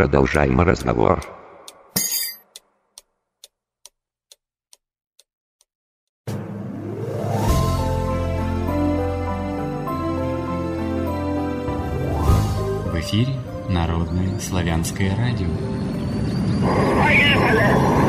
Продолжаем разговор. В эфире Народное славянское радио. Поехали!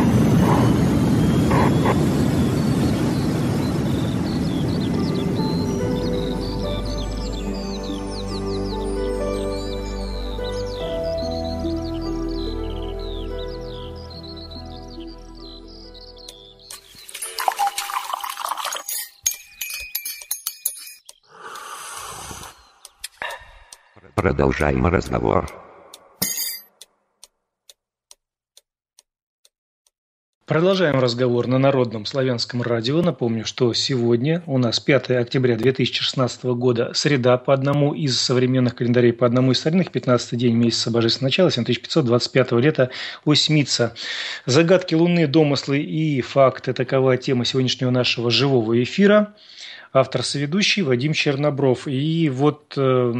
Продолжаем разговор. Продолжаем разговор на Народном славянском радио. Напомню, что сегодня у нас 5 октября 2016 года, среда по одному из современных календарей, по одному из старинных, 15 день месяца божественного начала, 7525 лета, осьмица. Загадки луны, домыслы и факты – такова тема сегодняшнего нашего живого эфира автор-соведущий Вадим Чернобров. И вот э,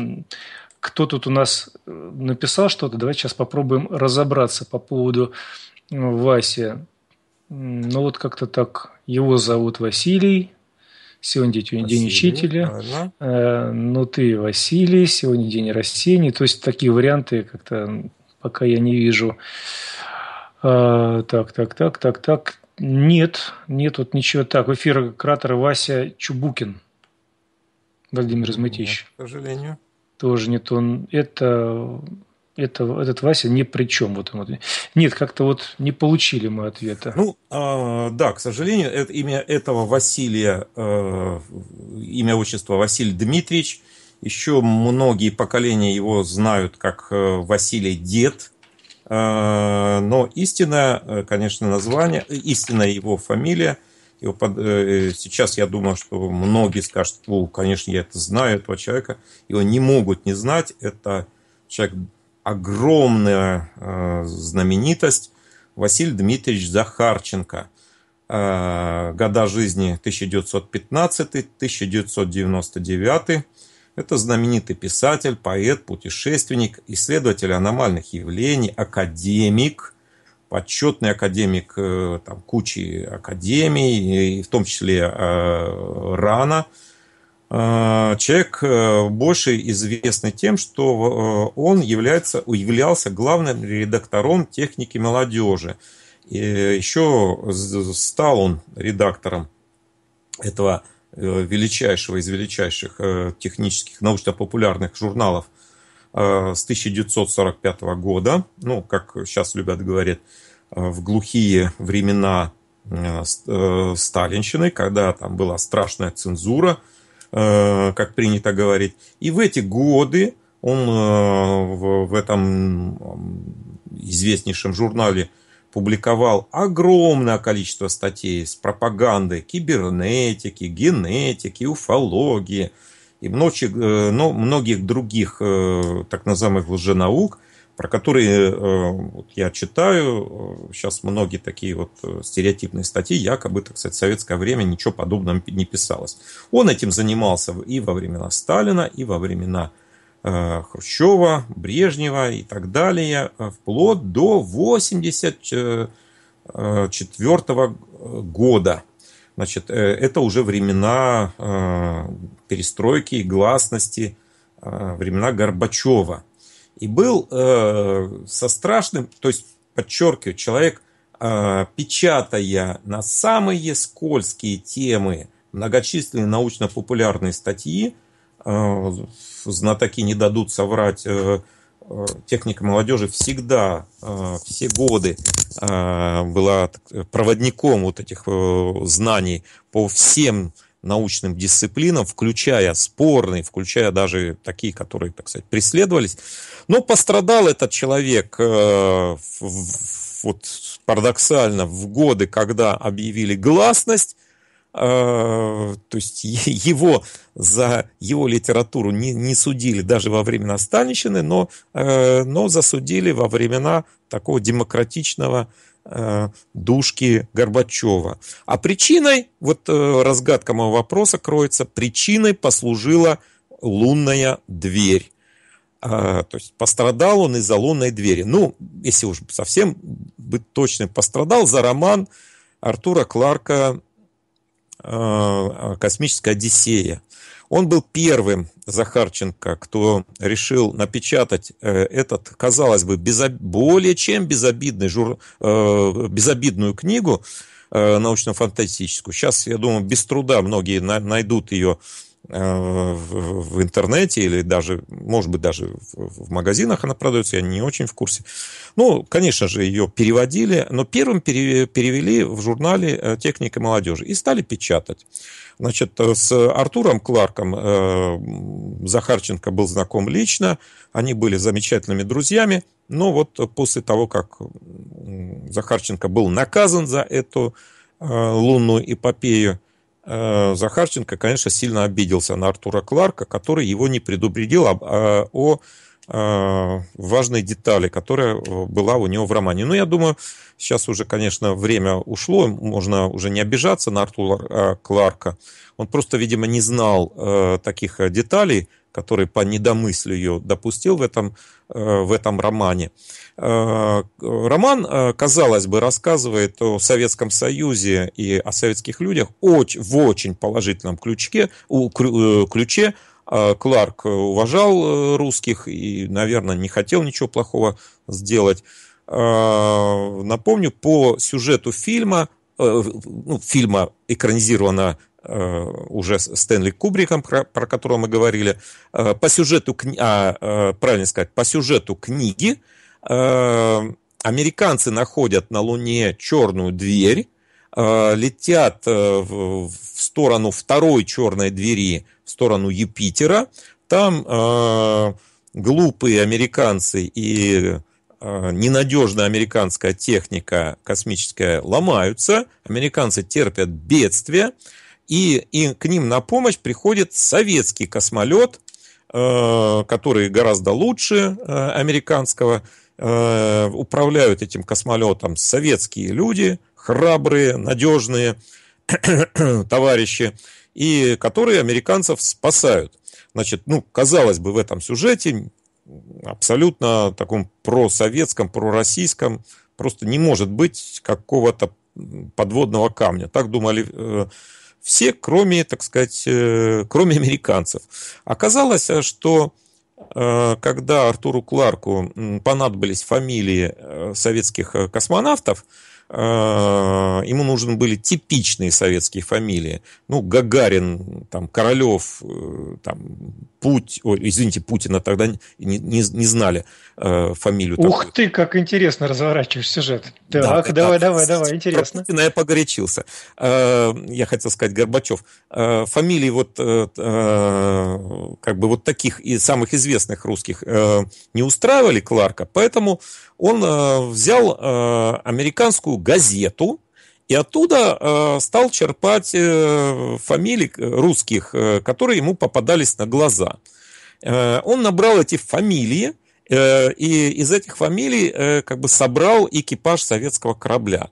кто тут у нас написал что-то. Давайте сейчас попробуем разобраться по поводу Васи. Ну вот как-то так. Его зовут Василий. Сегодня день, день учителя. Э, ну ты Василий. Сегодня день растений. То есть такие варианты как-то пока я не вижу. так, так, так, так, так. Нет, нет вот ничего так. Эфир кратер Вася Чубукин. Владимир Измытич. к сожалению тоже не то. Это, это, этот Вася ни при чем. Вот он. Нет, как-то вот не получили мы ответа. Ну, э, да, к сожалению, это, имя этого Василия, э, имя отчества Василий Дмитриевич, еще многие поколения его знают как э, Василий Дед, э, но истинное, э, конечно, название, истинная его фамилия – и э, сейчас я думаю, что многие скажут, ну, конечно, я это знаю, этого человека. Его не могут не знать. Это человек огромная э, знаменитость Василий Дмитриевич Захарченко. Э, года жизни 1915-1999. Это знаменитый писатель, поэт, путешественник, исследователь аномальных явлений, академик – почетный академик э, там, кучи академий, и в том числе э, Рана. Э, человек больше известный тем, что он является, являлся главным редактором техники молодежи. И еще стал он редактором этого величайшего из величайших технических научно-популярных журналов – Э, с 1945 года, ну, как сейчас любят говорить, э, в глухие времена э, Сталинщины, когда там была страшная цензура, как принято говорить. И в эти годы он в этом известнейшем журнале публиковал огромное количество статей с пропагандой кибернетики, генетики, уфологии – и многих, ну, многих других э, так называемых лженаук, про которые э, вот я читаю, сейчас многие такие вот стереотипные статьи, якобы, так сказать, в советское время ничего подобного не писалось. Он этим занимался и во времена Сталина, и во времена Хрущева, Брежнева и так далее, вплоть до 84 года. Значит, э, это уже времена э, перестройки и гласности, э, времена Горбачева. И был со страшным, то есть, подчеркиваю, человек, печатая на самые скользкие темы многочисленные научно-популярные статьи, знатоки не дадут соврать, Э, техника молодежи всегда, э, все годы э, была проводником вот этих знаний по всем научным дисциплинам, включая спорные, включая даже такие, которые, так сказать, преследовались. Но пострадал этот человек вот парадоксально в годы, когда объявили гласность, а, то есть его за его литературу не, не судили даже во времена Станичины, но, э, но засудили во времена такого демократичного э, душки Горбачева. А причиной, вот э, разгадка моего вопроса кроется, причиной послужила лунная дверь. А, то есть пострадал он из-за лунной двери. Ну, если уж совсем быть точным, пострадал за роман Артура Кларка Э, «Космическая Одиссея». Он был первым, Захарченко, кто решил напечатать э, этот, казалось бы, безоб... более чем безобидный жур... Э, безобидную книгу научно-фантастическую. Сейчас, я думаю, без труда многие найдут ее Э, в интернете или даже, может быть, даже в магазинах она продается, я не очень в курсе. Ну, конечно же, ее переводили, но первым перевели в журнале э, «Техника молодежи» и стали печатать. Значит, э, с Артуром Кларком Захарченко был знаком лично, они были замечательными друзьями, но вот после того, как Захарченко был наказан за эту лунную эпопею, Э, Захарченко, конечно, сильно обиделся на Артура Кларка, который его не предупредил э, о, о, э, о важной детали, которая была у него в романе. Но ну, я думаю, сейчас уже, конечно, время ушло, можно уже не обижаться на Артура Кларка. Он просто, видимо, не знал таких деталей, который по недомыслию допустил в этом, э, в этом романе. Э, роман, э, казалось бы, рассказывает о Советском Союзе и о советских людях в очень положительном ключке ключе Кларк уважал русских и, наверное, не хотел ничего плохого сделать. Напомню, по сюжету фильма, ну, фильма экранизированного Э, уже Стэнли Кубриком, про которого мы говорили. Э, по сюжету, а, э, правильно сказать, по сюжету книги американцы находят на Луне черную дверь, летят в сторону второй черной двери, в сторону Юпитера. Там глупые американцы и ненадежная американская техника космическая ломаются, американцы терпят бедствие, и, и к ним на помощь приходит советский космолет, э, который гораздо лучше э, американского. Э, управляют этим космолетом советские люди, храбрые, надежные товарищи, и которые американцев спасают. Значит, ну, казалось бы, в этом сюжете абсолютно таком просоветском, пророссийском просто не может быть какого-то подводного камня. Так думали э, все, кроме, так сказать, э, кроме американцев. Оказалось, э, что э, когда Артуру Кларку понадобились фамилии советских космонавтов, Э, ему нужны были типичные советские фамилии. Ну, Гагарин, там, Королев, э, там, Путь, ой, извините, Путина тогда не, не, не знали э, фамилию. Ух такую. ты, как интересно разворачиваешь сюжет. Так, да, давай, да, давай, давай, интересно. Про Путина я погорячился. Э, я хотел сказать Горбачев. Э, фамилии вот э, э, как бы вот таких и самых известных русских э, не устраивали Кларка, поэтому он э, взял э, американскую газету и оттуда э, стал черпать фамилии русских, которые ему попадались на глаза. он набрал эти фамилии, и из этих фамилий как бы собрал экипаж советского корабля.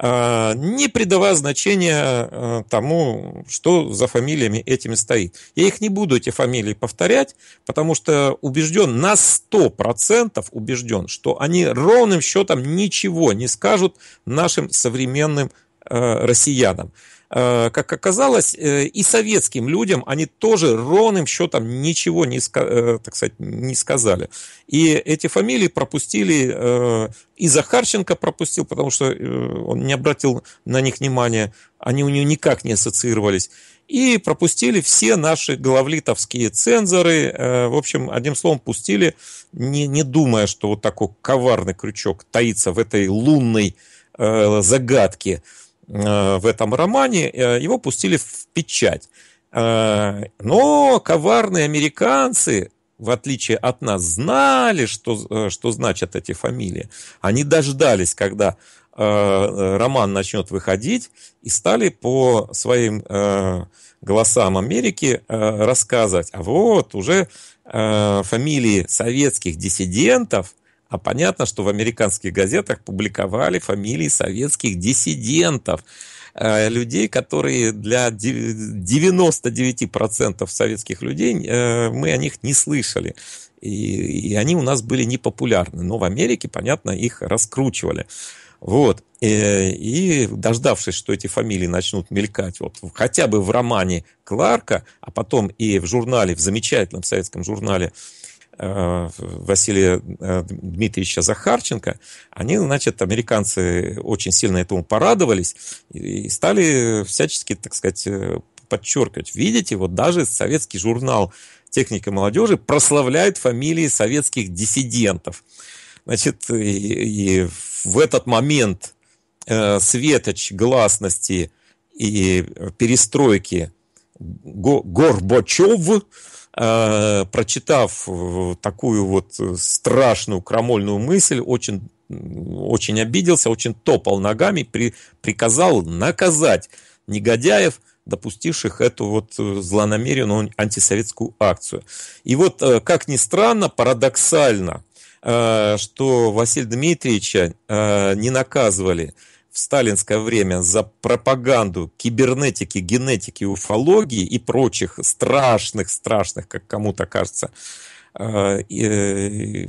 А, не придавая значения а, тому, что за фамилиями этими стоит. Я их не буду, эти фамилии, повторять, потому что убежден, на 100% убежден, что они ровным счетом ничего не скажут нашим современным а, россиянам. Э, как оказалось, э, и советским людям они тоже ровным счетом ничего не, э, так сказать, не сказали. И эти фамилии пропустили, и Захарченко пропустил, потому что он не обратил на них внимания, они у него никак не ассоциировались. И пропустили все наши головлитовские цензоры. В общем, одним словом, пустили, не, не думая, что вот такой коварный крючок таится в этой лунной загадке. Э, в этом романе, э, его пустили в печать. Э, но коварные американцы, в отличие от нас, знали, что, что значат эти фамилии. Они дождались, когда роман начнет выходить, и стали по своим голосам Америки рассказывать, а вот уже фамилии советских диссидентов – а понятно, что в американских газетах публиковали фамилии советских диссидентов, э, людей, которые для 99% советских людей, э, мы о них не слышали. И, и они у нас были непопулярны. Но в Америке, понятно, их раскручивали. Вот. И, э, и дождавшись, что эти фамилии начнут мелькать, вот хотя бы в романе Кларка, а потом и в журнале, в замечательном советском журнале э, Э, Василия э, Дмитриевича Захарченко, они, значит, американцы очень сильно этому порадовались и стали всячески, так сказать, э, подчеркивать. Видите, вот даже советский журнал «Техника молодежи» прославляет фамилии советских диссидентов. Значит, и, и в этот момент э, светоч гласности и перестройки Горбачев – Э, прочитав э, такую вот э, страшную крамольную мысль, очень, очень обиделся, очень топал ногами, при, приказал наказать негодяев, допустивших эту вот злонамеренную антисоветскую акцию. И вот, как ни странно, парадоксально, что Василия Дмитриевича не наказывали – в сталинское время за пропаганду кибернетики, генетики, уфологии и прочих страшных, страшных, как кому-то кажется, э, э,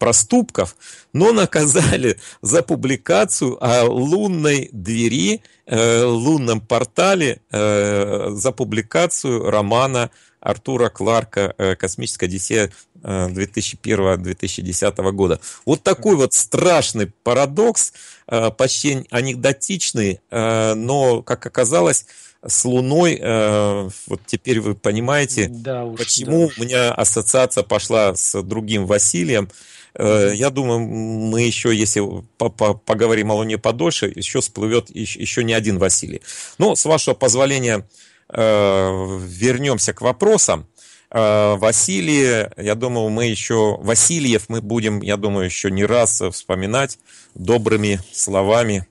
проступков, но наказали за публикацию о лунной двери, э, лунном портале, за публикацию романа Артура Кларка э, «Космическая Одиссея» 2001-2010 э, года. Вот такой вот страшный парадокс, э, почти анекдотичный, но, как оказалось, с Луной, вот теперь вы понимаете, да уж, почему да у меня ассоциация пошла с другим Василием. Я думаю, мы еще, если поговорим о Луне подольше, еще всплывет еще не один Василий. Но, с вашего позволения, Э, вернемся к вопросам. Э, Василий, я думаю, мы еще... Васильев мы будем, я думаю, еще не раз вспоминать добрыми словами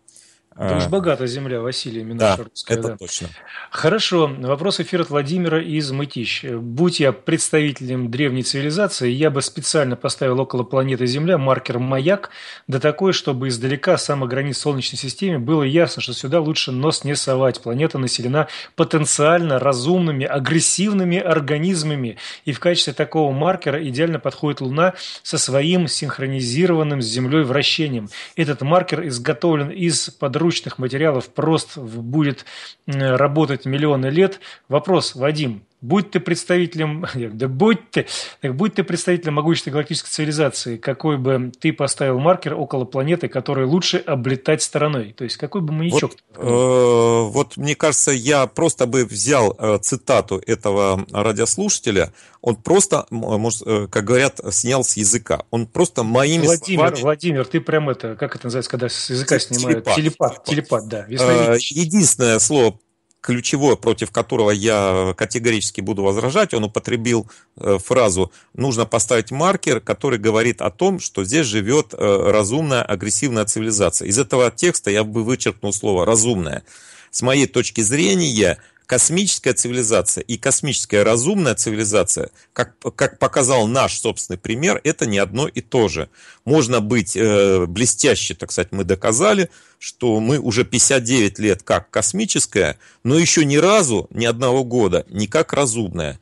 это уж а. богата земля, Василий Минашевская. Да, это да. точно. Хорошо. Вопрос эфира от Владимира из Мытищ. Будь я представителем древней цивилизации, я бы специально поставил около планеты Земля маркер «Маяк», да такой, чтобы издалека с самых границ Солнечной системы было ясно, что сюда лучше нос не совать. Планета населена потенциально разумными, агрессивными организмами. И в качестве такого маркера идеально подходит Луна со своим синхронизированным с Землей вращением. Этот маркер изготовлен из подруг подручных материалов просто будет работать миллионы лет. Вопрос, Вадим, Будь ты представителем, да будь ты, так будь ты представителем могущественной галактической цивилизации, какой бы ты поставил маркер около планеты, которую лучше облетать стороной. То есть какой бы маячок. Вот, э, вот мне кажется, я просто бы взял э, цитату этого радиослушателя. Он просто, может, э, как говорят, снял с языка. Он просто моими Владимир, словами... Владимир, ты прям это, как это называется, когда с языка снимают? Телепат, телепат, телепат да. э, единственное слово ключевое, против которого я категорически буду возражать, он употребил э, фразу «нужно поставить маркер, который говорит о том, что здесь живет э, разумная агрессивная цивилизация». Из этого текста я бы вычеркнул слово «разумная». С моей точки зрения, космическая цивилизация и космическая разумная цивилизация, как, как показал наш собственный пример, это не одно и то же. Можно быть э, блестяще, так сказать, мы доказали, что мы уже 59 лет как космическая, но еще ни разу, ни одного года, не как разумная.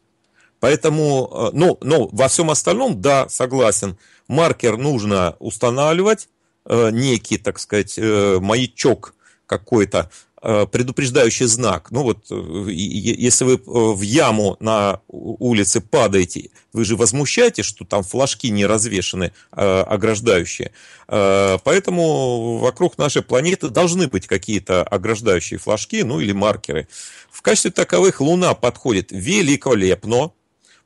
Поэтому, э, ну, но во всем остальном, да, согласен, маркер нужно устанавливать, э, некий, так сказать, э, маячок – какой-то, Э, предупреждающий знак. Ну вот, э, если вы э, в яму на улице падаете, вы же возмущаетесь, что там флажки не развешены, ограждающие. Поэтому вокруг нашей планеты должны быть какие-то ограждающие флажки, ну или маркеры. В качестве таковых Луна подходит великолепно,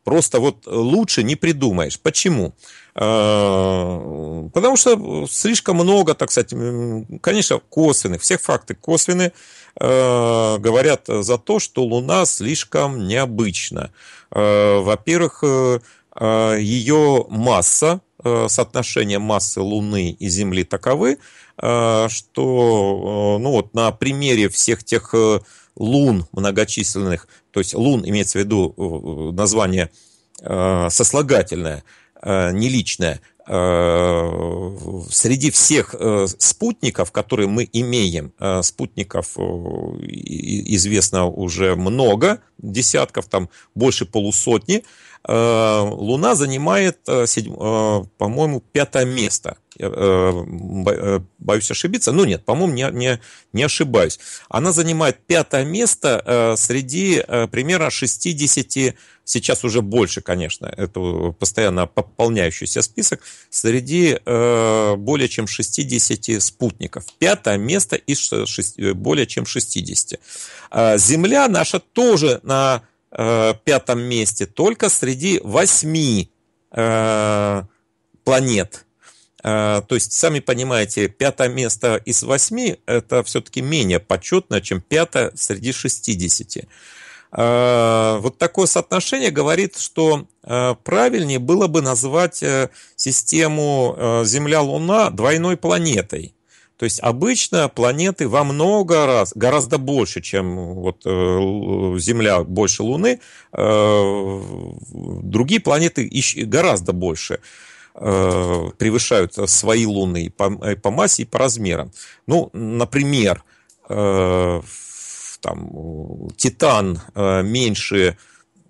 Просто вот лучше не придумаешь. Почему? Э, потому что слишком много, так сказать, конечно, косвенных, все факты косвенные э, говорят за то, что Луна слишком необычна. Э, во-первых, ее масса, соотношение массы Луны и Земли таковы, что ну вот на примере всех тех лун многочисленных, то есть лун имеется в виду название сослагательное – Э, не личное, э, среди всех э, спутников, которые мы имеем, спутников известно уже много, десятков, там больше полусотни, Луна занимает, по-моему, пятое место Э, э, боюсь ошибиться, ну нет, по-моему, не, не, не ошибаюсь. Она занимает пятое место э, среди примерно 60, сейчас уже больше, конечно, это постоянно пополняющийся список, среди более чем 60 спутников. Пятое место из 6, более чем 60. Земля наша тоже на пятом месте, только среди восьми планет – а, то есть, сами понимаете, пятое место из восьми – это все-таки менее почетно, чем пятое среди шестидесяти. А, вот такое соотношение говорит, что а, правильнее было бы назвать э, систему э, Земля-Луна двойной планетой. То есть обычно планеты во много раз, гораздо больше, чем вот э, Земля больше Луны, другие планеты гораздо больше. Э, превышают свои луны по, э, по массе и по размерам. Ну, например, э, там, Титан меньше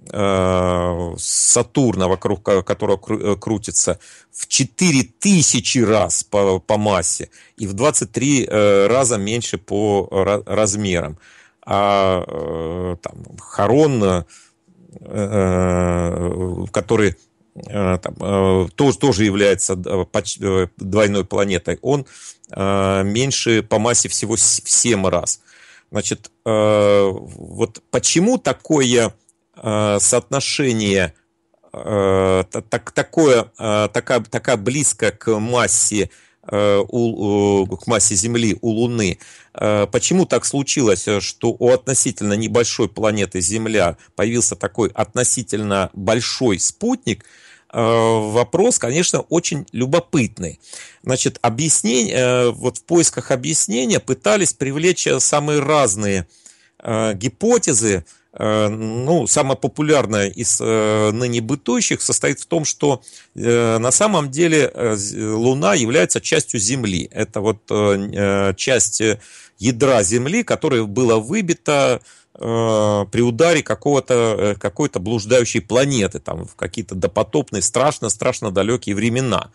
Сатурна, вокруг которого крутится, в 4000 раз по, по массе и в 23 раза меньше по размерам. А там, Харон, который Э, там, э, тоже, тоже является э, двойной планетой, он меньше по массе всего в 7 раз. Значит, вот почему такое соотношение, так, такое, такая, такая близко к массе к массе Земли у Луны. Почему так случилось, что у относительно небольшой планеты Земля появился такой относительно большой спутник – Э, вопрос, конечно, очень любопытный. Значит, объяснение, э, вот в поисках объяснения пытались привлечь э, самые разные гипотезы. Ну, самая популярная из ныне бытующих состоит в том, что на самом деле Луна является частью Земли. Это вот часть ядра Земли, которая была выбита Э, при ударе какого-то, э, какой-то блуждающей планеты, там, в какие-то допотопные, страшно-страшно далекие времена.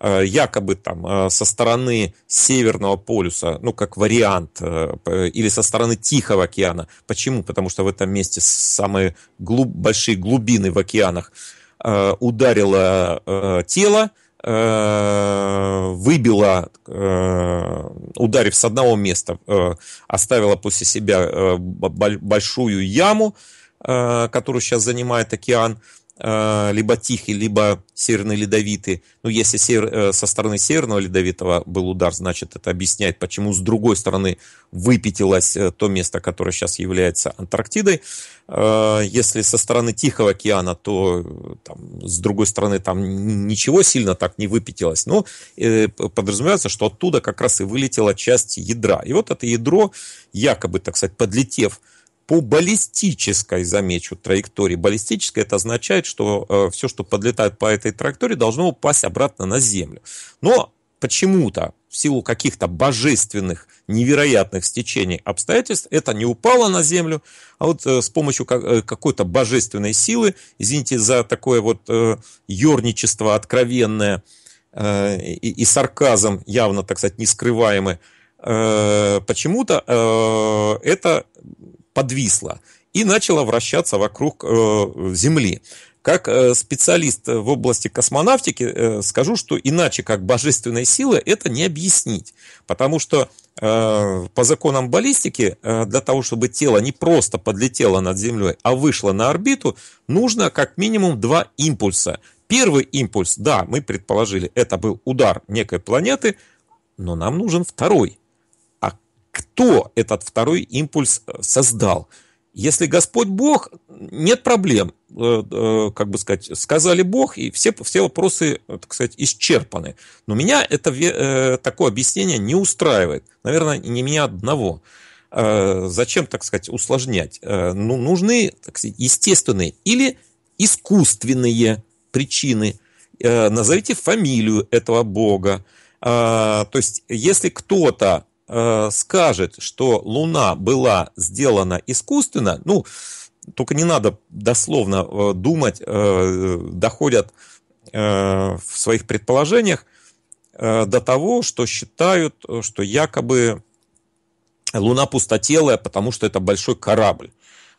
Э, якобы там со стороны Северного полюса, ну, как вариант, или со стороны Тихого океана. Почему? Потому что в этом месте самые глуб... большие глубины в океанах ударило тело, Э, выбила, э, ударив с одного места, э, оставила после себя большую яму, которую сейчас занимает океан. Э, либо Тихий, либо Северный Ледовитый. Ну, если север, э, со стороны Северного Ледовитого был удар, значит, это объясняет, почему с другой стороны выпятилось э, то место, которое сейчас является Антарктидой. Если со стороны Тихого океана, то там, с другой стороны там ничего сильно так не выпятилось. Но ну, подразумевается, что оттуда как раз и вылетела часть ядра. И вот это ядро, якобы, так сказать, подлетев по баллистической, замечу, траектории. Баллистическая это означает, что э, все, что подлетает по этой траектории, должно упасть обратно на Землю. Но почему-то в силу каких-то божественных, невероятных стечений обстоятельств, это не упало на землю, а вот э, с помощью как, э, какой-то божественной силы, извините за такое вот э, ерничество откровенное э, и, и сарказм, явно, так сказать, не скрываемый, э, почему-то э, это подвисла и начала вращаться вокруг э, Земли. Как э, специалист в области космонавтики э, скажу, что иначе как божественной силы это не объяснить, потому что э, по законам баллистики э, для того, чтобы тело не просто подлетело над Землей, а вышло на орбиту, нужно как минимум два импульса. Первый импульс, да, мы предположили, это был удар некой планеты, но нам нужен второй – кто этот второй импульс э, создал. Если Господь Бог, нет проблем, э, э, как бы сказать, сказали Бог, и все, все вопросы, так сказать, исчерпаны. Но меня это такое объяснение не устраивает. Наверное, не меня одного. Зачем, так сказать, усложнять? Ну, нужны, так сказать, естественные или искусственные причины. Назовите фамилию этого Бога. То есть, если кто-то Э, скажет, что Луна была сделана искусственно, ну, только не надо дословно э, думать, э, доходят э, в своих предположениях э, до того, что считают, что якобы Луна пустотелая, потому что это большой корабль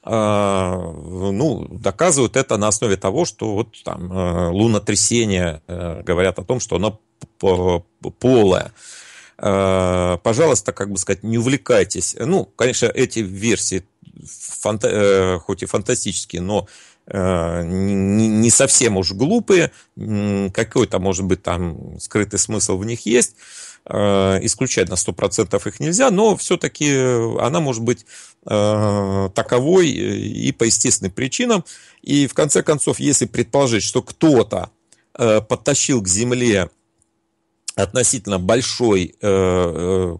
э, ну, доказывают это на основе того, что вот там э, лунотрясение, говорят о том, что оно полое. Э, пожалуйста, как бы сказать, не увлекайтесь. Ну, конечно, эти версии фанта- э, хоть и фантастические, но э, не совсем уж глупые, какой-то, может быть, там скрытый смысл в них есть, исключать на 100% их нельзя, но все-таки она может быть таковой и по естественным причинам. И в конце концов, если предположить, что кто-то подтащил к Земле относительно большой, э, э,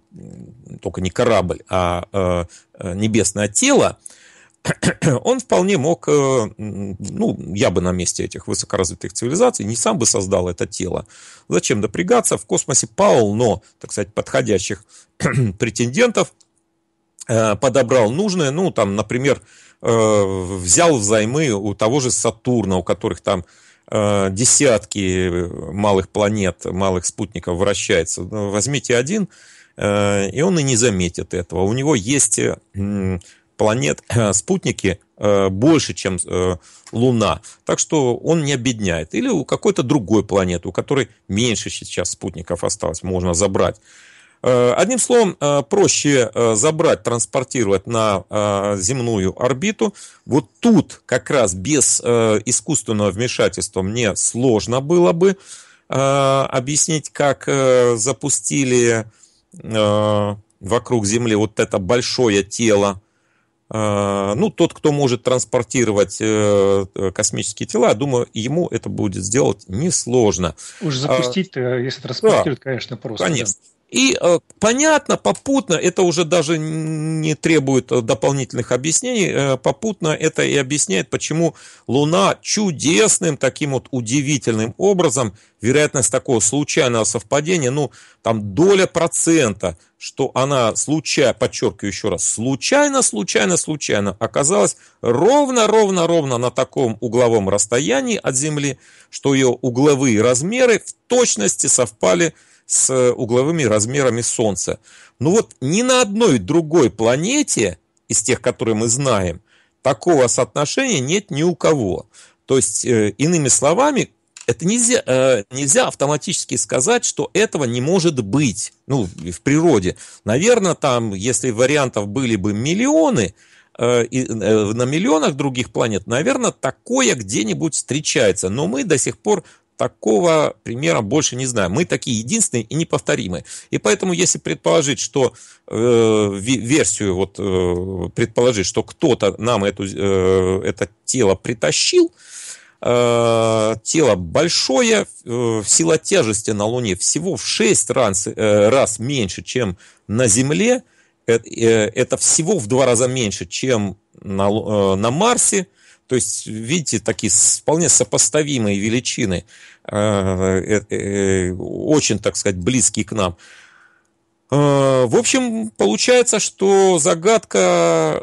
только не корабль, а э, э небесное тело, он вполне мог, э, ну, я бы на месте этих высокоразвитых цивилизаций не сам бы создал это тело. Зачем допрягаться? В космосе полно, так сказать, подходящих претендентов, э, подобрал нужное, ну, там, например, взял взаймы у того же Сатурна, у которых там Э, десятки э, малых планет, малых спутников вращается. Ну, возьмите один, э, и он и не заметит этого. У него есть планет, спутники больше, чем Луна. Так что он не обедняет. Или у какой-то другой планеты, у которой меньше сейчас спутников осталось, можно забрать. Э, одним словом, э, проще э, забрать, транспортировать на земную орбиту. Вот тут как раз без искусственного вмешательства мне сложно было бы объяснить, как запустили вокруг Земли вот это большое тело. Ну, тот, кто может транспортировать космические тела, думаю, ему это будет сделать несложно. Уж а, запустить, если транспортируют, да, конечно, просто. Конечно. И э, понятно, попутно, это уже даже не требует э, дополнительных объяснений, э, попутно это и объясняет, почему Луна чудесным, таким вот удивительным образом, вероятность такого случайного совпадения, ну, там доля процента, что она случайно, подчеркиваю еще раз, случайно, случайно, случайно оказалась ровно-ровно-ровно на таком угловом расстоянии от Земли, что ее угловые размеры в точности совпали с с угловыми размерами Солнца. Ну вот ни на одной другой планете из тех, которые мы знаем, такого соотношения нет ни у кого. То есть, э, иными словами, это нельзя, э, нельзя автоматически сказать, что этого не может быть ну, в природе. Наверное, там, если вариантов были бы миллионы, э, на миллионах других планет, наверное, такое где-нибудь встречается. Но мы до сих пор такого примера больше не знаю. Мы такие единственные и неповторимые. И поэтому, если предположить, что э, версию, вот э, предположить, что кто-то нам эту, э, это тело притащил, э, тело большое, э, сила тяжести на Луне всего в 6 раз, э, раз меньше, чем на Земле, это, э, это всего в два раза меньше, чем на, э, на Марсе, э, то есть, видите, такие вполне сопоставимые величины, э, э, э, очень, так сказать, близкие к нам. В общем, получается, что загадка,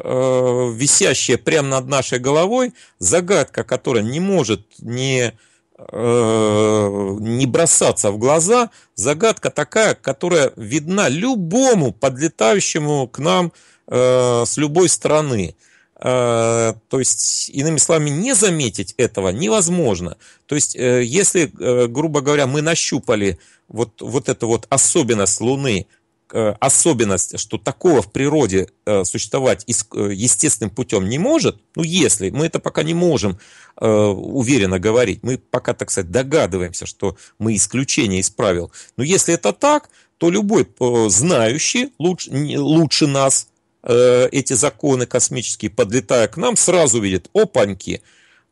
висящая прямо над нашей головой, загадка, которая не может не не бросаться в глаза, загадка такая, которая видна любому подлетающему к нам с любой стороны. Э, то есть, иными словами, не заметить этого невозможно. То есть, э, если, э, грубо говоря, мы нащупали вот, вот эту вот особенность Луны, особенность, что такого в природе существовать естественным путем не может, ну если, мы это пока не можем уверенно говорить, мы пока, так сказать, догадываемся, что мы исключение из правил, но если это так, то любой знающий лучше, лучше нас, Э, эти законы космические, подлетая к нам, сразу видит, опаньки,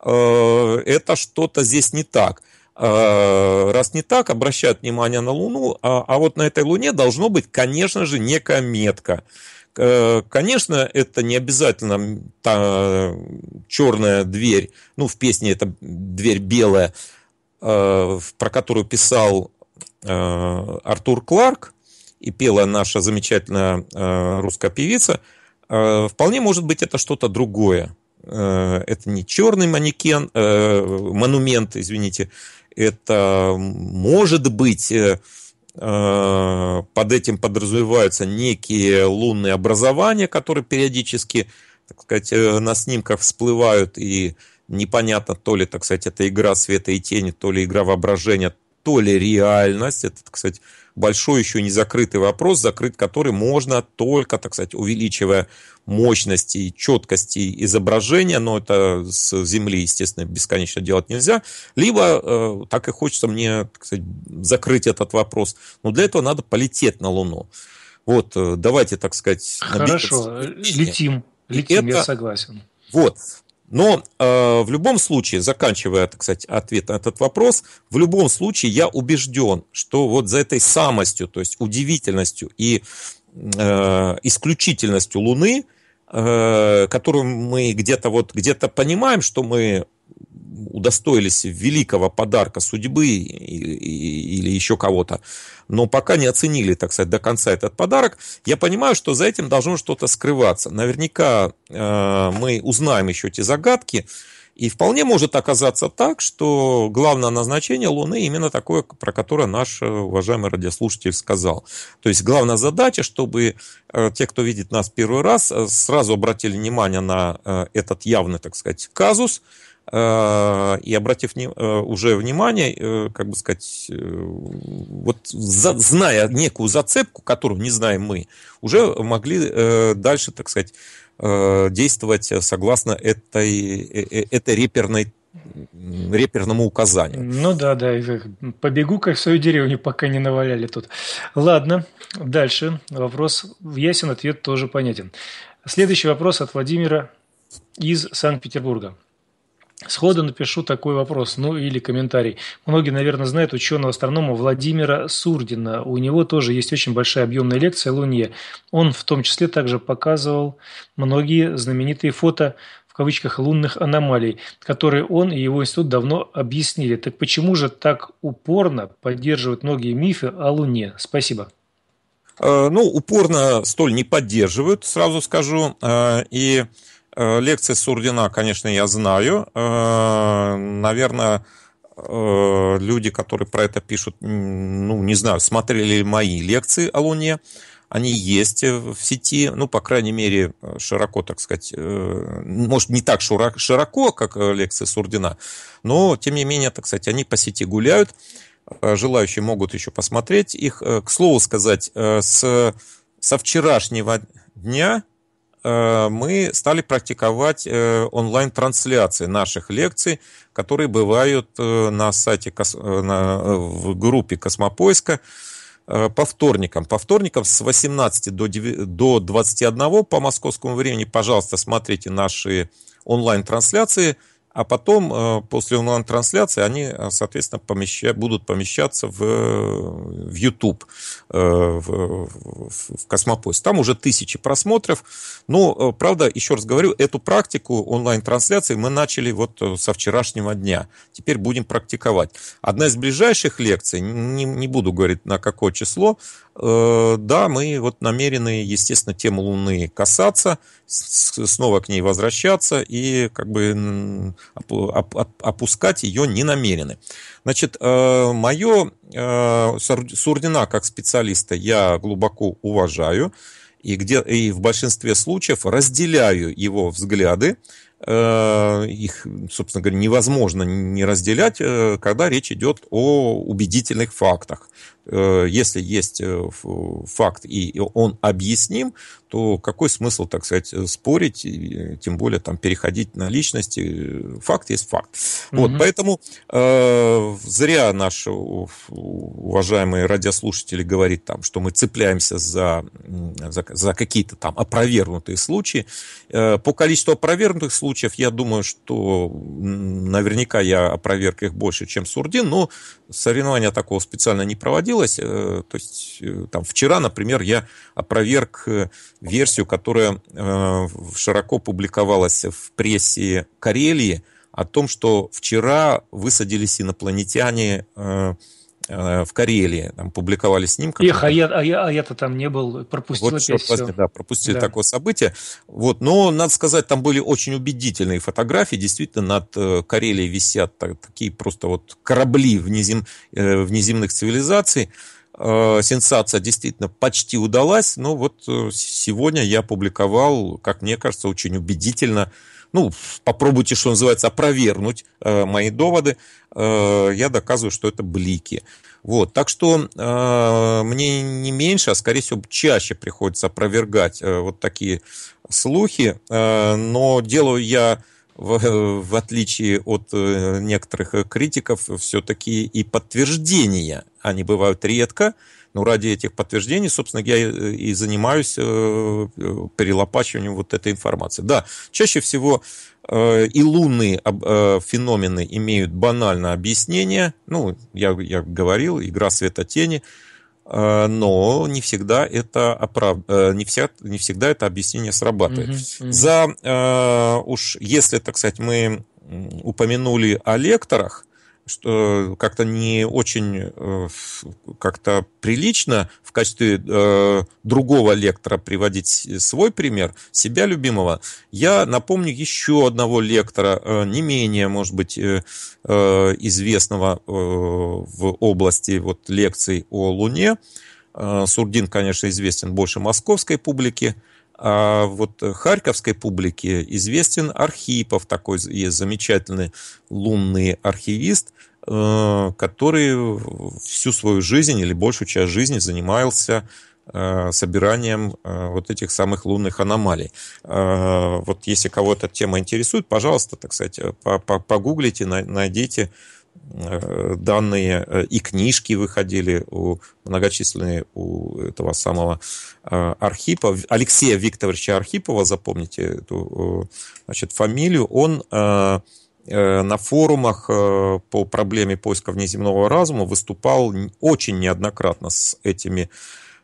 э, это что-то здесь не так. Э, раз не так, обращают внимание на Луну, а, а вот на этой Луне должно быть, конечно же, некая метка. Конечно, это не обязательно та черная дверь, ну, в песне это дверь белая, про которую писал Артур Кларк, и пела наша замечательная э, русская певица, э, вполне может быть это что-то другое. Э, это не черный манекен, монумент, извините. Это может быть под этим подразумеваются некие лунные образования, которые периодически, так сказать, на снимках всплывают, и непонятно, то ли, так сказать, это игра света и тени, то ли игра воображения, то ли реальность, это, так сказать, большой еще не закрытый вопрос, закрыт который можно только, так сказать, увеличивая мощности и четкости изображения, но это с Земли, естественно, бесконечно делать нельзя, либо э, так и хочется мне, так сказать, закрыть этот вопрос. Но для этого надо полететь на Луну. Вот, э, давайте, так сказать... Хорошо, летим, летим, это, я согласен. Вот, но э, в любом случае, заканчивая, так сказать, ответ на этот вопрос, в любом случае я убежден, что вот за этой самостью, то есть удивительностью и э, исключительностью Луны, э, которую мы где-то вот где-то понимаем, что мы удостоились великого подарка судьбы или еще кого-то, но пока не оценили, так сказать, до конца этот подарок, я понимаю, что за этим должно что-то скрываться. Наверняка э, мы узнаем еще эти загадки, и вполне может оказаться так, что главное назначение Луны именно такое, про которое наш э, уважаемый радиослушатель сказал. То есть главная задача, чтобы э, те, кто видит нас первый раз, сразу обратили внимание на этот явный, так сказать, казус, и обратив э, уже внимание, э, как бы сказать, э, вот зная некую зацепку, которую не знаем мы, уже могли дальше, так сказать, действовать согласно этой, этой реперной реперному указанию. Ну да, да, побегу, как в свою деревню, пока не наваляли тут. Ладно, дальше вопрос ясен, ответ тоже понятен. Следующий вопрос от Владимира из Санкт-Петербурга. Сходу напишу такой вопрос, ну или комментарий. Многие, наверное, знают ученого-астронома Владимира Сурдина. У него тоже есть очень большая объемная лекция о Луне. Он в том числе также показывал многие знаменитые фото в кавычках лунных аномалий, которые он и его институт давно объяснили. Так почему же так упорно поддерживают многие мифы о Луне? Спасибо. Э, ну, упорно столь не поддерживают, сразу скажу. Э, и Э, лекции Сурдина, конечно, я знаю. Э, наверное, э, люди, которые про это пишут, ну, не знаю, смотрели ли мои лекции о Луне. Они есть в сети, ну, по крайней мере, широко, так сказать, может, не так широко, как лекции Сурдина, но, тем не менее, так сказать, они по сети гуляют. Желающие могут еще посмотреть их. К слову сказать, с, со вчерашнего дня Э, мы стали практиковать э, онлайн-трансляции наших лекций, которые бывают э, на сайте, в группе Космопоиска по вторникам. По вторникам с 18 до, до 21 по московскому времени, пожалуйста, смотрите наши онлайн-трансляции – а потом э, после онлайн-трансляции они, э, соответственно, помеща, будут помещаться в, в YouTube, э, в, в, в Космопост. Там уже тысячи просмотров. Но, ну, правда, еще раз говорю, эту практику онлайн-трансляции мы начали вот со вчерашнего дня. Теперь будем практиковать. Одна из ближайших лекций, не, не буду говорить на какое число, Э, да, мы вот намерены, естественно, тему Луны касаться, снова к ней возвращаться и как бы опускать ее не намерены. Значит, э, мое э, Сурдина как специалиста я глубоко уважаю и, где, и в большинстве случаев разделяю его взгляды, их, собственно говоря, невозможно не разделять, когда речь идет о убедительных фактах. Э, если есть э, факт и он объясним, то какой смысл, так сказать, э, спорить, тем более там переходить на личности. Факт есть факт. Угу. Вот, поэтому э, зря наши уважаемые радиослушатели говорит там, что мы цепляемся за, за, за какие-то там опровергнутые случаи. Э, по количеству опровергнутых случаев, я думаю, что наверняка я опроверг их больше, чем Сурдин, но соревнования такого специально не проводил случилось. Э, то есть э, там, вчера, например, я опроверг э, версию, которая широко публиковалась в прессе Карелии о том, что вчера высадились инопланетяне Э, в Карелии, там публиковали снимки. Эх, а я, а, я, а я-то там не был, пропустил вот, опять все. Возьми, да, пропустили да. такое событие. Вот, но, надо сказать, там были очень убедительные фотографии. Действительно, над э, Карелией висят такие просто вот корабли внезем, э, внеземных цивилизаций сенсация действительно почти удалась, но вот сегодня я публиковал, как мне кажется, очень убедительно ну, попробуйте, что называется, опровергнуть э, мои доводы, э, я доказываю, что это блики. Вот, так что э, мне не меньше, а скорее всего чаще приходится опровергать э, вот такие слухи, э, но делаю я в, в отличие от э, некоторых критиков, все-таки и подтверждения, они бывают редко, ну, ради этих подтверждений, собственно, я и занимаюсь э, э, перелопачиванием вот этой информации. Да, чаще всего э, и лунные феномены имеют банальное объяснение. Ну, я, я говорил, игра света-тени но не всегда это оправ... не, вся... не всегда это объяснение срабатывает. Угу, угу. За э, уж если, так сказать, мы упомянули о лекторах, что как-то не очень э, как-то прилично в качестве э, другого лектора приводить свой пример, себя любимого. Я напомню еще одного лектора, э, не менее, может быть, э, э известного э, в области вот, лекций о Луне. Сурдин, конечно, известен больше московской публике. А вот харьковской публике известен Архипов, такой есть замечательный лунный архивист, э, который всю свою жизнь или большую часть жизни занимался э, собиранием э, вот этих самых лунных аномалий. Вот если кого эта тема интересует, пожалуйста, так сказать, погуглите, найдите Э, данные э, и книжки выходили у многочисленные у этого самого э, Архипова Алексея Викторовича Архипова, запомните эту значит, фамилию, он на форумах по проблеме поиска внеземного разума выступал очень неоднократно с этими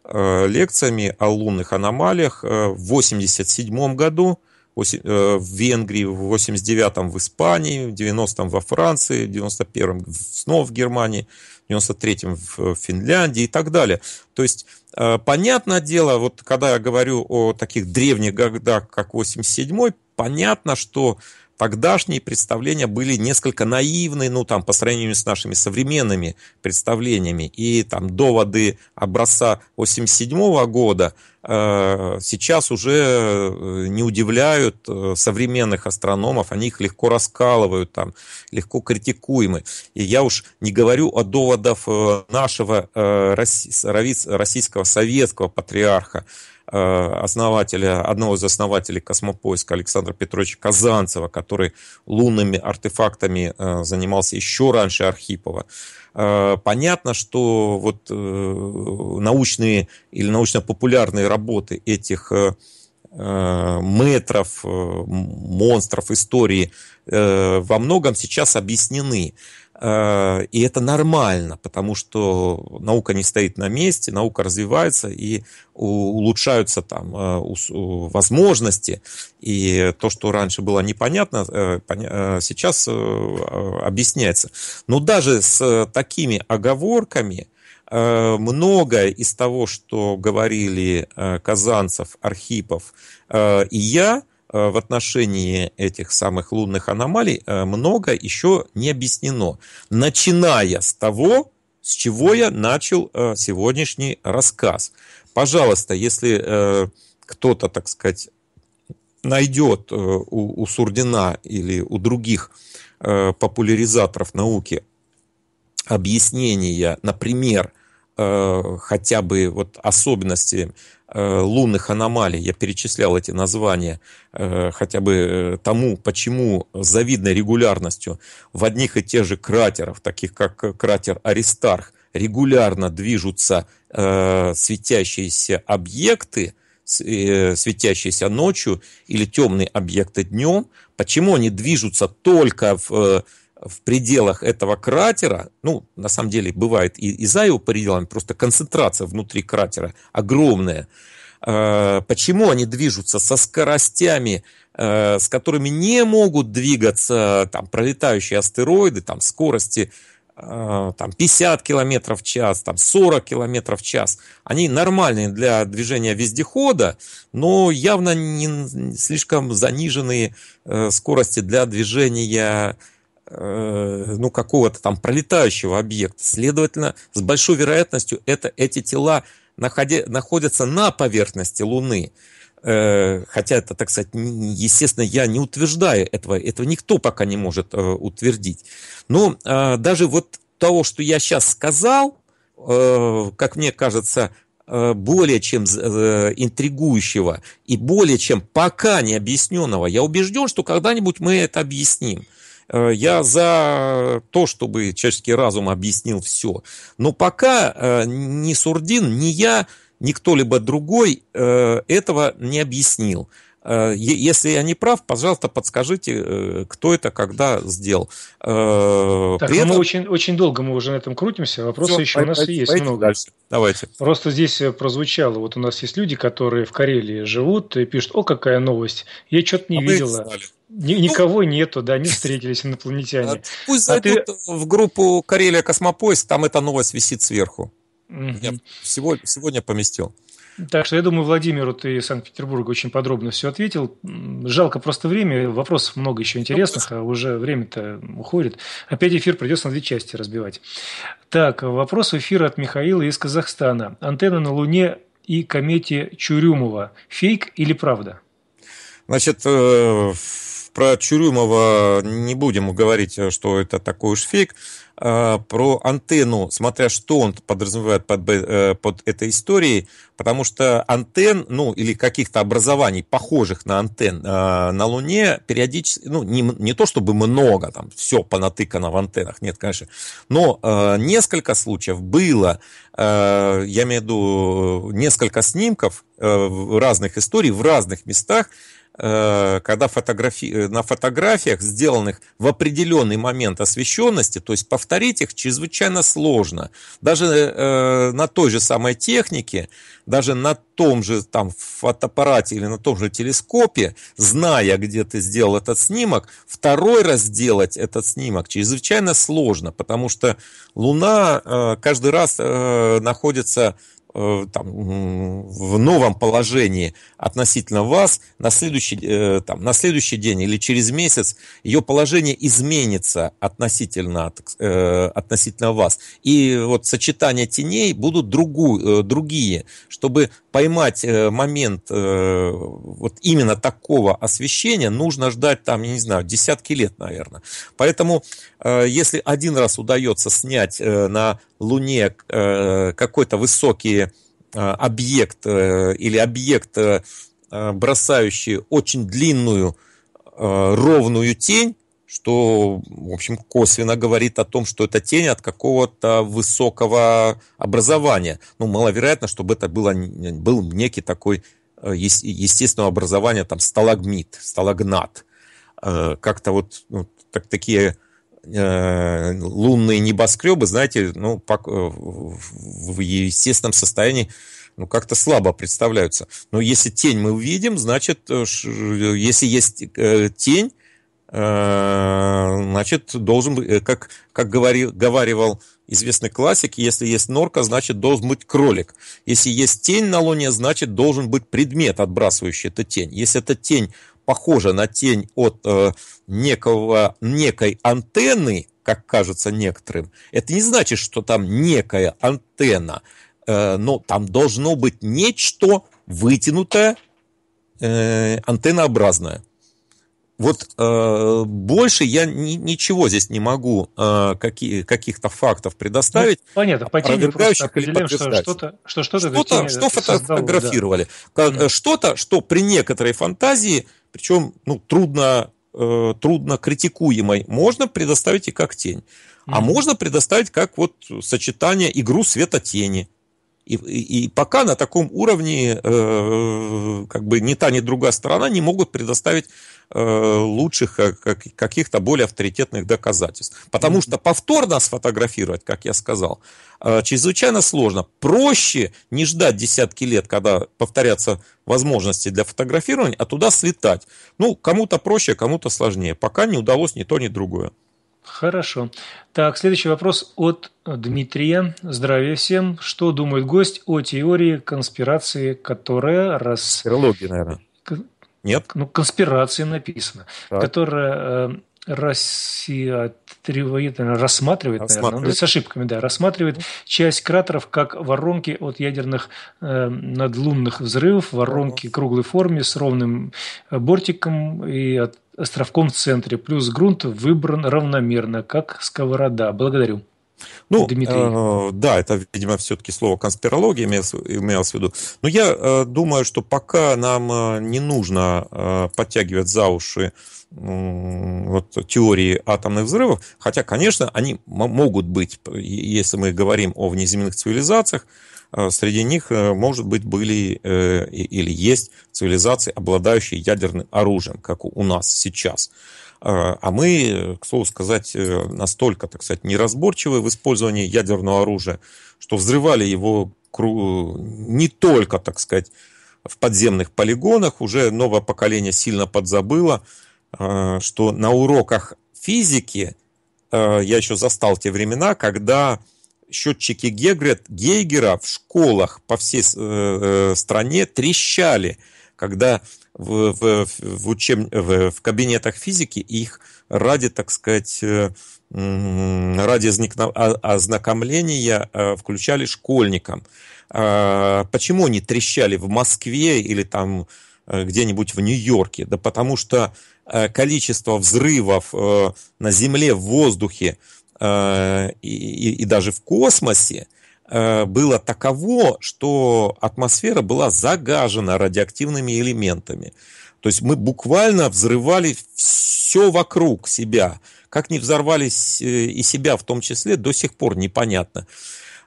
лекциями о лунных аномалиях. В 1987 году Э, в Венгрии, в 89-м в Испании, в 90-м во Франции, в 91-м снова в Германии, в 93-м э, в Финляндии и так далее. То есть, э, понятное дело, вот когда я говорю о таких древних годах, как 87-й, понятно, что тогдашние представления были несколько наивны, ну, там, по сравнению с нашими современными представлениями. И там доводы образца 87 -го года – Э, сейчас уже э, не удивляют э, современных астрономов, они их легко раскалывают, там, легко критикуемы. И я уж не говорю о доводах нашего российского советского патриарха, основателя, одного из основателей космопоиска Александра Петровича Казанцева, который лунными артефактами занимался еще раньше Архипова. Э, понятно, что вот э, научные или научно-популярные работы этих э, метров, монстров истории во многом сейчас объяснены. Э, и это нормально, потому что наука не стоит на месте, наука развивается и улучшаются там э, возможности. И то, что раньше было непонятно, э, сейчас объясняется. Но даже с такими оговорками многое из того, что говорили Казанцев, Архипов и я – Э, в отношении этих самых лунных аномалий э, много еще не объяснено. Начиная с того, с чего я начал э, сегодняшний рассказ. Пожалуйста, если кто-то, так сказать, найдет у, у Сурдина или у других популяризаторов науки объяснения, например, Э, хотя бы вот особенности э, лунных аномалий, я перечислял эти названия, э, хотя бы тому, почему с завидной регулярностью в одних и тех же кратерах, таких как кратер Аристарх, регулярно движутся светящиеся объекты, светящиеся ночью или темные объекты днем, почему они движутся только в в пределах этого кратера, ну, на самом деле бывает и, и за его пределами, просто концентрация внутри кратера огромная. А, почему они движутся со скоростями, э, с которыми не могут двигаться там, пролетающие астероиды, там, скорости э, там 50 км в час, там 40 км в час. Они нормальные для движения вездехода, но явно не слишком заниженные э, скорости для движения Э, ну, какого-то там пролетающего объекта. Следовательно, с большой вероятностью это, эти тела находя, находятся на поверхности Луны. Э, хотя это, так сказать, естественно, я не утверждаю этого, этого никто пока не может э, утвердить. Но даже вот того, что я сейчас сказал, как мне кажется, более чем интригующего и более чем пока необъясненного. Я убежден, что когда-нибудь мы это объясним. Э, я за то, чтобы человеческий разум объяснил все. Но пока э, ни Сурдин, ни я, ни кто-либо другой э, этого не объяснил. Э, если я не прав, пожалуйста, подскажите, э, кто это когда сделал. Э, так, При ну этом... мы очень, очень долго мы уже на этом крутимся. Вопросы Все, еще пойдите, у нас и есть много. Ну, дальше. Давайте. Просто здесь прозвучало, вот у нас есть люди, которые в Карелии живут и пишут, о, какая новость, я что-то не а видела. Ну, никого ну, нету, да, не встретились инопланетяне. Пусть а ты... в группу Карелия Космопоезд, там эта новость висит сверху. Угу. Я сегодня поместил. Так что я думаю, Владимиру ты из Санкт-Петербурга очень подробно все ответил. Жалко просто время, вопросов много еще ну, интересных, а уже время-то уходит. Опять эфир придется на две части разбивать. Так, вопрос эфира от Михаила из Казахстана. Антенна на Луне и комете Чурюмова. Фейк или правда? Значит, э, про Чурюмова не будем говорить, э, что это такой уж фейк. А про антенну, смотря что он подразумевает под, э, под этой историей, потому что антенн, ну, или каких-то образований, похожих на антенн э, на Луне, периодически, ну, не, не то чтобы много, там, все понатыкано в антеннах, нет, конечно, но несколько случаев было, я имею в виду несколько снимков разных историй в разных местах, Э, когда фотографии э, на фотографиях, сделанных в определенный момент освещенности, то есть повторить их чрезвычайно сложно. Даже э, на той же самой технике, даже на том же там, фотоаппарате или на том же телескопе, зная, где ты сделал этот снимок, второй раз сделать этот снимок чрезвычайно сложно, потому что Луна э, каждый раз э, находится Э, там, в новом положении относительно вас на следующий, э, там, на следующий день или через месяц ее положение изменится относительно, э, относительно вас. И вот сочетания теней будут другую другие, чтобы поймать момент вот именно такого освещения, нужно ждать там, я не знаю, десятки лет, наверное. Поэтому, если один раз удается снять на Луне какой-то высокий Э, объект э, или объект, э, бросающий очень длинную ровную тень, что, в общем, косвенно говорит о том, что это тень от какого-то высокого образования. Ну, маловероятно, чтобы это было, был некий такой естественного образования, там, сталагмит, сталагнат. Как-то вот ну, так, такие э, лунные небоскребы, знаете, ну, по, э, в естественном состоянии ну, как-то слабо представляются. Но если тень мы увидим, значит, э, если есть э, тень, значит, должен быть, как, как говорил, говаривал известный классик, если есть норка, значит, должен быть кролик. Если есть тень на луне, значит, должен быть предмет, отбрасывающий эту тень. Если эта тень похожа на тень от э, некого, некой антенны, как кажется некоторым, это не значит, что там некая антенна, э, но там должно быть нечто вытянутое, э, антеннообразное. Вот э, больше я ни, ничего здесь не могу э, какие, каких-то фактов предоставить. Ну, понятно, по теме просто определим, что что-то что, что, что, что фотографировали. Да. Как, что-то, что при некоторой фантазии причем ну, трудно, э, трудно критикуемой, можно предоставить и как тень. Mm-hmm. А можно предоставить как вот сочетание игру света-тени. И, и, и пока на таком уровне э, как бы ни та, ни другая сторона не могут предоставить Э, лучших э, каких-то более авторитетных доказательств. Потому что повторно сфотографировать, как я сказал, э, чрезвычайно сложно. Проще не ждать десятки лет, когда повторятся возможности для фотографирования, а туда слетать. Ну, кому-то проще, кому-то сложнее. Пока не удалось ни то, ни другое. Хорошо. Так, следующий вопрос от Дмитрия. Здравия всем. Что думает гость о теории конспирации, которая рас... Конспирология, наверное. Нет? Ну, конспирация написана, так. которая Россия э, тревоит, рассматривает, рассматривает, наверное, ну, с ошибками, да, рассматривает часть кратеров как воронки от ядерных э, надлунных взрывов, воронки круглой формы с ровным бортиком и островком в центре, плюс грунт выбран равномерно, как сковорода. Благодарю. Ну, Дмитрий. Э, да, это, видимо, все-таки слово конспирология имелось в виду. Но я э, думаю, что пока нам э, не нужно э, подтягивать за уши вот, теории атомных взрывов, хотя, конечно, они могут быть, если мы говорим о внеземных цивилизациях, э, среди них, э, может быть, были э, или есть цивилизации, обладающие ядерным оружием, как у нас сейчас. А, а мы, э, к слову сказать, э, настолько, так сказать, неразборчивы в использовании ядерного оружия, что взрывали его не только, так сказать, в подземных полигонах. Уже новое поколение сильно подзабыло, э, что на уроках физики я еще застал те времена, когда счетчики Гегрет, Гейгера в школах по всей стране трещали – когда в, в, в, учеб... в, в кабинетах физики их ради, так сказать, э, ради ознакомления э, включали школьникам. А почему они трещали в Москве или там э, где-нибудь в Нью-Йорке? Да потому что количество взрывов на Земле, в воздухе и, и, и даже в космосе Э, было таково, что атмосфера была загажена радиоактивными элементами. То есть мы буквально взрывали все вокруг себя. Как не взорвались э, и себя в том числе, до сих пор непонятно.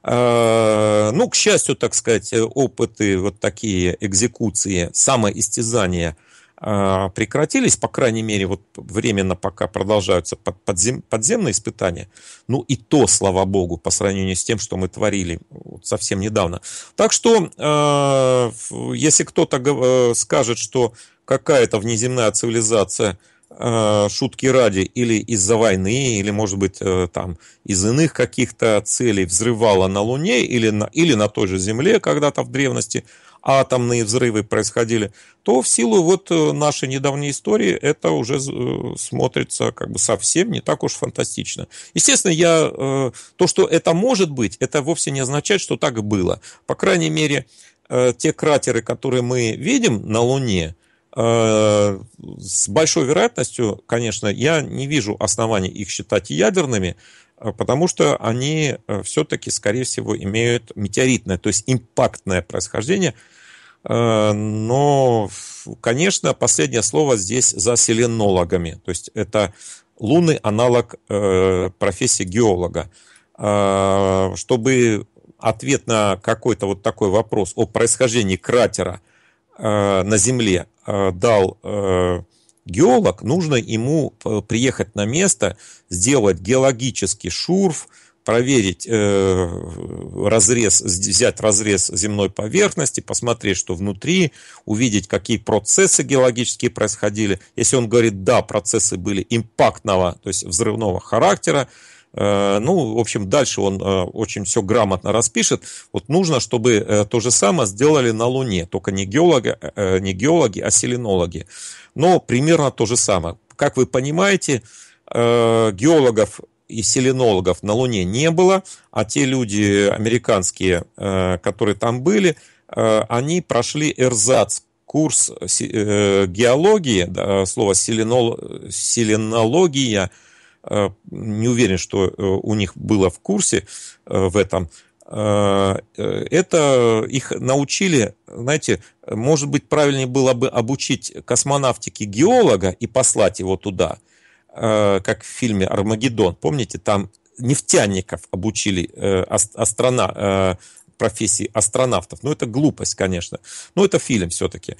Э, ну, к счастью, так сказать, опыты, вот такие экзекуции, самоистязания – а, прекратились, по крайней мере, вот временно пока продолжаются подзем, подземные испытания. Ну и то, слава богу, по сравнению с тем, что мы творили вот совсем недавно. Так что, э, если кто-то э, скажет, что какая-то внеземная цивилизация э, шутки ради или из-за войны, или, может быть, э, там из иных каких-то целей взрывала на Луне или на, или на той же Земле когда-то в древности – атомные взрывы происходили, то в силу вот э, нашей недавней истории это уже э, смотрится как бы совсем не так уж фантастично. Естественно, я, э, то, что это может быть, это вовсе не означает, что так и было. По крайней мере, те кратеры, которые мы видим на Луне, с большой вероятностью, конечно, я не вижу оснований их считать ядерными, а, потому что они э, все-таки, скорее всего, имеют метеоритное, то есть импактное происхождение. Э, но, конечно, последнее слово здесь за селенологами. То есть это лунный аналог э, профессии геолога. А, чтобы ответ на какой-то вот такой вопрос о происхождении кратера на Земле дал геолог, нужно ему э, приехать на место, сделать геологический шурф, проверить э, разрез, взять разрез земной поверхности, посмотреть, что внутри, увидеть, какие процессы геологические происходили. Если он говорит, да, процессы были импактного, то есть взрывного характера, Э, ну, в общем, дальше он э, очень все грамотно распишет. Вот нужно, чтобы э, то же самое сделали на Луне, только не геологи, не геологи а селенологи. Но примерно то же самое. Как вы понимаете, геологов и селенологов на Луне не было, а те люди американские, которые там были, они прошли эрзац, курс геологии, слово селенология – Э, не уверен, что э, у них было в курсе э, в этом, это их научили, знаете, может быть, правильнее было бы обучить космонавтике геолога и послать его туда, как в фильме «Армагеддон». Помните, там нефтяников обучили астрона, профессии астронавтов. Ну, это глупость, конечно. Но это фильм все-таки.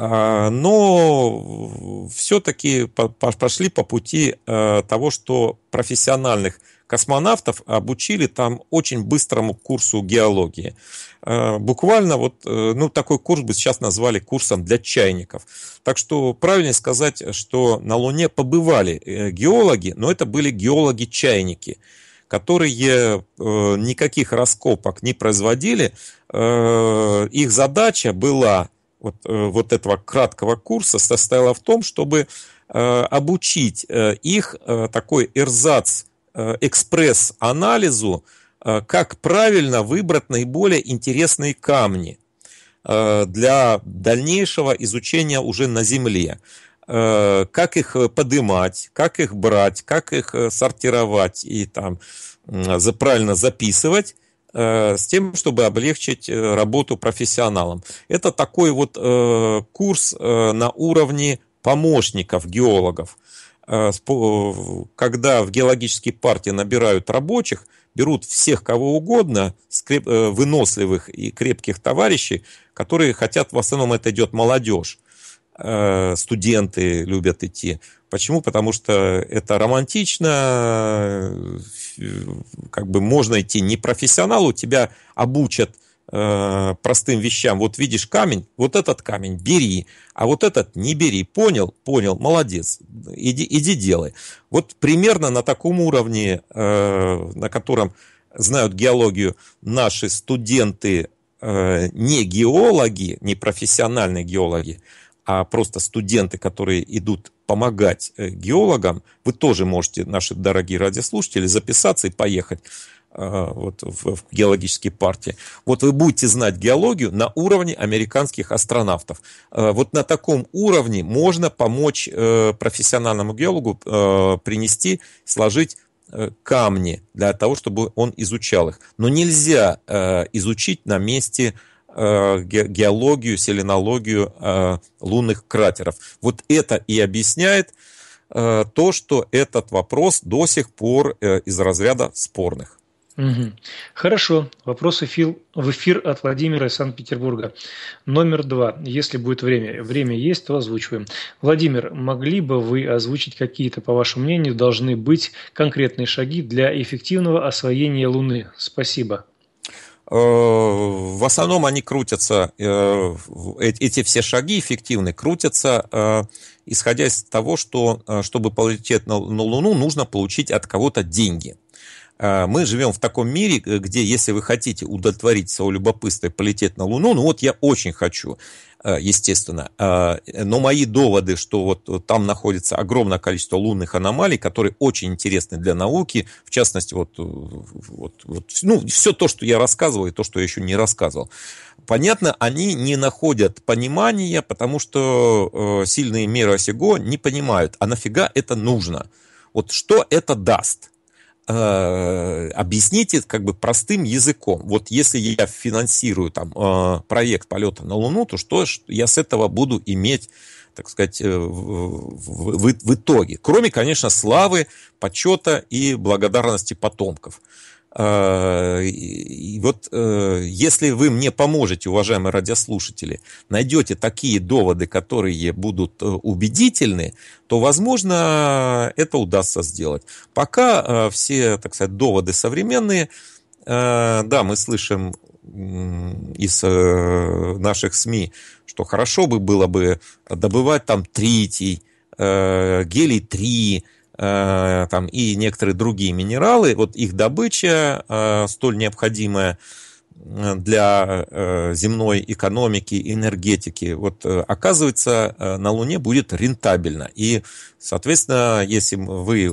А, но все-таки пошли по пути а, того, что профессиональных космонавтов обучили там очень быстрому курсу геологии. А, буквально вот, э, ну, такой курс бы сейчас назвали курсом для чайников. Так что правильно сказать, что на Луне побывали э, геологи, но это были геологи-чайники которые э, никаких раскопок не производили. Их задача была вот, э, вот этого краткого курса состояла в том, чтобы э, обучить э, их такой эрзац экспресс-анализу, как правильно выбрать наиболее интересные камни для дальнейшего изучения уже на Земле. Как их поднимать, как их брать, как их сортировать и там правильно записывать. Э, с тем, чтобы облегчить э, работу профессионалам. Это такой вот э, курс на уровне помощников геологов. Когда в геологические партии набирают рабочих, берут всех кого угодно, выносливых и крепких товарищей, которые хотят, в основном это идет молодежь, студенты любят идти, Почему? Потому что это романтично, как бы можно идти не профессионалу, тебя обучат э, простым вещам. Вот видишь камень, вот этот камень бери, а вот этот не бери. Понял? Понял, молодец, иди, иди делай. Вот примерно на таком уровне, э, на котором знают геологию наши студенты, э, не геологи, не профессиональные геологи, а просто студенты, которые идут помогать э, геологам, вы тоже можете, наши дорогие радиослушатели, записаться и поехать э, вот, в, в геологические партии. Вот вы будете знать геологию на уровне американских астронавтов. Э, вот на таком уровне можно помочь профессиональному геологу принести, сложить камни для того, чтобы он изучал их. Но нельзя изучить на месте Э, геологию, селенологию э, лунных кратеров. Вот это и объясняет э, то, что этот вопрос до сих пор из разряда спорных. Угу. Хорошо. Вопросы Фил в эфир от Владимира из Санкт-Петербурга. Номер два. Если будет время. Время есть, то озвучиваем. Владимир, могли бы вы озвучить какие-то, по вашему мнению, должны быть конкретные шаги для эффективного освоения Луны? Спасибо. Э, в основном они крутятся, э, эти все шаги эффективны, крутятся, э, исходя из того, что чтобы полететь на Луну, нужно получить от кого-то деньги. А, мы живем в таком мире, э, где, если вы хотите удовлетворить свое любопытство и полететь на Луну, ну вот я очень хочу, э, естественно. А, но мои доводы, что вот там находится огромное количество лунных аномалий, которые очень интересны для науки, в частности, вот, э, вот, вот ну, все то, что я рассказываю и то, что я еще не рассказывал. Понятно, они не находят понимания, потому что сильные мира сего не понимают, а нафига это нужно? Вот что это даст? Э, объясните как бы простым языком. Вот если я финансирую там э, проект полета на Луну, то что я с этого буду иметь, так сказать, э, в, в, в итоге? Кроме, конечно, славы, почета и благодарности потомков. Э, и вот э, если вы мне поможете, уважаемые радиослушатели, найдете такие доводы, которые будут э, убедительны, то, возможно, это удастся сделать. Пока все, так сказать, доводы современные, да, мы слышим из наших СМИ, что хорошо бы было бы добывать там третий гелий-3, Э, там, и некоторые другие минералы, вот их добыча, э, столь необходимая э, для земной экономики, энергетики, вот оказывается, на Луне будет рентабельно. И, соответственно, если вы,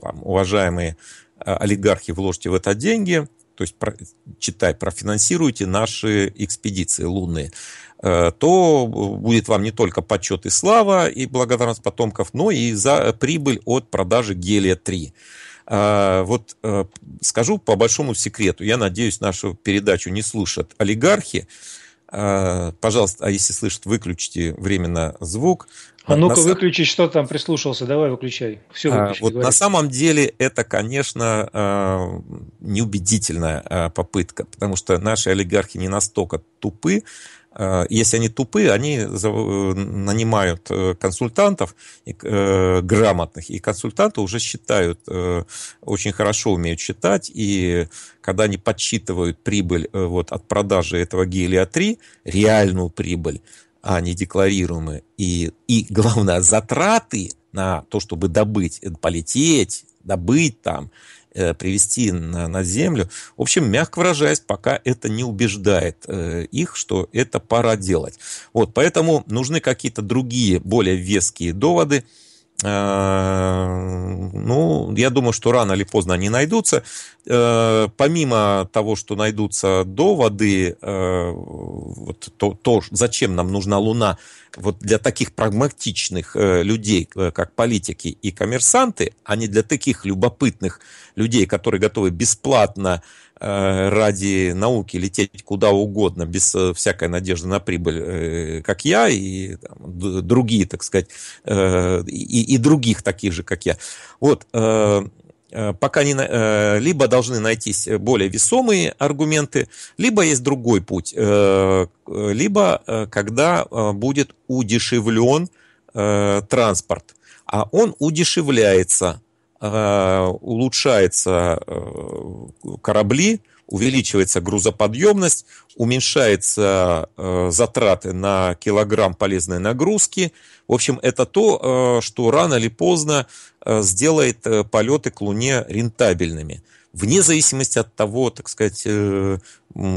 там, уважаемые олигархи, вложите в это деньги, то есть, читай, профинансируйте наши экспедиции лунные, Э, то будет вам не только почет и слава и благодарность потомков, но и за прибыль от продажи гелия-3. Э, вот э, скажу по большому секрету, я надеюсь, нашу передачу не слушают олигархи, пожалуйста, а если слышат, выключите временно звук. А ну-ка, на... выключи, что там прислушался, давай выключай. Все а, выключи, а, вот на самом деле это, конечно, неубедительная попытка, потому что наши олигархи не настолько тупы, Э, если они тупые, они э, нанимают э, консультантов грамотных, и консультанты уже считают, очень хорошо умеют считать, и когда они подсчитывают прибыль вот, от продажи этого гелия-3, реальную прибыль, а не декларируемые, и, и главное, затраты на то, чтобы добыть, полететь, добыть там, Э, привести на, на землю. В общем, мягко выражаясь, пока это не убеждает э, их, что это пора делать. Вот, поэтому нужны какие-то другие, более веские доводы, Э, ну, я думаю, что рано или поздно они найдутся. Э, помимо того, что найдутся до воды, э, вот то, то, зачем нам нужна Луна, вот для таких прагматичных людей, как политики и коммерсанты, а не для таких любопытных людей, которые готовы бесплатно Э, ради науки лететь куда угодно без э, всякой надежды на прибыль, э, как я, и там, другие, так сказать, и, и других таких же, как я. Вот, пока не, либо должны найтись более весомые аргументы, либо есть другой путь, либо когда будет удешевлен транспорт, а он удешевляется – Э, улучшаются э, корабли, увеличивается грузоподъемность, уменьшаются э, затраты на килограмм полезной нагрузки. В общем, это то, что рано или поздно сделает полеты к Луне рентабельными. Вне зависимости от того, так сказать,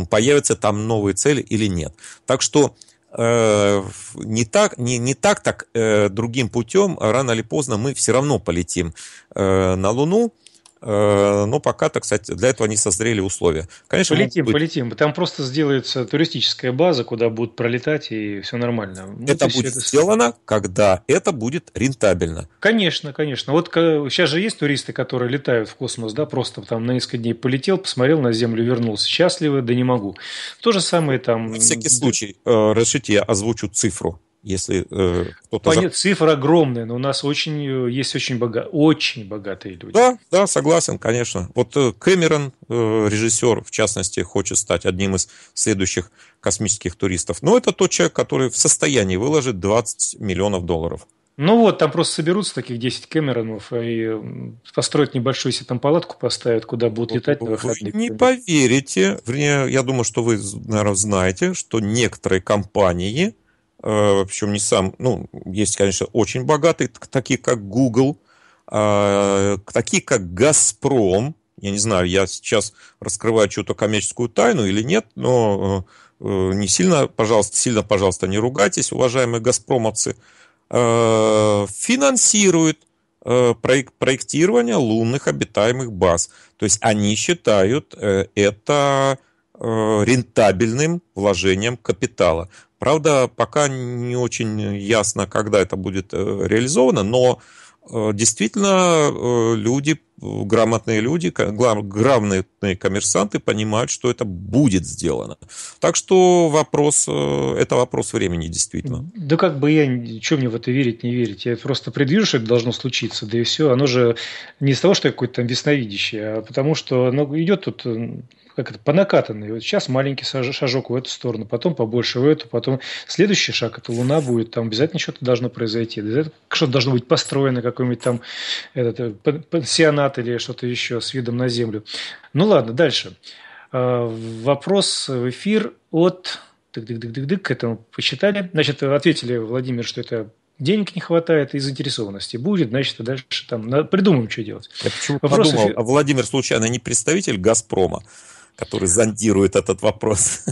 появятся там новые цели или нет. Так что э, не так, не, не так, так э, другим путем, а рано или поздно мы все равно полетим э, на Луну. Э, но пока, так сказать, для этого не созрели условия. Конечно, полетим, быть... полетим. Там просто сделается туристическая база, куда будут пролетать, и все нормально. Вот ну, это будет это... сделано, когда это будет рентабельно. Конечно, конечно. Вот сейчас же есть туристы, которые летают в космос, да, просто там на несколько дней полетел, посмотрел на Землю, вернулся. Счастливы, да не могу. То же самое там... На всякий случай, э, разрешите, я озвучу цифру. Если э, кто-то... Понятно, за... цифра огромная, но у нас очень, э, есть очень, бога... очень богатые люди. Да, да, согласен, конечно. Вот э, Кэмерон, э, режиссер, в частности, хочет стать одним из следующих космических туристов. Но это тот человек, который в состоянии выложить 20 миллионов долларов. Ну вот, там просто соберутся таких 10 Кэмеронов и построят небольшую себе там палатку поставят, куда будут летать на выходные. не поверите, вернее, я думаю, что вы, наверное, знаете, что некоторые компании – причем э, не сам, ну, есть, конечно, очень богатые, такие как Google, а, такие как Газпром, я не знаю, я сейчас раскрываю чью-то коммерческую тайну или нет, но э, э, не сильно, пожалуйста, сильно, пожалуйста, не ругайтесь, уважаемые газпромовцы, финансируют проектирование лунных обитаемых баз. То есть они считают это рентабельным вложением капитала. Правда, пока не очень ясно, когда это будет э, реализовано, но э, действительно э, люди грамотные люди, грамотные коммерсанты понимают, что это будет сделано. Так что вопрос, э, это вопрос времени действительно. Да как бы я, что мне в это верить, не верить? Я просто предвижу, что это должно случиться, да и все. Оно же не из того, что я какой-то там ясновидящий, а потому что оно ну, идет тут как это, по Вот сейчас маленький шажок в эту сторону, потом побольше в эту, потом следующий шаг – это Луна будет, там обязательно что-то должно произойти, что-то должно быть построено, какой-нибудь там этот, э, пансионат сенат или что-то еще с видом на землю. Ну ладно, дальше. Э, вопрос в эфир от... Дык-дык-дык-дык, этому посчитали. Значит, ответили Владимир, что это денег не хватает и заинтересованности будет, значит, дальше там придумаем, что делать. Я почему Вопрос подумал, эфир... а Владимир случайно не представитель «Газпрома»? который зондирует этот вопрос.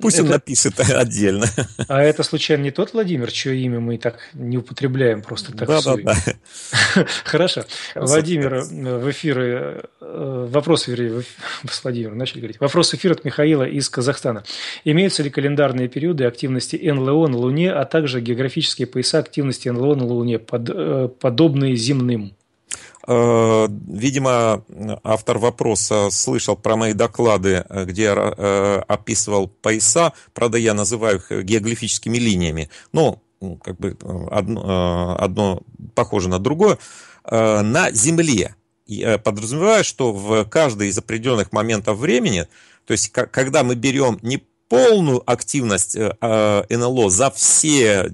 Пусть это... он напишет отдельно. А это случайно не тот Владимир, чье имя мы и так не употребляем просто так? Да, да, да. Хорошо. Владимир, э, в эфиры э, вопрос, вернее, с Владимиром начали говорить. Вопрос в эфир от Михаила из Казахстана. Имеются ли календарные периоды активности НЛО на Луне, а также географические пояса активности НЛО на Луне, э, подобные земным? Э, видимо, автор вопроса слышал про мои доклады, э, где я э, описывал пояса. Правда, я называю их геоглифическими линиями. Но как бы одно, одно похоже на другое. На Земле подразумеваю, что в каждый из определенных моментов времени, то есть когда мы берем не полную активность а, НЛО за все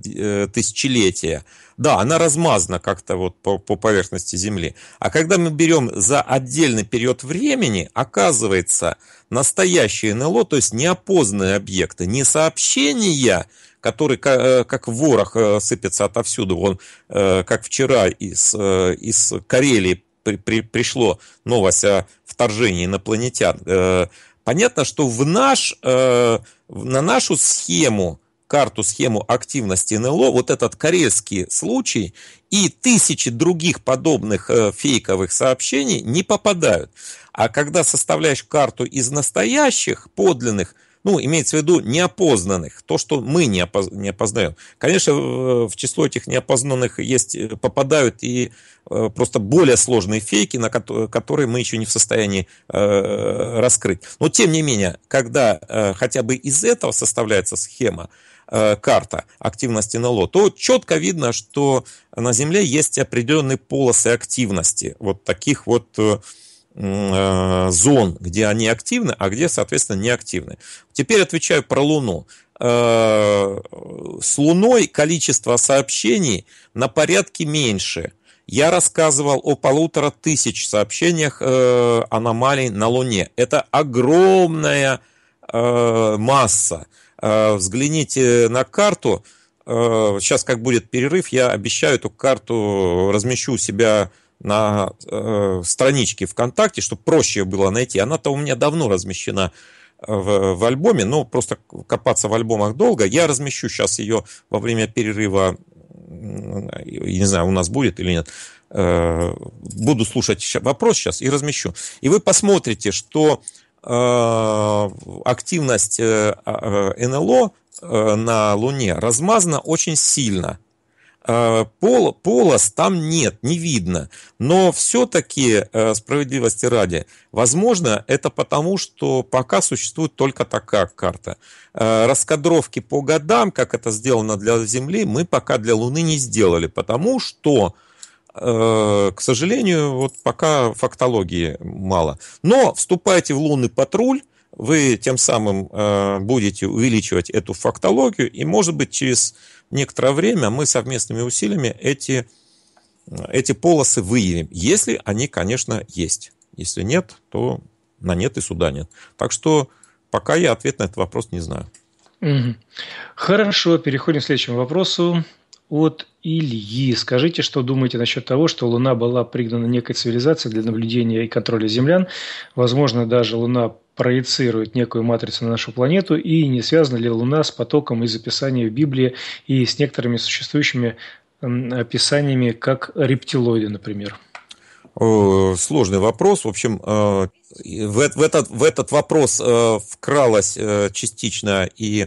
тысячелетия, да, она размазана как-то вот по, по поверхности Земли. А когда мы берем за отдельный период времени, оказывается, настоящие НЛО, то есть неопознанные объекты, не сообщения, которые э, как ворох э, сыпется отовсюду. Он, э, как вчера из, из Карелии при, при, пришло новость о вторжении инопланетян. Понятно, что в наш, на нашу схему карту, схему активности НЛО, вот этот корейский случай и тысячи других подобных э, фейковых сообщений не попадают. А когда составляешь карту из настоящих, подлинных, ну, имеется в виду неопознанных, то, что мы не, опоз... не опознаем. Конечно, в число этих неопознанных есть, э, попадают и э, просто более сложные фейки, на которые, которые мы еще не в состоянии э, раскрыть. Но, тем не менее, когда э, хотя бы из этого составляется схема, Э, карта активности НЛО, то четко видно, что на Земле есть определенные полосы активности, вот таких вот э, э, зон, где они активны, а где, соответственно, неактивны. Теперь отвечаю про Луну. С Луной количество сообщений на порядке меньше. Я рассказывал о полутора тысяч сообщениях аномалий на Луне. Это огромная масса. Э, взгляните на карту. Э, сейчас, как будет перерыв, я обещаю эту карту размещу у себя на э, страничке ВКонтакте, чтобы проще было найти. Она-то у меня давно размещена в, в альбоме, но просто копаться в альбомах долго. Я размещу сейчас ее во время перерыва, я не знаю, у нас будет или нет. Буду слушать вопрос сейчас и размещу. И вы посмотрите, что Э, активность э, а, э, НЛО на Луне размазана очень сильно. Пол, полос там нет, не видно. Но все-таки, справедливости ради, возможно, это потому, что пока существует только такая карта. Раскадровки по годам, как это сделано для Земли, мы пока для Луны не сделали, потому что Э, к сожалению, вот пока фактологии мало. Но вступайте в лунный патруль, вы тем самым э, будете увеличивать эту фактологию, и, может быть, через некоторое время мы совместными усилиями эти, эти полосы выявим, если они, конечно, есть. Если нет, то на нет и суда нет. Так что пока я ответ на этот вопрос не знаю. Хорошо, переходим к следующему вопросу от Ильи. Скажите, что думаете насчет того, что Луна была пригнана некой цивилизацией для наблюдения и контроля землян? Возможно, даже Луна проецирует некую матрицу на нашу планету, и не связана ли Луна с потоком из описания в Библии и с некоторыми существующими описаниями, как рептилоиды, например? Сложный вопрос. В общем, э, в этот, в этот вопрос э, вкралась э, частично и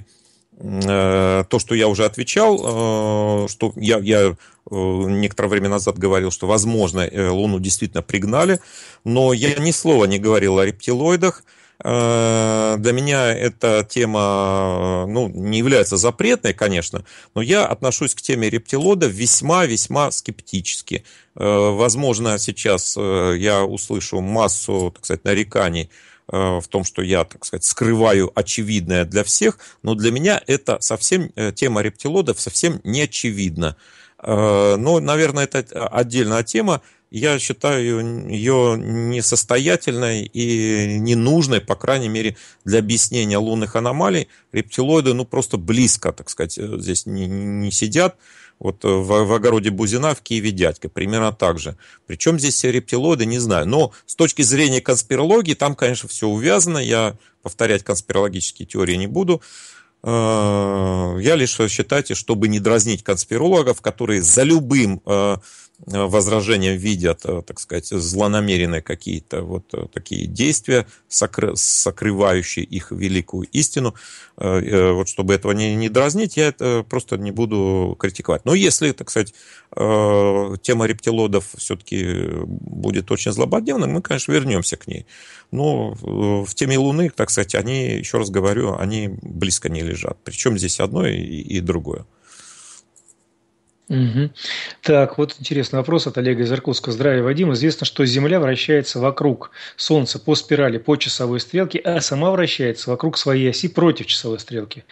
Э, то, что я уже отвечал, э, что я, я э, некоторое время назад говорил, что, возможно, Луну действительно пригнали, но я ни слова не говорил о рептилоидах. Для меня эта тема ну, не является запретной, конечно, но я отношусь к теме рептилода весьма-весьма скептически. Возможно, сейчас я услышу массу, так сказать, нареканий Э, в том, что я, так сказать, скрываю очевидное для всех, но для меня это совсем, э, тема рептилодов совсем не очевидна. Э, но, наверное, это отдельная тема. Я считаю ее несостоятельной и ненужной, по крайней мере, для объяснения лунных аномалий. Рептилоиды, ну, просто близко, так сказать, здесь не, не сидят. Вот э, в, в огороде Бузина в Киеве дядька. Примерно так же. Причем здесь рептилоиды, не знаю. Но с точки зрения конспирологии, там, конечно, все увязано. Я повторять конспирологические теории не буду. Э, я лишь считаю, чтобы не дразнить конспирологов, которые за любым э, возражением видят, э, так сказать, злонамеренные какие-то вот э, такие действия, сокрывающие их великую истину, э, вот чтобы этого не, не дразнить, я это просто не буду критиковать. Но если, так сказать, тема рептилодов все-таки будет очень злободневной, мы, конечно, вернемся к ней. Но в теме Луны, так сказать, они, еще раз говорю, они близко не лежат. Причем здесь одно и, и другое. Угу. Так, вот интересный вопрос от Олега из Иркутска. Здравия, Вадим. Известно, что Земля вращается вокруг Солнца по спирали, по часовой стрелке, а сама вращается вокруг своей оси против часовой стрелки.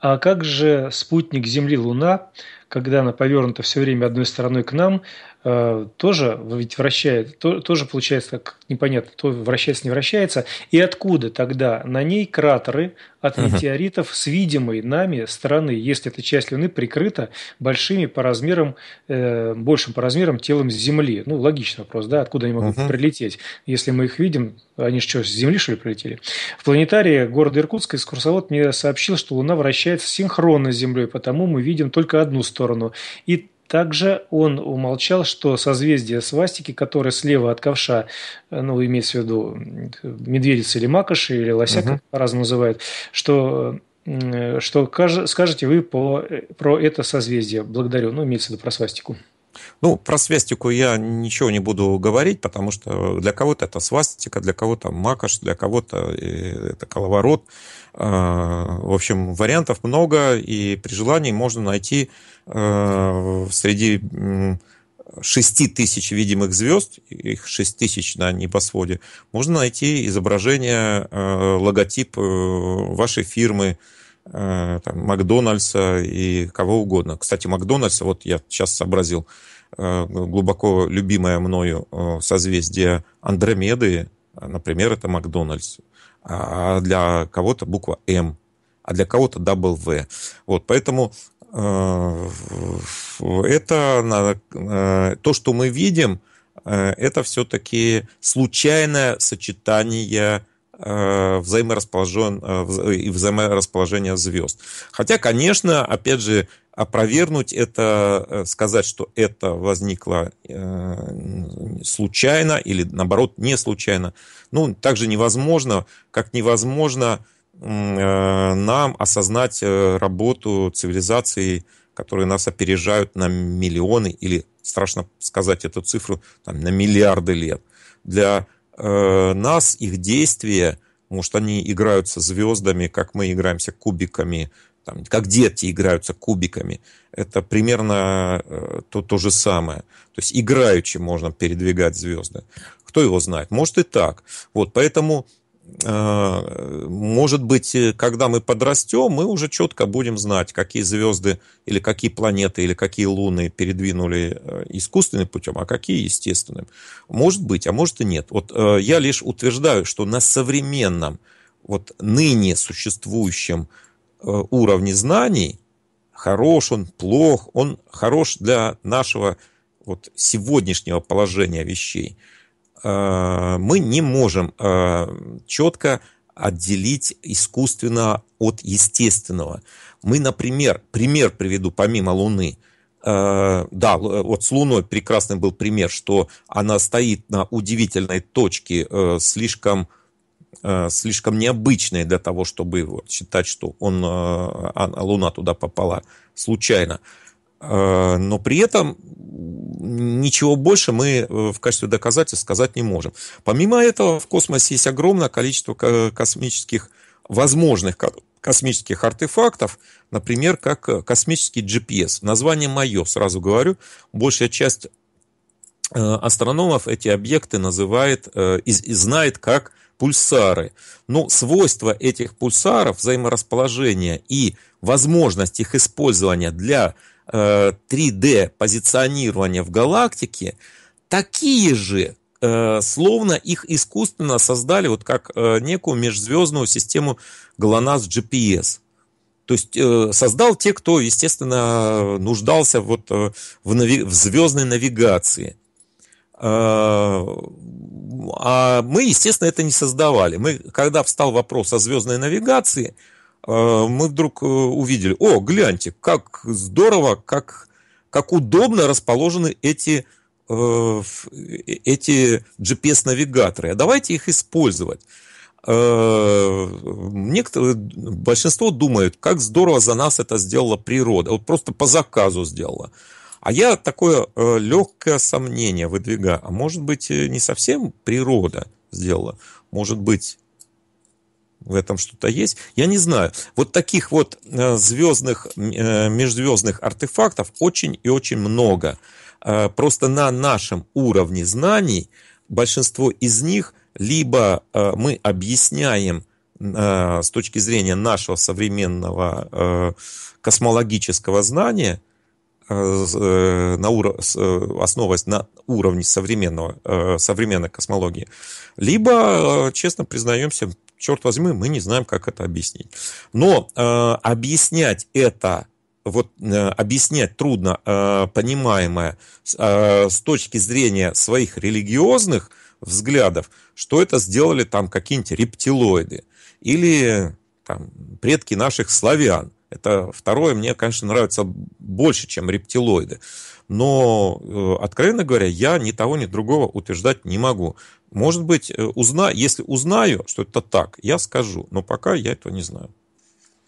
А как же спутник Земли Луна, когда она повернута все время одной стороной к нам, Э, тоже ведь вращает, то, тоже получается как непонятно, то вращается, не вращается. И откуда тогда на ней кратеры от uh-huh. метеоритов с видимой нами стороны, если эта часть Луны прикрыта большими по размерам, э, большим по размерам телом Земли? Ну, логичный вопрос, да, откуда они могут uh-huh. прилететь? Если мы их видим, они что, с Земли, что ли, прилетели? В планетарии города Иркутска экскурсовод мне сообщил, что Луна вращается синхронно с Землей, потому мы видим только одну сторону. И также он умолчал, что созвездие свастики, которое слева от ковша, э, ну, имеется в виду медведица или макоши, или лося, угу. Uh по-разному называют, что э, что скажете вы по, э, про это созвездие. Благодарю. Ну, имеется в виду про свастику. Ну, про свастику я ничего не буду говорить, потому что для кого-то это свастика, для кого-то макаш, для кого-то э, это коловорот. А, в общем, вариантов много, и при желании можно найти э, среди шести тысяч видимых звезд, их шесть тысяч на небосводе, можно найти изображение, э, логотип вашей фирмы, там, Макдональдса и кого угодно. Кстати, Макдональдса, вот я сейчас сообразил, Э, глубоко любимое мною э, созвездие Андромеды, э, например, это Макдональдс, а, а для кого-то буква М, а для кого-то W. Вот, поэтому это то, что мы видим, это все-таки случайное сочетание взаиморасположен, и взаиморасположения звезд. Хотя, конечно, опять же, Опровергнуть это, э, сказать, что это возникло э, случайно или, наоборот, не случайно, ну, также невозможно, как невозможно э, нам осознать работу цивилизации, которые нас опережают на миллионы или, страшно сказать эту цифру, там, на миллиарды лет. Для нас их действия, может, они играются звездами, как мы играемся кубиками – там, как дети играются кубиками, это примерно э, то, то же самое. То есть играючи можно передвигать звезды. Кто его знает? Может и так. Вот, поэтому э, может быть, э, когда мы подрастем, мы уже четко будем знать, какие звезды или какие планеты или какие луны передвинули э, искусственным путем, а какие естественным. Может быть, а может и нет. Вот я лишь утверждаю, что на современном, вот ныне существующем Э, уровне знаний, хорош он, плох, он хорош для нашего вот сегодняшнего положения вещей. Э, мы не можем э, четко отделить искусственного от естественного. Мы, например, пример приведу помимо Луны. Да, вот с Луной прекрасный был пример, что она стоит на удивительной точке, слишком Э, слишком необычной для того, чтобы считать, что он, э, а, а Луна туда попала случайно. Э, но при этом ничего больше мы в качестве доказательств сказать не можем. Помимо этого, в космосе есть огромное количество космических возможных космических артефактов, например, как космический GPS. Название мое, сразу говорю, большая часть астрономов эти объекты называет и знает как пульсары. Но ну, свойства этих пульсаров, взаиморасположение и возможность их использования для 3D э, позиционирования в галактике такие же, э, словно их искусственно создали вот как э, некую межзвездную систему глонасс GPS. То есть создал те, кто, естественно, нуждался вот в, нави- в звездной навигации. А мы, естественно, это не создавали. Мы, когда встал вопрос о звездной навигации, э, мы вдруг э, увидели, о, гляньте, как здорово, как, как удобно расположены эти, э, эти GPS-навигаторы. А давайте их использовать. Некоторые, большинство думают, как здорово за нас это сделала природа. Вот просто по заказу сделала. А я такое э, легкое сомнение выдвигаю. А может быть, э, не совсем природа сделала? Может быть, в этом что-то есть. Я не знаю. Вот таких вот э, звездных, межзвездных э, артефактов очень и очень много. Просто на нашем уровне знаний большинство из них либо мы объясняем с точки зрения нашего современного космологического знания, Э, э, на уро... Э, основываясь на уровне современного, современной космологии, либо, честно признаемся, черт возьми, мы не знаем, как это объяснить. Но объяснять это вот э, объяснять трудно э, понимаемое э, с точки зрения своих религиозных взглядов, что это сделали там какие-нибудь рептилоиды или там, предки наших славян. Это второе мне, конечно, нравится больше, чем рептилоиды. Но, э, откровенно говоря, я ни того, ни другого утверждать не могу. Может быть, э, узна... если узнаю, что это так, я скажу, но пока я этого не знаю.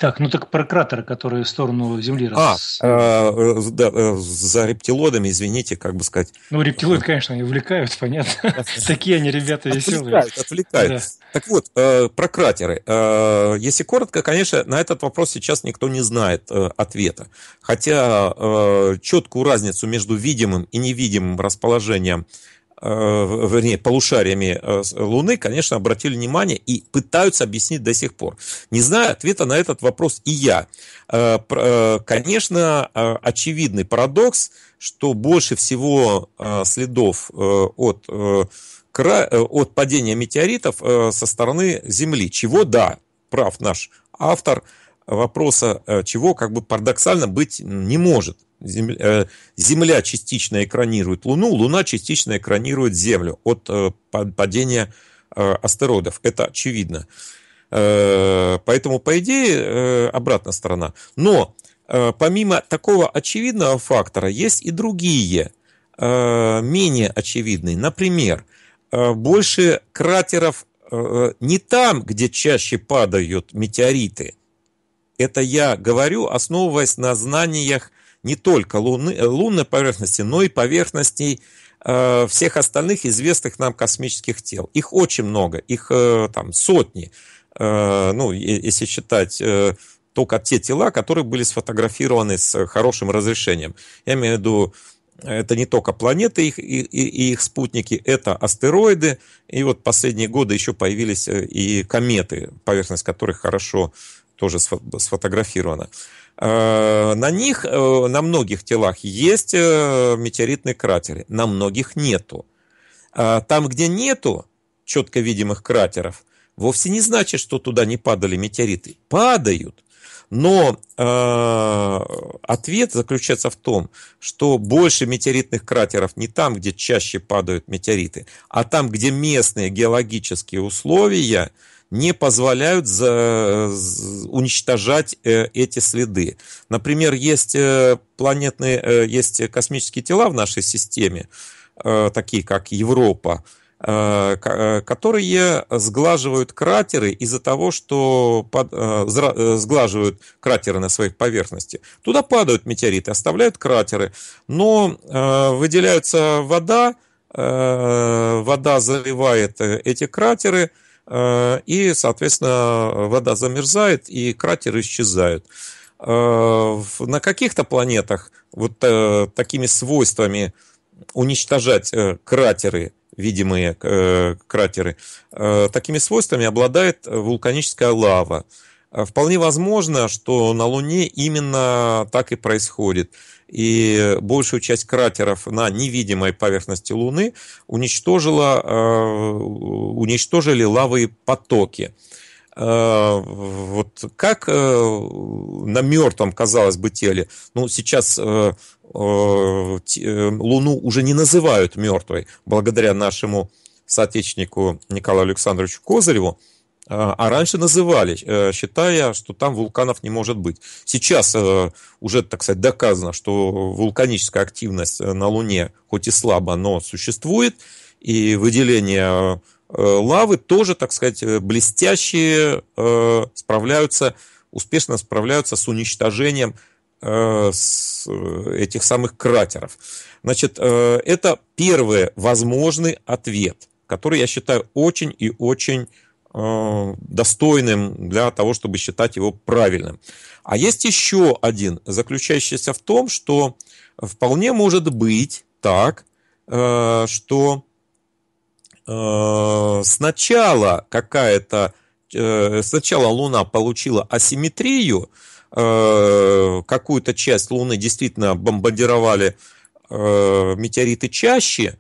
Так, ну так про кратеры, которые в сторону Земли а, раз... А, э, да, э, за рептилоидами, извините, как бы сказать. Ну, рептилоиды, конечно, они увлекают, понятно. Такие они, ребята, веселые. Отвлекают, Так вот, э, про кратеры. Э, если коротко, конечно, на этот вопрос сейчас никто не знает э, ответа. Хотя четкую разницу между видимым и невидимым расположением Э, вернее, полушариями э, Луны, конечно, обратили внимание и пытаются объяснить до сих пор. Не знаю ответа на этот вопрос и я. Э, конечно, очевидный парадокс, что больше всего следов от от падения метеоритов со стороны Земли, чего, да, прав наш автор вопроса, чего как бы парадоксально быть не может – Земля, э, Земля частично экранирует Луну, Луна частично экранирует Землю от э, падения э, астероидов. Это очевидно. Поэтому, по идее, обратная сторона. Но помимо такого очевидного фактора есть и другие, менее очевидные. Например, больше кратеров не там, где чаще падают метеориты. Это я говорю, основываясь на знаниях не только Луны, э, лунной поверхности, но и поверхностей э, всех остальных известных нам космических тел. Их очень много, их э, там сотни, э, ну, если считать э, только те тела, которые были сфотографированы с хорошим разрешением. Я имею в виду это не только планеты их, и, и их спутники, это астероиды. И вот последние годы еще появились э, и кометы, поверхность которых хорошо тоже сфотографирована. Э, на них, э, на многих телах есть э, метеоритные кратеры, на многих нету. А там, где нету четко видимых кратеров, вовсе не значит, что туда не падали метеориты. Падают. Но э, ответ заключается в том, что больше метеоритных кратеров не там, где чаще падают метеориты, а там, где местные геологические условия не позволяют за, уничтожать э, эти следы. Например, есть э, планетные, э, есть космические тела в нашей системе, такие как Европа, которые сглаживают кратеры из-за того, что под, сглаживают кратеры на своих поверхности. Туда падают метеориты, оставляют кратеры, но выделяется вода, вода заливает эти кратеры – Э, и, соответственно, вода замерзает, и кратеры исчезают. Э, на каких-то планетах вот э, такими свойствами уничтожать кратеры, видимые кратеры, такими свойствами обладает вулканическая лава. Вполне возможно, что на Луне именно так и происходит и большую часть кратеров на невидимой поверхности Луны уничтожила, э, уничтожили лавовые потоки э, вот как э, на мертвом, казалось бы, теле, ну, сейчас Луну уже не называют мертвой, благодаря нашему соотечественнику Николаю Александровичу Козыреву, а, а раньше называли, э, считая, что там вулканов не может быть. Сейчас э, уже, так сказать, доказано, что вулканическая активность э, на Луне, хоть и слабо, но существует, и выделение лавы тоже, так сказать, блестящие справляются, успешно справляются с уничтожением этих самых кратеров. Значит, это первый возможный ответ, который я считаю очень и очень Э, достойным для того, чтобы считать его правильным. А есть еще один, заключающийся в том, что вполне может быть так, э, что э, сначала какая-то сначала Луна получила асимметрию, какую-то часть Луны действительно бомбардировали метеориты чаще,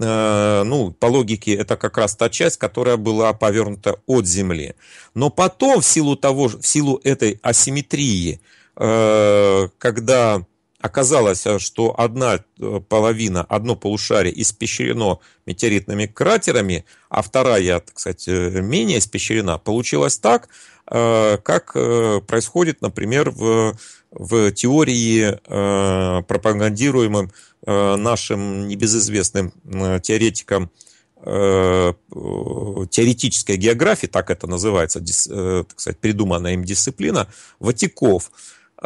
Э, ну, по логике, это как раз та часть, которая была повернута от Земли. Но потом, в силу того, в силу этой асимметрии, э, когда оказалось, что одна э, половина, одно полушарие испещрено метеоритными кратерами, а вторая, так сказать, менее испещрена, получилось так, как происходит, например, в в теории, э, пропагандируемым э, нашим небезызвестным э, теоретиком теоретической географии, так это называется, так сказать, придуманная им дисциплина, Ватиков,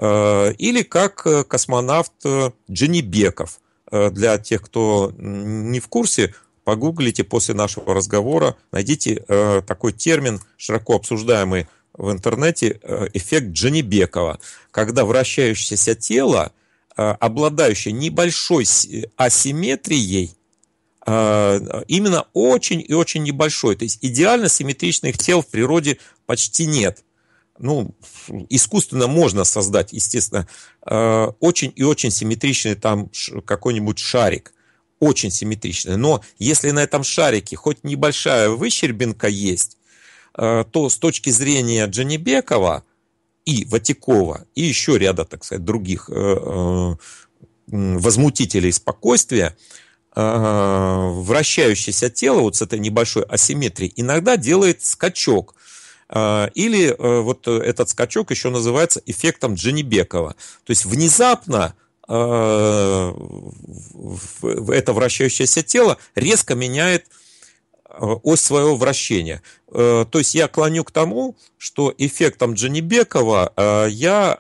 или как космонавт Джинибеков Для тех, кто не в курсе, погуглите после нашего разговора, найдите такой термин, широко обсуждаемый в интернете э, эффект Джанибекова, когда вращающееся тело, э, обладающее небольшой э, асимметрией, именно очень и очень небольшой. То есть идеально симметричных тел в природе почти нет. Ну, искусственно можно создать, естественно, очень и очень симметричный там какой-нибудь шарик. Очень симметричный. Но если на этом шарике хоть небольшая выщербинка есть, Э, то с точки зрения Джанибекова и Ватикова, и еще ряда, так сказать, других э, э, возмутителей спокойствия, вращающееся тело вот с этой небольшой асимметрией иногда делает скачок. Или вот этот скачок еще называется эффектом Дженебекова. То есть внезапно это вращающееся тело резко меняет Э, ось своего вращения. Э, то есть я клоню к тому, что эффектом Джанибекова э, я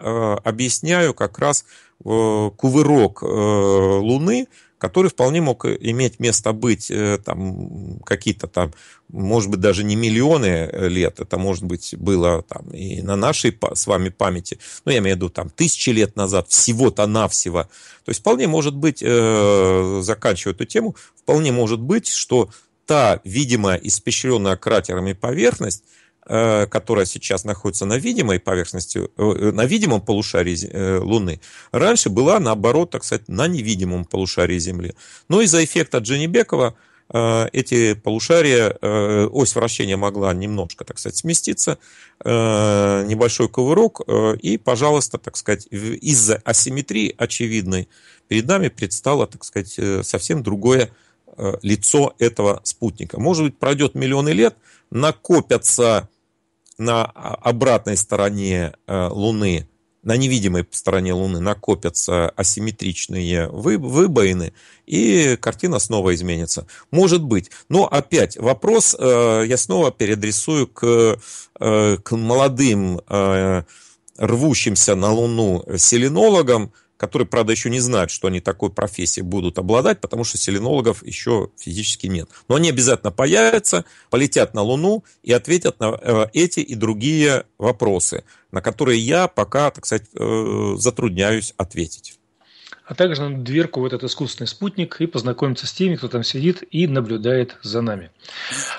объясняю как раз кувырок Луны, который вполне мог иметь место быть там какие-то там, может быть, даже не миллионы лет, это, может быть, было там и на нашей с вами памяти, ну, я имею в виду там тысячи лет назад, всего-то навсего. То есть вполне может быть, заканчивая эту тему, вполне может быть, что та, видимая, испещренная кратерами поверхность, э, которая сейчас находится на видимой поверхности, э, на видимом полушарии э, Луны, раньше была, наоборот, так сказать, на невидимом полушарии Земли. Но из-за эффекта Дженнибекова эти полушария, ось вращения могла немножко, так сказать, сместиться, небольшой кувырок, и, пожалуйста, так сказать, из-за асимметрии очевидной перед нами предстало, так сказать, совсем другое Э, лицо этого спутника. Может быть, пройдет миллионы лет, накопятся на обратной стороне э, Луны, на невидимой стороне Луны накопятся асимметричные выбоины, и картина снова изменится. Может быть. Но опять вопрос э, я снова передрисую к, к молодым рвущимся на Луну селенологам, которые, правда, еще не знают, что они такой профессией будут обладать, потому что селенологов еще физически нет. Но они обязательно появятся, полетят на Луну и ответят на э, эти и другие вопросы, на которые я пока, так сказать, э, затрудняюсь ответить. А также нам дверку в этот искусственный спутник и познакомиться с теми, кто там сидит и наблюдает за нами.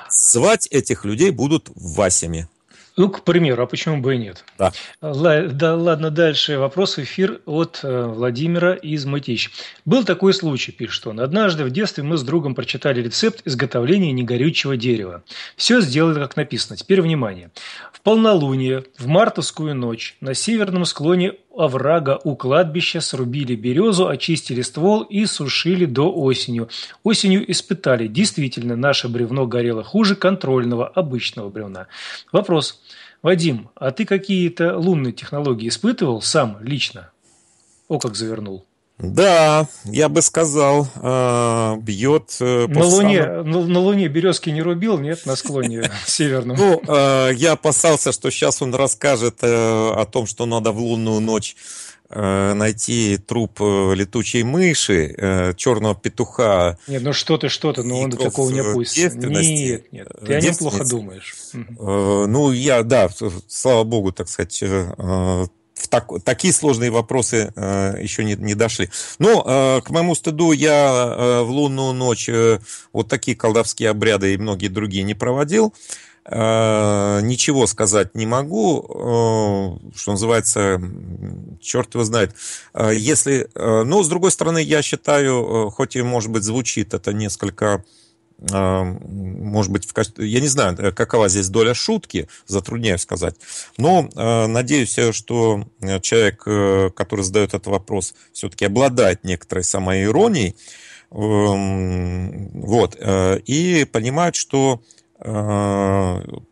Звать этих людей будут Васями. Ну, к примеру, а почему бы и нет? Да. А, Л- да ладно, дальше вопрос эфир от э, Владимира из Мытищ. Был такой случай, пишет он. Однажды в детстве мы с другом прочитали рецепт изготовления негорючего дерева. Все сделали, как написано. Теперь внимание полнолуние, в мартовскую ночь, на северном склоне оврага у кладбища срубили березу, очистили ствол и сушили до осенью. Осенью испытали. Действительно, наше бревно горело хуже контрольного, обычного бревна. Вопрос. Вадим, а ты какие-то лунные технологии испытывал сам лично? О, как завернул. Да, я бы сказал, э, бьет э, по на Луне, самым... на, Луне березки не рубил, нет, на склоне северном. Ну, э, я опасался, что сейчас он расскажет о том, что надо в лунную ночь найти труп летучей мыши, черного петуха. Нет, ну что-то, что-то, но он такого не опустит. Нет, нет, ты о нем плохо думаешь. Ну, я, да, слава богу, так сказать, в так, такие сложные вопросы э, еще не, не дошли. Но, э, к моему стыду, я э, в лунную ночь э, вот такие колдовские обряды и многие другие не проводил. Э, ничего сказать не могу, э, что называется, черт его знает. Э, если, э, ну, с другой стороны, я считаю, э, хоть и, может быть, звучит это несколько... Э, а, может быть, в качестве... я не знаю, э, какова здесь доля шутки, затрудняюсь сказать. Но э, надеюсь, что э, человек, который задает этот вопрос, все-таки обладает некоторой самоиронией. Эм, э, вот. И понимает, что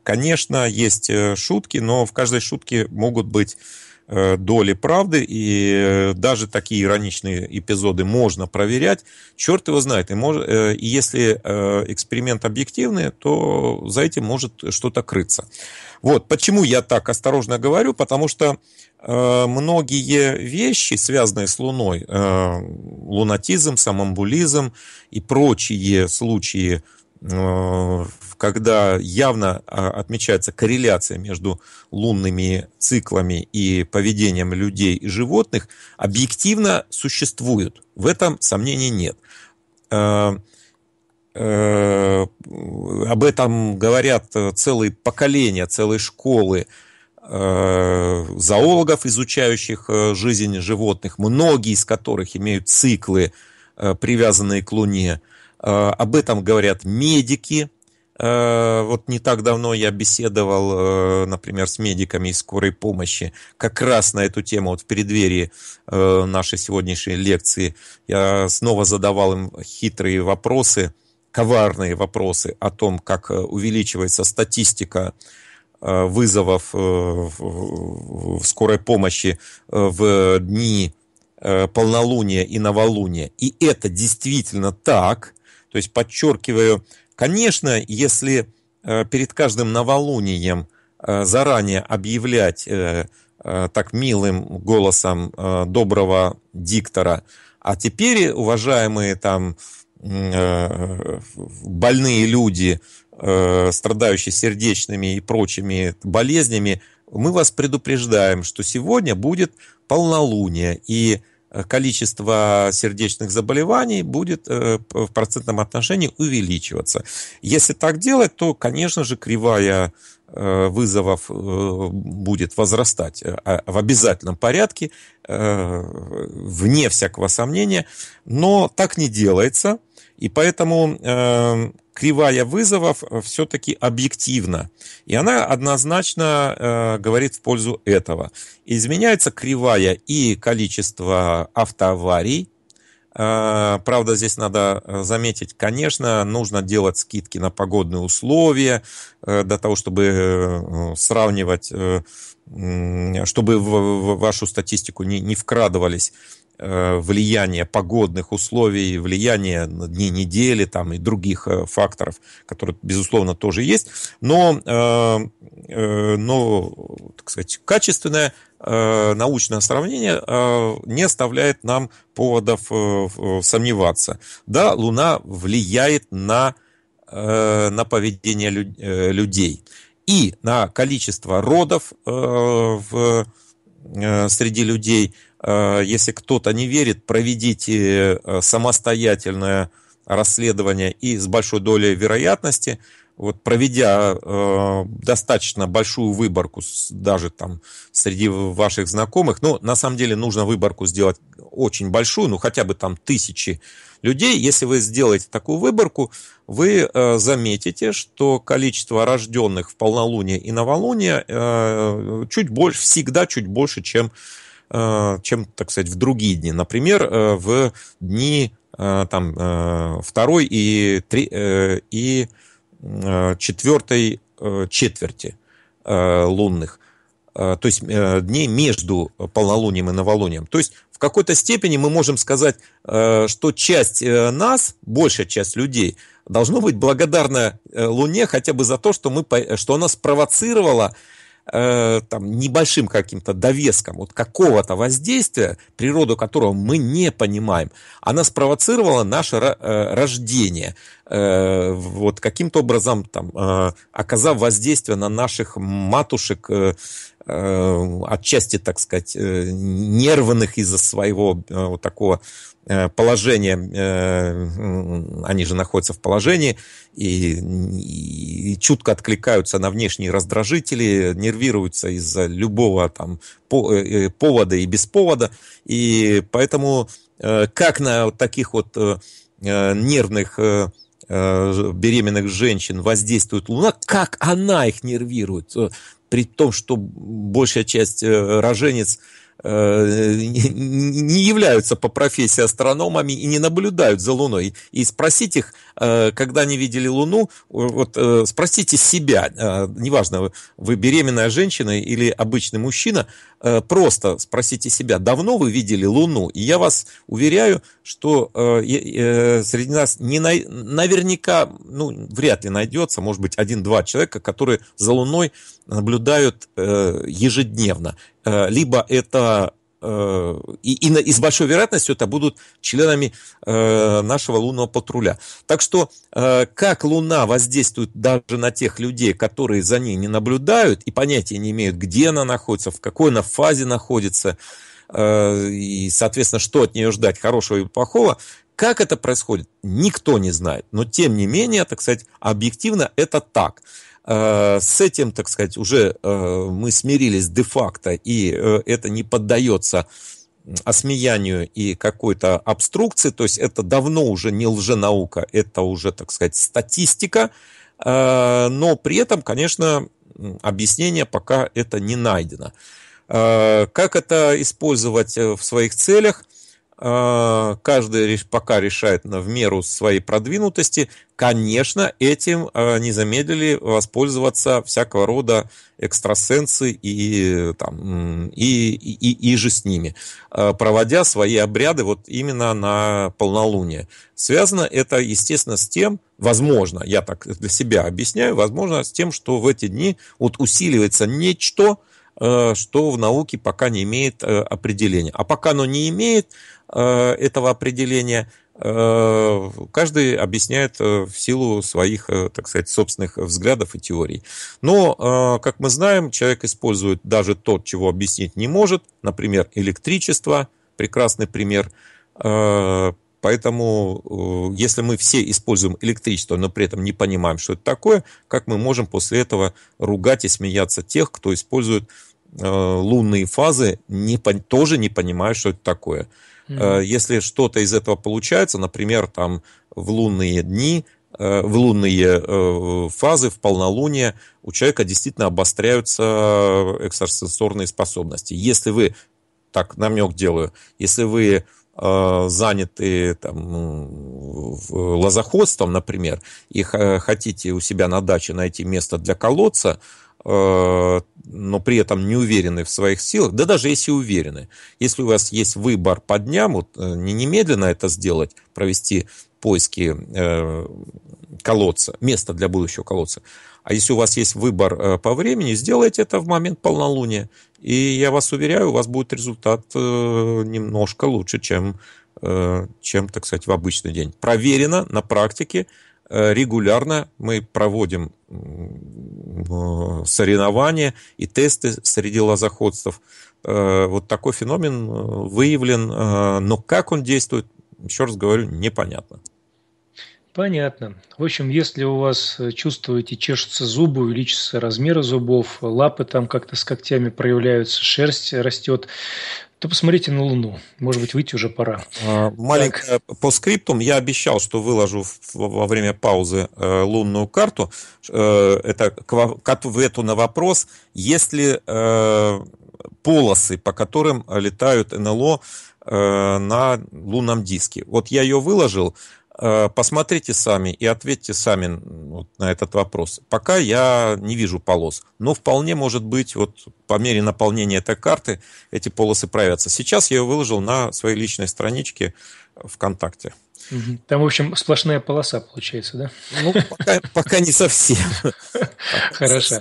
Конечно, есть шутки, но в каждой шутке могут быть Э, доли правды, и э, даже такие ироничные эпизоды можно проверять. Черт его знает. И, может, э, и если эксперимент объективный, то за этим может что-то крыться. Вот почему я так осторожно говорю, потому что многие вещи, связанные с Луной, лунатизм, самомбулизм и прочие случаи Э, когда явно а, отмечается корреляция между лунными циклами и поведением людей и животных, объективно существуют. В этом сомнений нет. Э, э, об этом говорят целые поколения, целые школы зоологов, изучающих жизнь животных, многие из которых имеют циклы, привязанные к Луне – Э, об этом говорят медики. Э, вот не так давно я беседовал, э, например, с медиками из скорой помощи как раз на эту тему, вот в преддверии нашей сегодняшней лекции. Я снова задавал им хитрые вопросы, коварные вопросы о том, как увеличивается статистика вызовов в скорой помощи в дни полнолуния и новолуния. И это действительно так – то есть, подчеркиваю, конечно, если э, перед каждым новолунием э, заранее объявлять э, так милым голосом доброго диктора, а теперь, уважаемые там больные люди, страдающие сердечными и прочими болезнями, мы вас предупреждаем, что сегодня будет полнолуние, и количество сердечных заболеваний будет э, в процентном отношении увеличиваться. Если так делать, то, конечно же, кривая э, вызовов э, будет возрастать а, в обязательном порядке, вне всякого сомнения, но так не делается – и поэтому э, кривая вызовов э, все-таки объективна. И она однозначно э, говорит в пользу этого. Изменяется кривая и количество автоаварий, э, Правда, здесь надо э, заметить, конечно, нужно делать скидки на погодные условия для того, чтобы сравнивать, чтобы в вашу статистику не, не вкрадывались Э, влияние погодных условий, влияние на дни недели там, и других э, факторов, которые, безусловно, тоже есть. Но, э, но так сказать, качественное научное сравнение не оставляет нам поводов сомневаться. Да, Луна влияет на, на поведение людей и на количество родов в, среди людей – Э, если кто-то не верит, проведите э, самостоятельное расследование и с большой долей вероятности, вот проведя э, достаточно большую выборку с, даже там среди ваших знакомых, ну, на самом деле нужно выборку сделать очень большую, ну, хотя бы там тысячи людей. Если вы сделаете такую выборку, вы э, заметите, что количество рожденных в полнолуние и новолуние э, чуть больше, всегда чуть больше, чем Э, чем, так сказать, в другие дни. Например, э, в дни э, там, второй и, три, и четвертой четверти лунных, то есть дней между полнолунием и новолунием. То есть в какой-то степени мы можем сказать, что часть нас, большая часть людей, должно быть благодарна Луне хотя бы за то, что, мы, что она спровоцировала э, там, небольшим каким-то довеском вот какого-то воздействия, природу которого мы не понимаем, она спровоцировала наше э, рождение, э, вот каким-то образом там, э, оказав воздействие на наших матушек, э, Э, отчасти, так сказать, э, нервных из-за своего э, вот такого положения они же находятся в положении и, и чутко откликаются на внешние раздражители, нервируются из-за любого там повода и без повода. И поэтому как на таких вот нервных беременных женщин воздействует Луна, как она их нервирует при том, что большая часть э, роженец э, не являются по профессии астрономами и не наблюдают за Луной. И спросить их Э, когда не видели Луну, вот э, спросите себя, э, неважно, вы беременная женщина или обычный мужчина, просто спросите себя, давно вы видели Луну? И я вас уверяю, что среди нас не на... наверняка, ну, вряд ли найдется, может быть, один-два человека, которые за Луной наблюдают ежедневно. Либо это Э, и, и, и с большой вероятностью это будут членами э, нашего лунного патруля. Так что э, как Луна воздействует даже на тех людей, которые за ней не наблюдают и понятия не имеют, где она находится, в какой она фазе находится, э, и, соответственно, что от нее ждать, хорошего и плохого, как это происходит, никто не знает. Но, тем не менее, так сказать, объективно это так. Э, с этим, так сказать, уже э, мы смирились де-факто, и э, это не поддается осмеянию и какой-то обструкции, то есть это давно уже не лженаука, это уже, так сказать, статистика, но при этом, конечно, объяснение пока это не найдено. Как это использовать в своих целях? А, каждый пока решает в меру своей продвинутости. Конечно, этим а, не замедлили воспользоваться всякого рода экстрасенсы и, там, и, и, и, и же с ними, а, проводя свои обряды вот именно на полнолуние. Связано это, естественно, с тем, возможно, я так для себя объясняю, возможно, с тем, что в эти дни вот усиливается нечто, что в науке пока не имеет определения. А пока оно не имеет, Э, этого определения э, каждый объясняет э, в силу своих, так сказать, собственных взглядов и теорий. Но, как мы знаем, человек использует даже то, чего объяснить не может, например, электричество, прекрасный пример. Поэтому, если мы все используем электричество, но при этом не понимаем, что это такое, как мы можем после этого ругать и смеяться тех, кто использует лунные фазы, не, тоже не понимая, что это такое. Mm-hmm. Если что-то из этого получается, например, там в лунные дни, э, в лунные э, фазы, в полнолуние, у человека действительно обостряются экстрасенсорные способности. Если вы, так намек делаю, если вы заняты там, ну, лозоходством, например, и хотите у себя на даче найти место для колодца, Э, но при этом не уверены в своих силах, да даже если уверены, если у вас есть выбор по дням, вот, э, не немедленно это сделать, провести поиски э, колодца, места для будущего колодца, а если у вас есть выбор э, по времени, сделайте это в момент полнолуния, и я вас уверяю, у вас будет результат э, немножко лучше, чем, э, чем, так сказать, в обычный день. Проверено на практике, э, регулярно мы проводим соревнования и тесты среди лозоходцев. Э, вот такой феномен э, выявлен, э, но как он действует, еще раз говорю, непонятно. Понятно. В общем, если у вас чувствуете, чешутся зубы, увеличатся размеры зубов, лапы там как-то с когтями проявляются, шерсть растет, то посмотрите на Луну. Может быть, выйти уже пора. А, маленькое так. по скриптум. Я обещал, что выложу во время паузы э, лунную карту. Э, это к ответу на вопрос, если э, полосы, по которым летают НЛО на лунном диске. Вот я ее выложил. Э, посмотрите сами и ответьте сами вот на этот вопрос. Пока я не вижу полос, но вполне может быть, вот по мере наполнения этой карты эти полосы проявятся. Сейчас я ее выложил на своей личной страничке ВКонтакте. Там, в общем, сплошная полоса получается, да? Ну, пока, пока не совсем. Хорошо.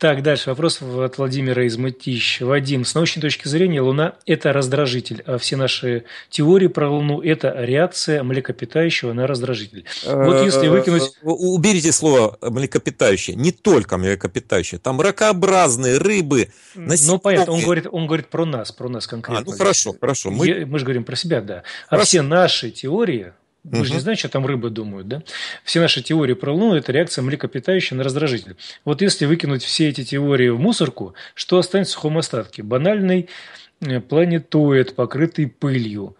Так, дальше вопрос от Владимира из Мытищ. Вадим, с научной точки зрения Луна – это раздражитель, а все наши теории про Луну – это реакция млекопитающего на раздражитель. Вот э, если выкинуть… Э, уберите слово «млекопитающее». Не только млекопитающее. Там ракообразные, рыбы, ну, насекомые. Ну, понятно. Он говорит, он говорит про нас, про нас конкретно. А, ну, хорошо, хорошо. Мы... Мы же говорим про себя, да. А все наши теории мы угу. Ну, же не знаем, что там рыбы думают, да? Все наши теории про Луну – это реакция млекопитающего на раздражитель. Вот если выкинуть все эти теории в мусорку, что останется в сухом остатке? Банальный э, планетоид, покрытый пылью –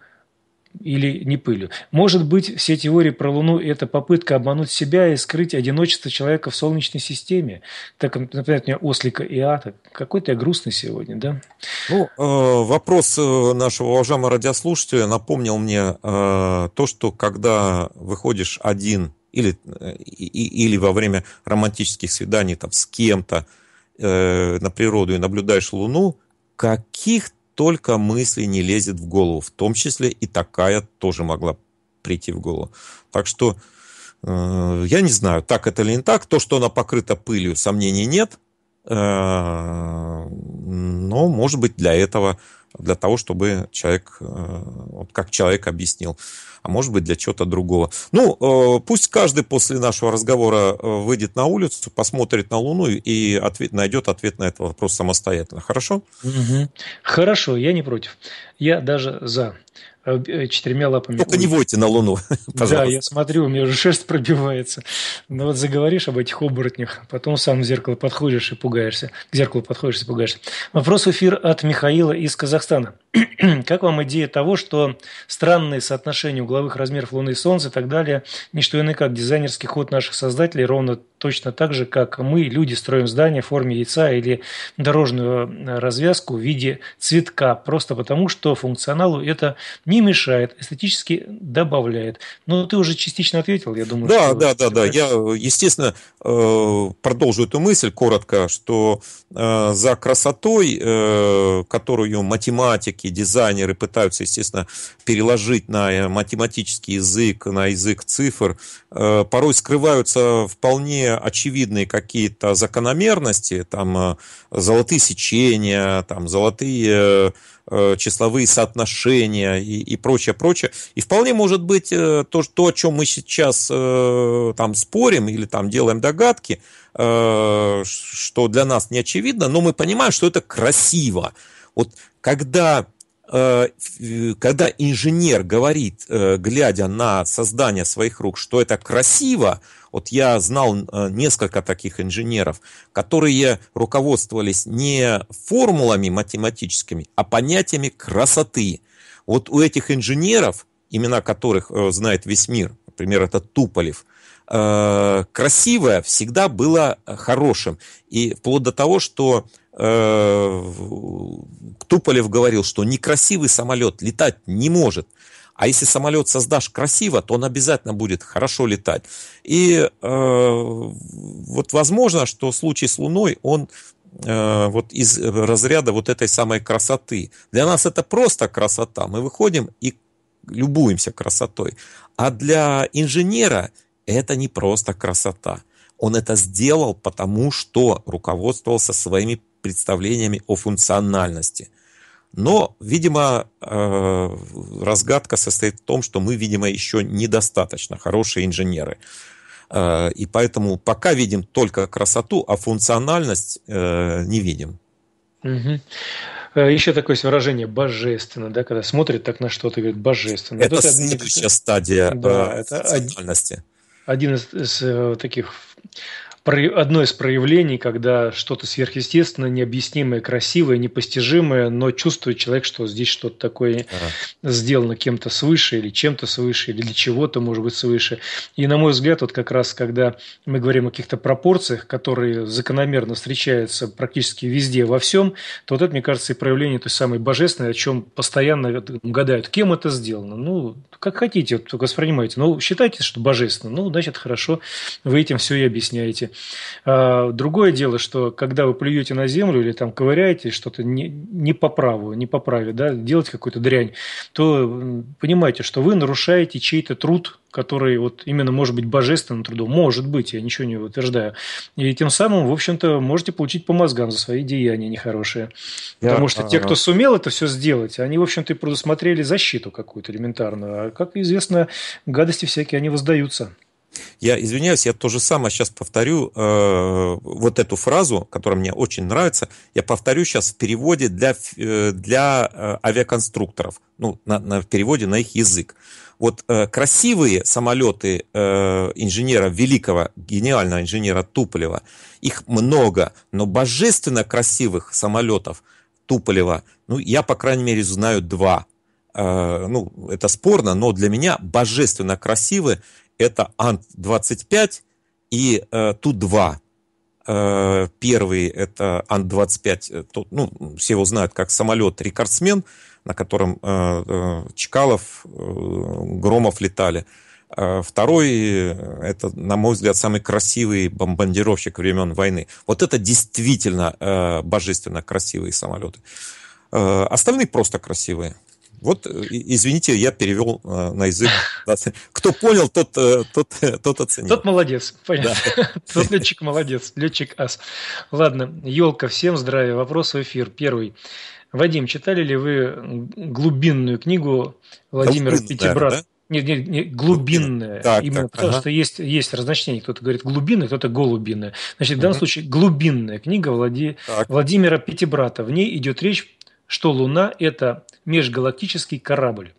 или не пылью. Может быть, все теории про Луну – это попытка обмануть себя и скрыть одиночество человека в Солнечной системе. Так, например, у меня ослика и ата. Какой-то я грустный сегодня, да? Ну, э, вопрос э, нашего уважаемого радиослушателя напомнил мне э, то, что когда выходишь один или, или во время романтических свиданий там, с кем-то на природу и наблюдаешь Луну, каких столько мыслей не лезет в голову, в том числе и такая тоже могла прийти в голову. Так что э, я не знаю, так это или не так. То, что она покрыта пылью, сомнений нет. Э, но, может быть, для этого, для того, чтобы человек, э, вот как человек объяснил, а может быть для чего-то другого. Ну, э, пусть каждый после нашего разговора э, выйдет на улицу, посмотрит на Луну и ответ, найдет ответ на этот вопрос самостоятельно. Хорошо? Угу. Хорошо, я не против. Я даже за. Э, э, четырьмя лапами. Только не войте на Луну, пожалуйста. Да, я смотрю, у меня уже шерсть пробивается. Но ну вот заговоришь об этих оборотнях, а потом сам в зеркало подходишь и пугаешься. К зеркалу подходишь и пугаешься. Вопрос в эфир от Михаила из Казахстана. как вам идея того, что странные соотношения угловых размеров Луны и Солнца и так далее, не что иное, как дизайнерский ход наших создателей, ровно точно так же, как мы, люди, строим здание в форме яйца или дорожную э, развязку в виде цветка, просто потому что функционалу это не мешает, эстетически добавляет. Но ты уже частично ответил, я думаю. Да, да, да, да. Я, естественно, э, продолжу эту мысль коротко, что э, за красотой, которую математики, дизайнеры пытаются, естественно, переложить на математический язык, на язык цифр, порой скрываются вполне очевидные какие-то закономерности, там э, золотые сечения, там золотые э, э, числовые соотношения и, и прочее, прочее. И вполне может быть то, что о чем мы сейчас там спорим или там делаем догадки, что для нас не очевидно, но мы понимаем, что это красиво. Вот когда когда инженер говорит, глядя на создание своих рук, что это красиво, вот я знал э, несколько таких инженеров, которые руководствовались не формулами математическими, а понятиями красоты. Вот у этих инженеров, имена которых э, знает весь мир, например, это Туполев, э, красивое всегда было хорошим. И вплоть до того, что Туполев говорил, что некрасивый самолет летать не может – а если самолет создашь красиво, то он обязательно будет хорошо летать. И э, вот возможно, что случай с Луной, он э, вот из разряда вот этой самой красоты. Для нас это просто красота. Мы выходим и любуемся красотой. А для инженера это не просто красота. Он это сделал, потому что руководствовался своими представлениями о функциональности – но, видимо, э, разгадка состоит в том, что мы, видимо, еще недостаточно хорошие инженеры. Э, и поэтому пока видим только красоту, а функциональность э, не видим. Еще такое есть выражение божественно, да, когда смотрит так на что-то и говорит божественно. Это, это следующая одни... стадия да, это один, один из, из таких одно из проявлений, когда что-то сверхъестественное, необъяснимое, красивое, непостижимое, но чувствует человек, что здесь что-то такое а. сделано кем-то свыше или чем-то свыше, или для чего-то, может быть, свыше. И, на мой взгляд, вот как раз, когда мы говорим о каких-то пропорциях, которые закономерно встречаются практически везде, во всем, то вот это, мне кажется, и проявление той самой божественной, о чем постоянно гадают, кем это сделано. Ну, как хотите, вот, воспринимайте. Но ну, считайте, что божественно. Ну, значит, хорошо, вы этим все и объясняете. А, другое дело, что когда вы плюете на землю или там ковыряете что-то не, не по праву, не по праве, да, делаете какую-то дрянь, то понимаете, что вы нарушаете чей-то труд, который вот именно может быть божественным трудом. Может быть, я ничего не утверждаю. И тем самым, в общем-то, можете получить по мозгам за свои деяния нехорошие. Я, Потому что а, те, кто сумел это все сделать, они, в общем-то, и предусмотрели защиту какую-то элементарную. А, как известно, гадости всякие, они воздаются. Я извиняюсь, я то же самое сейчас повторю, э, вот эту фразу, которая мне очень нравится, я повторю сейчас в переводе для, э, для э, авиаконструкторов, ну, на, на в переводе на их язык. Вот э, красивые самолеты э, инженера великого, гениального инженера Туполева, их много, но божественно красивых самолетов Туполева, ну, я, по крайней мере, знаю два э, – ну, это спорно, но для меня божественно красивы это Ант-25 и э, Ту-2. Э, первый это Ан-25, э, ну, все его знают как самолет-рекордсмен, на котором э, э, Чкалов, э, Громов летали. Э, второй, это, на мой взгляд, самый красивый бомбардировщик времен войны. Вот это действительно э, божественно красивые самолеты. Э, остальные просто красивые. Вот, э, извините, я перевел э, на язык. Кто понял, тот, э, тот, тот оценил. Тот молодец, понятно. Да. Тот летчик молодец, летчик ас. Ладно, елка, всем здравия. Вопрос в эфир. Первый. Вадим, читали ли вы глубинную книгу Владимира да, Пятибрата? Да? Нет, нет, нет, глубинная. Так, Именно так, потому ага. что есть, есть разночнение. Кто-то говорит глубинная, кто-то голубинная. Значит, в данном угу. случае глубинная книга Влади... Владимира Пятибрата. В ней идет речь, что Луна – это межгалактический корабль.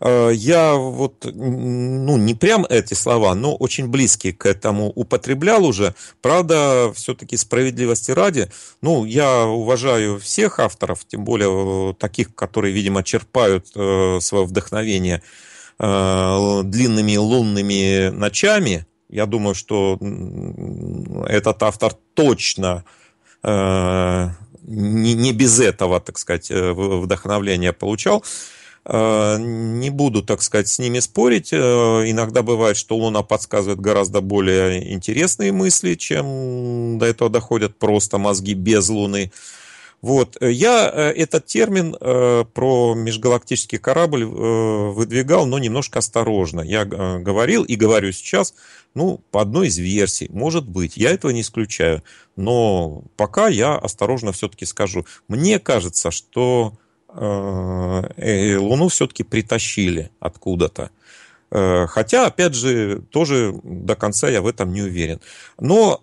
Э, я вот, ну, не прям эти слова, но очень близкие к этому употреблял уже. Правда, все-таки справедливости ради. Ну, я уважаю всех авторов, тем более э, таких, которые, видимо, черпают э, свое вдохновение длинными лунными ночами. Я думаю, что этот автор точно не, не без этого, так сказать, э, вдохновления получал. Э, не буду, так сказать, с ними спорить. Э, иногда бывает, что Луна подсказывает гораздо более интересные мысли, чем до этого доходят просто мозги без Луны. Вот. Э, я э, этот термин э, про межгалактический корабль выдвигал, но немножко осторожно. Я говорил и говорю сейчас, ну, по одной из версий, может быть, я этого не исключаю. Но пока я осторожно все-таки скажу. Мне кажется, что Луну все-таки притащили откуда-то. Э, хотя, опять же, тоже до конца я в этом не уверен. Но,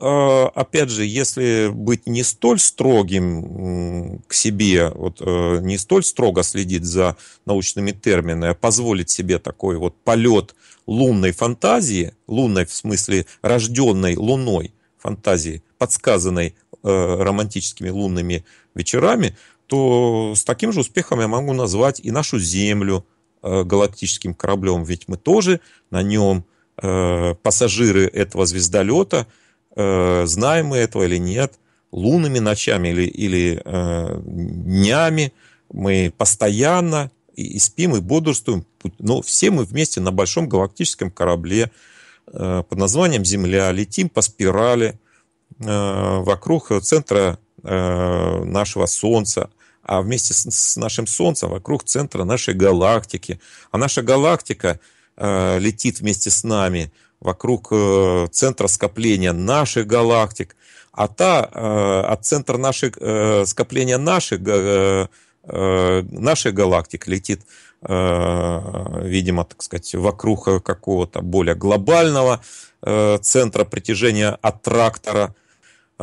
э, опять же, если быть не столь строгим к себе, вот, э, не столь строго следить за научными терминами, а позволить себе такой вот полет лунной фантазии, лунной в смысле рожденной луной фантазии, подсказанной романтическими лунными вечерами, то с таким же успехом я могу назвать и нашу Землю – Э, галактическим кораблем, ведь мы тоже на нем э, пассажиры этого звездолета, э, знаем мы этого или нет, лунными ночами или, или днями, мы постоянно и, и спим, и бодрствуем, но ну, все мы вместе на большом галактическом корабле под названием Земля, летим по спирали вокруг центра нашего Солнца, а вместе с, нашим Солнцем вокруг центра нашей галактики. А наша галактика э, летит вместе с нами вокруг э, центра скопления наших галактик. А та, э, от центра наших, э, скопления наших, э, э, наших галактик летит, э, видимо, так сказать, вокруг какого-то более глобального э, центра притяжения аттрактора –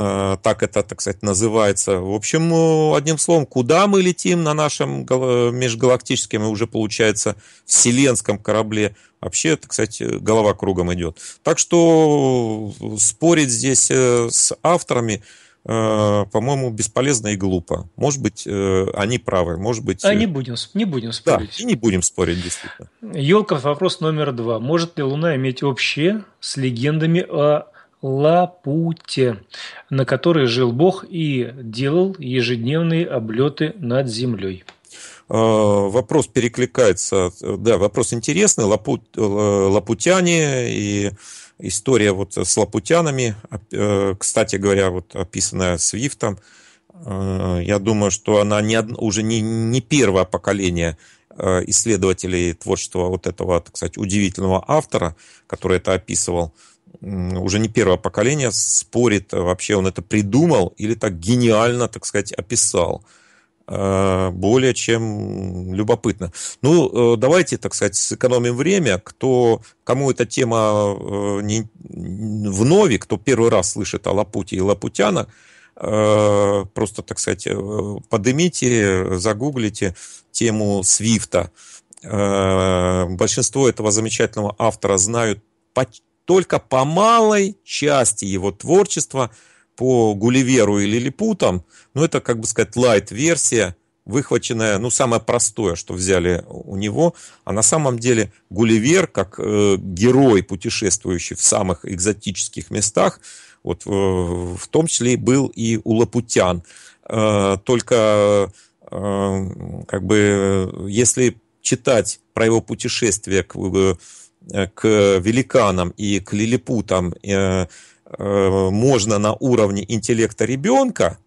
Э, так это, так сказать, называется. В общем, э, одним словом, куда мы летим на нашем э, межгалактическом и уже, получается, вселенском корабле, вообще, так сказать, голова кругом идет. Так что спорить здесь с авторами, по-моему, бесполезно и глупо. Может быть, они правы, может быть... А не будем, не будем спорить. Да, и не будем спорить, действительно. Елков, вопрос номер два. Может ли Луна иметь общее с легендами о Лапуте, на которой жил Бог и делал ежедневные облеты над землей. А, вопрос перекликается, да, вопрос интересный, Лапу, э, лапутяне и история вот с лапутянами, э, кстати говоря, вот описанная Свифтом, а, я думаю, что она не, уже не, не первое поколение э, исследователей творчества вот этого, так сказать, удивительного автора, который это описывал уже не первого поколения спорит, э, вообще он это придумал или так гениально, так сказать, описал. Э, более чем любопытно. Ну, э, давайте, так сказать, сэкономим время. Кто, кому эта тема не, в нове, кто первый раз слышит о Лапуте и Лапутянах, просто, так сказать, подымите, загуглите тему Свифта. Большинство этого замечательного автора знают только по малой части его творчества, по Гулливеру или Лилипутам, ну, это, как бы сказать, лайт-версия, выхваченная, ну, самое простое, что взяли у него, а на самом деле Гулливер, как э, герой, путешествующий в самых экзотических местах, вот, э, в том числе был и у Лапутян. Э, только, э, как бы, если читать про его путешествие к э, Э, к великанам и к лилипутам э, э, можно на уровне интеллекта ребенка,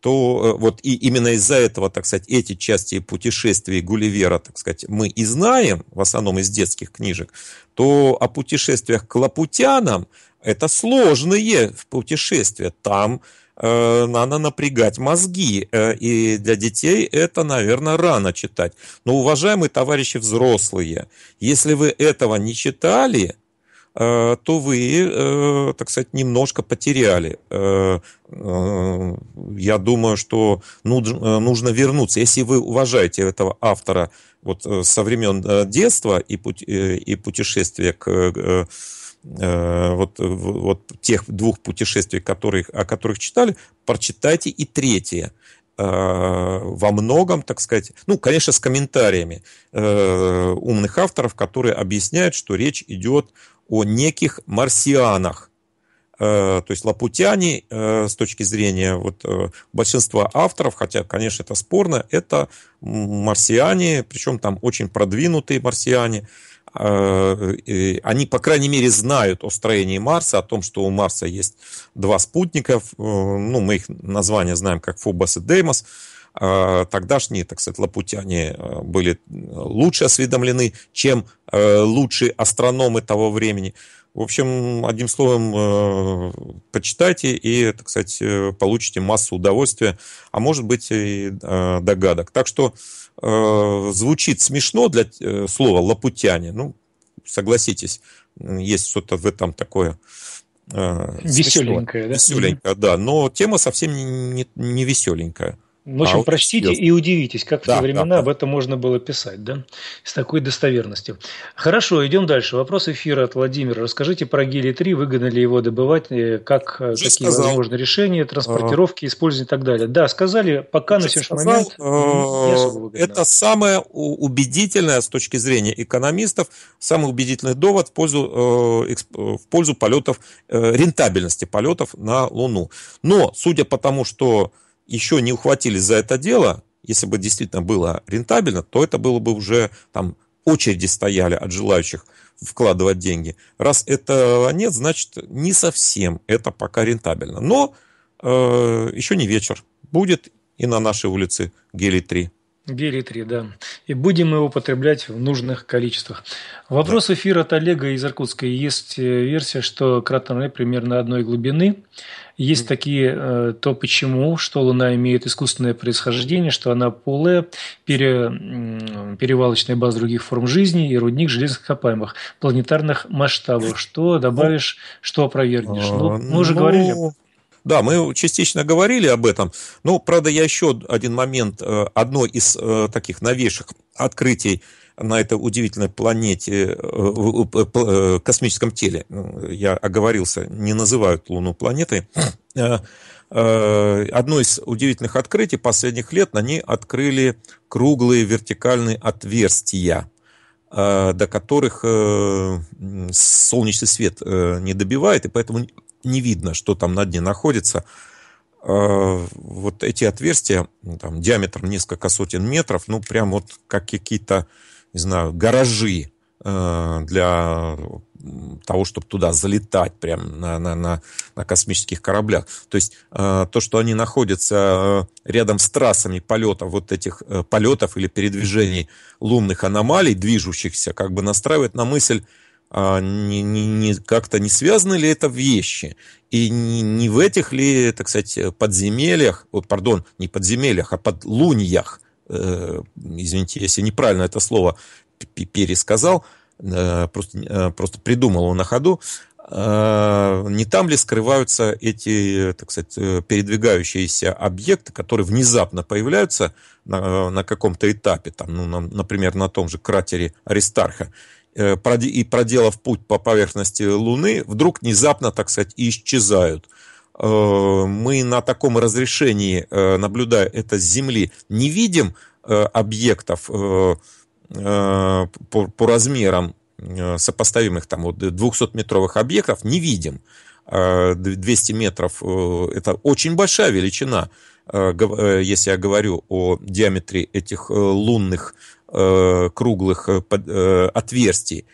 то вот и именно из-за этого, так сказать, эти части путешествий Гулливера, так сказать, мы и знаем, в основном из детских книжек, то о путешествиях к лапутянам это сложные путешествия. Там Э, надо напрягать мозги. Э, и для детей это, наверное, рано читать. Но, уважаемые товарищи взрослые, если вы этого не читали, э, то вы, так сказать, немножко потеряли. Я думаю, что нужно вернуться. Если вы уважаете этого автора вот со времен детства и путешествия к Э, вот, э, вот тех двух путешествий, которых, о которых читали, прочитайте и третье э, во многом, так сказать, ну, конечно, с комментариями умных авторов, которые объясняют, что речь идет о неких марсианах. то есть лапутяне, с точки зрения вот, большинства авторов, хотя, конечно, это спорно, это марсиане, причем там очень продвинутые марсиане, Э, они, по крайней мере, знают о строении Марса, о том, что у Марса есть два спутника, э, ну, мы их название знаем как Фобос и Деймос, э, тогдашние, так сказать, лапутяне были лучше осведомлены, чем лучшие астрономы того времени. В общем, одним словом, почитайте и, так сказать, получите массу удовольствия, а может быть и догадок. Так что Э, звучит смешно для э, слова лапутяне. Ну, согласитесь, есть что-то в этом такое. Э, веселенькая, да? Веселенькая, да. Но тема совсем не, не веселенькая. В общем, а простите есть. и удивитесь, как да, в те времена да, да. об этом можно было писать, да, с такой достоверностью. Хорошо, идем дальше. Вопрос эфира от Владимира. Расскажите про гелий-3, выгодно ли его добывать, э, как, Уже э, какие сказал. возможны решения, транспортировки, а... использование и так далее. Да, сказали, пока Уже на сегодняшний сказал, момент э, не особо выгодно. Это самое убедительное с точки зрения экономистов, самый убедительный довод в пользу, в пользу полетов, рентабельности полетов на Луну. Но, судя по тому, что еще не ухватились за это дело, если бы действительно было рентабельно, то это было бы уже там очереди стояли от желающих вкладывать деньги. Раз этого нет, значит не совсем это пока рентабельно. Но э, еще не вечер. Будет и на нашей улице Гели 3. Гели 3, да. И будем его потреблять в нужных количествах. Вопрос да. эфира от Олега из Иркутска. Есть э, версия, что кратеры примерно одной глубины. Есть такие, э, то почему, что Луна имеет искусственное происхождение, что она поле, пере, перевалочная база других форм жизни и рудник железных копаемых планетарных масштабов. Что ну, добавишь, что опровергнешь? Ну, а, мы уже говорили. Ну, да, мы частично говорили об этом. Ну, правда, я еще один момент, э, одно из э, таких новейших открытий – на этой удивительной планете, э, э, космическом теле, ну, я оговорился, не называют Луну планетой, э, одно из удивительных открытий последних лет, на ней открыли круглые вертикальные отверстия, до которых солнечный свет не добивает, и поэтому не видно, что там на дне находится. Вот эти отверстия ну, там, диаметром несколько сотен метров, ну прям вот как какие-то не знаю, гаражи э, для того, чтобы туда залетать прямо на, на, на, на космических кораблях. То есть э, то, что они находятся э, рядом с трассами полетов вот этих полетов или передвижений лунных аномалий, движущихся, как бы настраивает на мысль, а не, не, не, как-то не связаны ли это вещи? И не, не в этих ли, так сказать, подземельях, о, пардон, не подземельях, а под луньях Э, извините, если неправильно это слово пересказал, э, просто, э, просто придумал его на ходу, не там ли скрываются эти, так сказать, передвигающиеся объекты, которые внезапно появляются на, на каком-то этапе, там, ну, на, например, на том же кратере Аристарха, и проделав путь по поверхности Луны, вдруг внезапно, так сказать, исчезают. Э, мы на таком разрешении, э, наблюдая это с Земли, не видим э, объектов по, размерам сопоставимых там вот 200-метровых объектов, не видим. 200 метров – это очень большая величина, если я говорю о диаметре этих лунных круглых отверстий.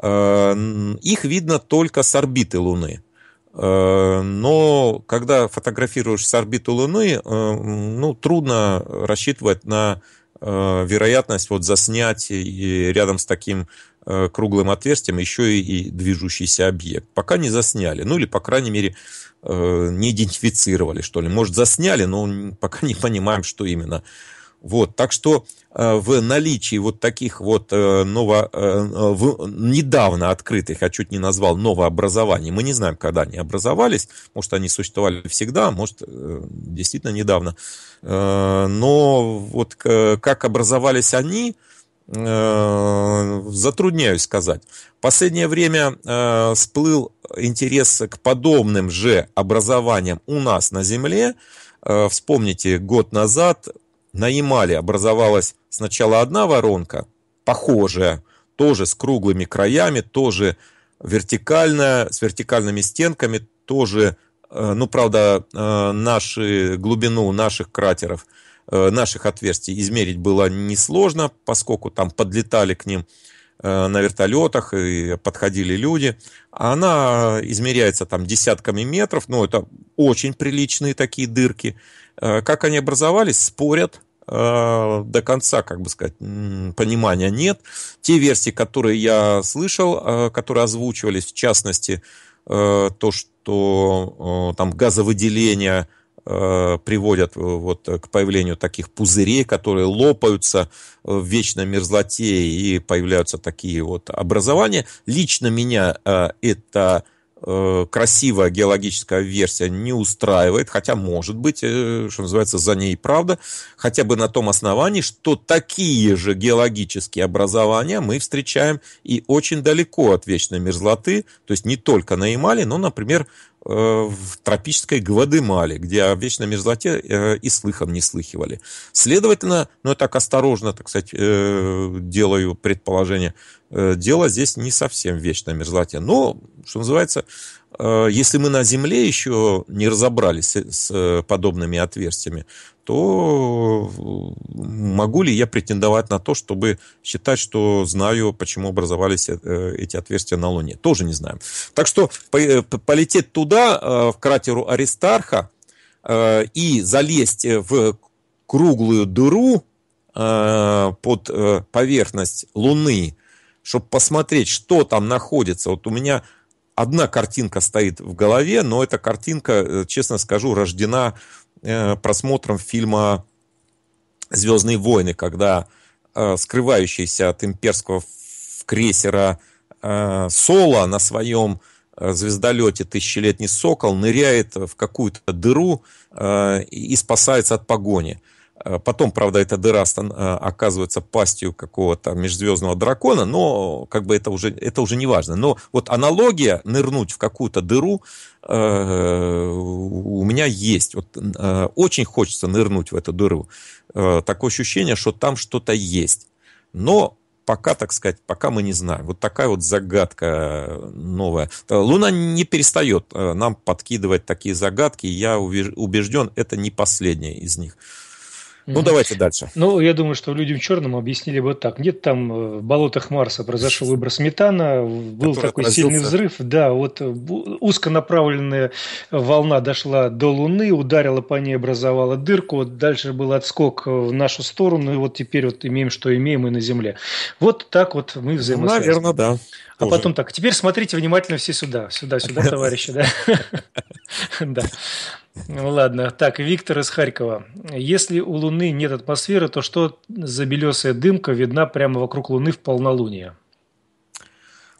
Их видно только с орбиты Луны – Э, но когда фотографируешь с орбиты Луны, э, ну, трудно рассчитывать на э, вероятность вот заснять рядом с таким круглым отверстием еще и движущийся объект. Пока не засняли. Ну, или, по крайней мере, не идентифицировали, что ли. Может, засняли, но пока не понимаем, что именно. Вот, так что Э, в наличии вот таких вот э, ново, э, недавно открытых, я чуть не назвал, новообразований, мы не знаем, когда они образовались, может, они существовали всегда, может, действительно недавно, но вот как образовались они, затрудняюсь сказать. В последнее время всплыл интерес к подобным же образованиям у нас на Земле, Вспомните, год назад на Эмали образовалась сначала одна воронка, похожая, тоже с круглыми краями, тоже вертикальная, с вертикальными стенками, тоже, э, ну, правда, э, наши, глубину наших кратеров, э, наших отверстий измерить было несложно, поскольку там подлетали к ним на вертолетах и подходили люди. Она измеряется там десятками метров, ну, это очень приличные такие дырки. Как они образовались, спорят, Э, до конца, как бы сказать, понимания нет. Те версии, которые я слышал, э, которые озвучивались, в частности, э, то, что там газовыделение приводят вот к появлению таких пузырей, которые лопаются в вечной мерзлоте и появляются такие вот образования. Лично меня это Э, красивая геологическая версия не устраивает, хотя, может быть, э, что называется, за ней правда, хотя бы на том основании, что такие же геологические образования мы встречаем и очень далеко от вечной мерзлоты, то есть не только на Ямале, но, например, Э, в тропической Гватемале, где о вечной мерзлоте э, и слыхом не слыхивали. Следовательно, ну я так осторожно, так сказать, э, делаю предположение, дело здесь не совсем в вечной мерзлоте. Но, что называется, Э, если мы на Земле еще не разобрались с э, подобными отверстиями, то э, могу ли я претендовать на то, чтобы считать, что знаю, почему образовались эти отверстия на Луне? Тоже не знаю. Так что полететь туда, в кратеру Аристарха, и залезть в круглую дыру под поверхность Луны, чтобы посмотреть, что там находится. Вот у меня одна картинка стоит в голове, но эта картинка, э, честно скажу, рождена э, просмотром фильма «Звездные войны», когда э, скрывающийся от имперского крейсера Соло на своем звездолете «Тысячелетний сокол» ныряет в какую-то дыру и спасается от погони – Э, потом, правда, эта дыра э, оказывается пастью какого-то межзвездного дракона, но как бы это уже, это уже не важно. Но вот аналогия нырнуть в какую-то дыру э, у меня есть. Вот, очень хочется нырнуть в эту дыру. такое ощущение, что там что-то есть. Но пока, так сказать, пока мы не знаем. Вот такая вот загадка новая. Луна не перестает нам подкидывать такие загадки. Я убежден, это не последняя из них. Ну, давайте дальше. Ну, я думаю, что людям черным объяснили вот так. Нет, там э, в болотах Марса произошел выброс метана, был такой отразился. сильный взрыв. Да, вот э, узконаправленная волна дошла до Луны, ударила по ней, образовала дырку. Вот дальше был отскок в нашу сторону, и вот теперь вот имеем, что имеем и на Земле. Вот так вот мы взаимосвязаны. Наверное, да. А тоже. потом так, теперь смотрите внимательно все сюда, сюда, сюда, товарищи, да. Да. Ну ладно. Так, Виктор из Харькова. Если у Луны нет атмосферы, то что за белесая дымка видна прямо вокруг Луны в полнолуние?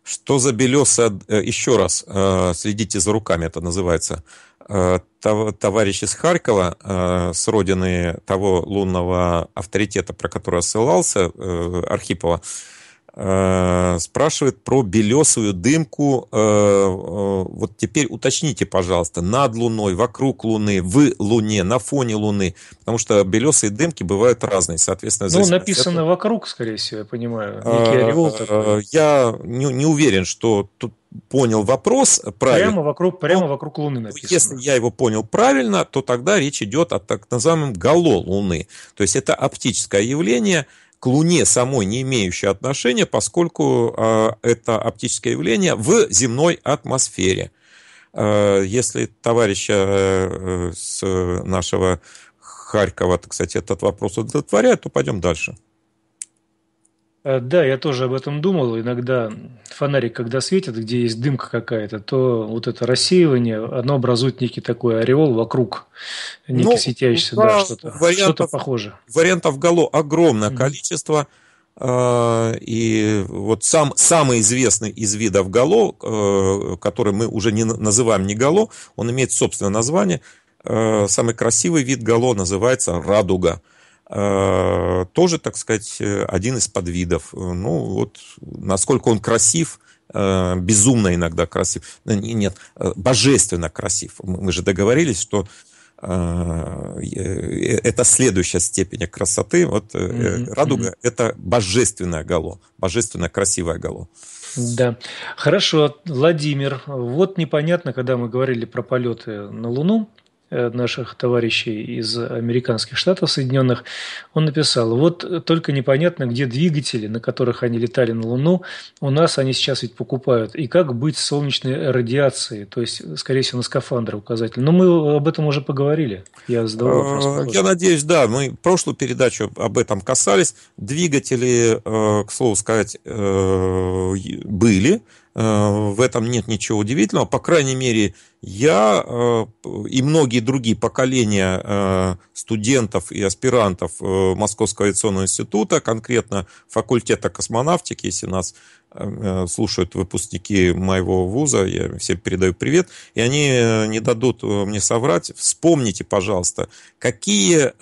Что за белесая... Э, Еще раз, э, следите за руками, это называется. Э, товарищ из Харькова, с родины того лунного авторитета, про который ссылался, Архипова, Э, спрашивает про белесую дымку. Э, э, вот теперь уточните, пожалуйста, над Луной, вокруг Луны, в Луне, на фоне Луны, потому что белесые дымки бывают разные, соответственно. Ну, написано от... вокруг, скорее всего, я понимаю. Я не, не уверен, что тут понял вопрос правильно. Прямо вокруг, прямо но, вокруг Луны написано. Если я его понял правильно, то тогда речь идет о так называемом гало Луны. То есть это оптическое явление – к Луне самой не имеющее отношения, поскольку э, это оптическое явление в земной атмосфере. Э, если товарища э, э, с нашего Харькова, кстати, этот вопрос удовлетворяет, то пойдем дальше. Э, да, я тоже об этом думал. Иногда фонарик, когда светит, где есть дымка какая-то, то вот это рассеивание, оно образует некий такой ореол вокруг, некий ну, светящийся, да, что-то, вариантов, что-то похоже. Вариантов Гало огромное mm-hmm. количество. Э, и вот сам, самый известный из видов Гало, э, который мы уже не называем не Гало, он имеет собственное название. Самый красивый вид Гало называется радуга. mm Э, тоже, так сказать, э, один из подвидов. Э, ну, вот насколько он красив, безумно иногда красив. Нет, божественно красив. Мы же договорились, что это следующая степень красоты. Вот mm радуга mm это божественное гало, божественно красивое гало. Да, хорошо, Владимир. Вот непонятно, когда мы говорили про полеты на Луну, Э, наших товарищей из американских штатов Соединенных, он написал, вот только непонятно, где двигатели, на которых они летали на Луну, у нас они сейчас ведь покупают, и как быть с солнечной радиацией, то есть, скорее всего, на скафандры указатель. Но мы об этом уже поговорили, я задал э, вопрос. Я надеюсь, да, мы прошлую передачу об этом касались, двигатели, э, к слову сказать, были, Э, в этом нет ничего удивительного. По крайней мере, я э, и многие другие поколения э, студентов и аспирантов Московского авиационного института, конкретно факультета космонавтики, если нас слушают выпускники моего вуза, я всем передаю привет, и они не дадут мне соврать. Вспомните, пожалуйста, какие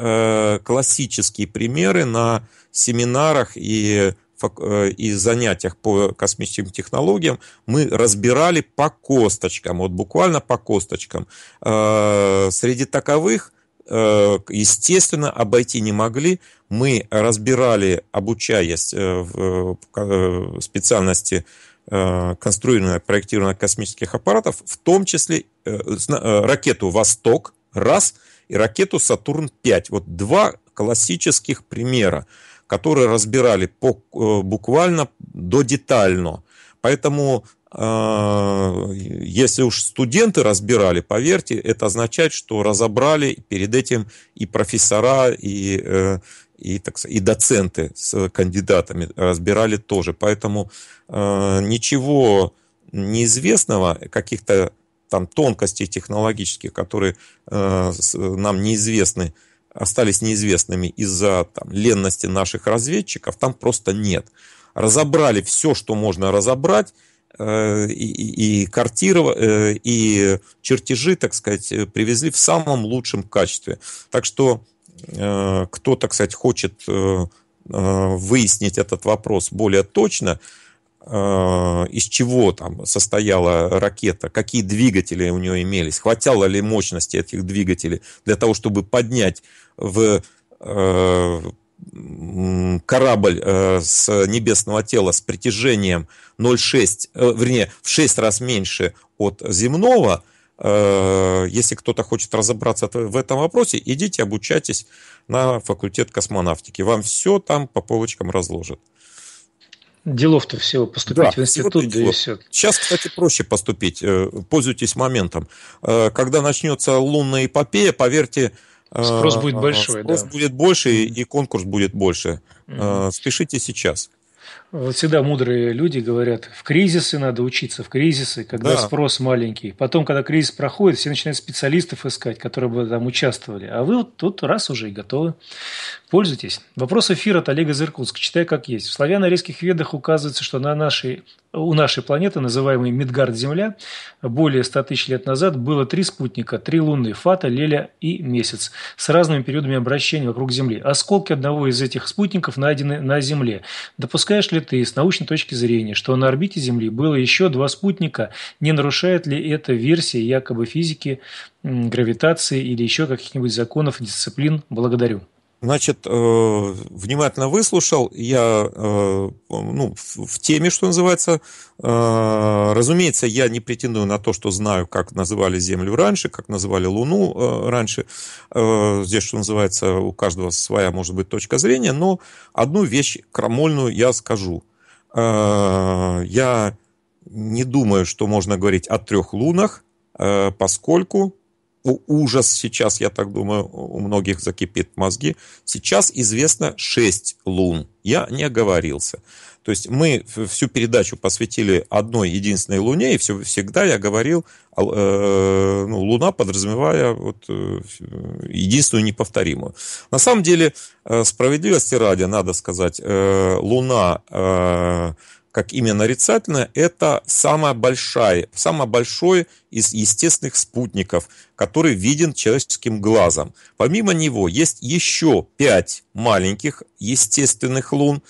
классические примеры на семинарах и Э, и занятиях по космическим технологиям мы разбирали по косточкам, вот буквально по косточкам. Э, среди таковых, э, естественно, обойти не могли. Мы разбирали, обучаясь в специальности конструирования проектирования космических аппаратов, в том числе ракету «Восток», раз, и ракету «Сатурн-5». Вот два классических примера которые разбирали по, э, буквально до детально. Поэтому э, если уж студенты разбирали, поверьте, это означает, что разобрали перед этим и профессора, и, э, и, так сказать, и доценты с кандидатами разбирали тоже. Поэтому ничего неизвестного, каких-то там тонкостей технологических, которые нам неизвестны, остались неизвестными из-за там, ленности наших разведчиков, там просто нет. Разобрали все, что можно разобрать, э, и, и, картиров, э, и чертежи, так сказать, привезли в самом лучшем качестве. Так что, э, кто, так сказать, хочет э, э, выяснить этот вопрос более точно – Э, из чего там состояла ракета, какие двигатели у нее имелись, хватало ли мощности этих двигателей для того, чтобы поднять в э, корабль э, с небесного тела с притяжением 0,6, вернее, в 6 раз меньше от земного, если кто-то хочет разобраться в этом вопросе, идите обучайтесь на факультет космонавтики. Вам все там по полочкам разложат делов-то всего поступить да, в институт, да и все. Сейчас, кстати, проще поступить. Э, пользуйтесь моментом. Э, когда начнется лунная эпопея, поверьте, э, спрос будет большой. Спрос да. будет больше, и конкурс будет больше. mm Спешите сейчас. Вот всегда мудрые люди говорят, в кризисы надо учиться, в кризисы, когда да. спрос маленький. Потом, когда кризис проходит, все начинают специалистов искать, которые бы там участвовали. А вы вот тут раз уже и готовы. Пользуйтесь. Вопрос эфира от Олега из Иркутска. Читай как есть. В славяно-резких ведах указывается, что на нашей у нашей планеты, называемой Мидгард-Земля, более 100 тысяч лет назад было три спутника, три луны – Фата, Леля и Месяц, с разными периодами обращения вокруг Земли. Осколки одного из этих спутников найдены на Земле. Допускаешь ли ты с научной точки зрения, что на орбите Земли было еще два спутника? Не нарушает ли эта версия якобы физики, гравитации или еще каких-нибудь законов и дисциплин? Благодарю. Значит, э, внимательно выслушал, я э, ну, в теме, что называется. Э, разумеется, я не претендую на то, что знаю, как называли Землю раньше, как называли Луну раньше. Здесь, что называется, у каждого своя, может быть, точка зрения, но одну вещь крамольную я скажу. Я не думаю, что можно говорить о трех лунах, поскольку ужас сейчас, я так думаю, у многих закипит мозги. Сейчас известно 6 лун. Я не оговорился. То есть мы всю передачу посвятили одной единственной Луне, и все, всегда я говорил, а, э, ну, Луна подразумевая вот, э, единственную неповторимую. На самом деле, э, справедливости ради, надо сказать, э, Луна... Э, как имя нарицательное, это самая большая, самый большой из естественных спутников, который виден человеческим глазом. Помимо него есть еще пять маленьких естественных лун.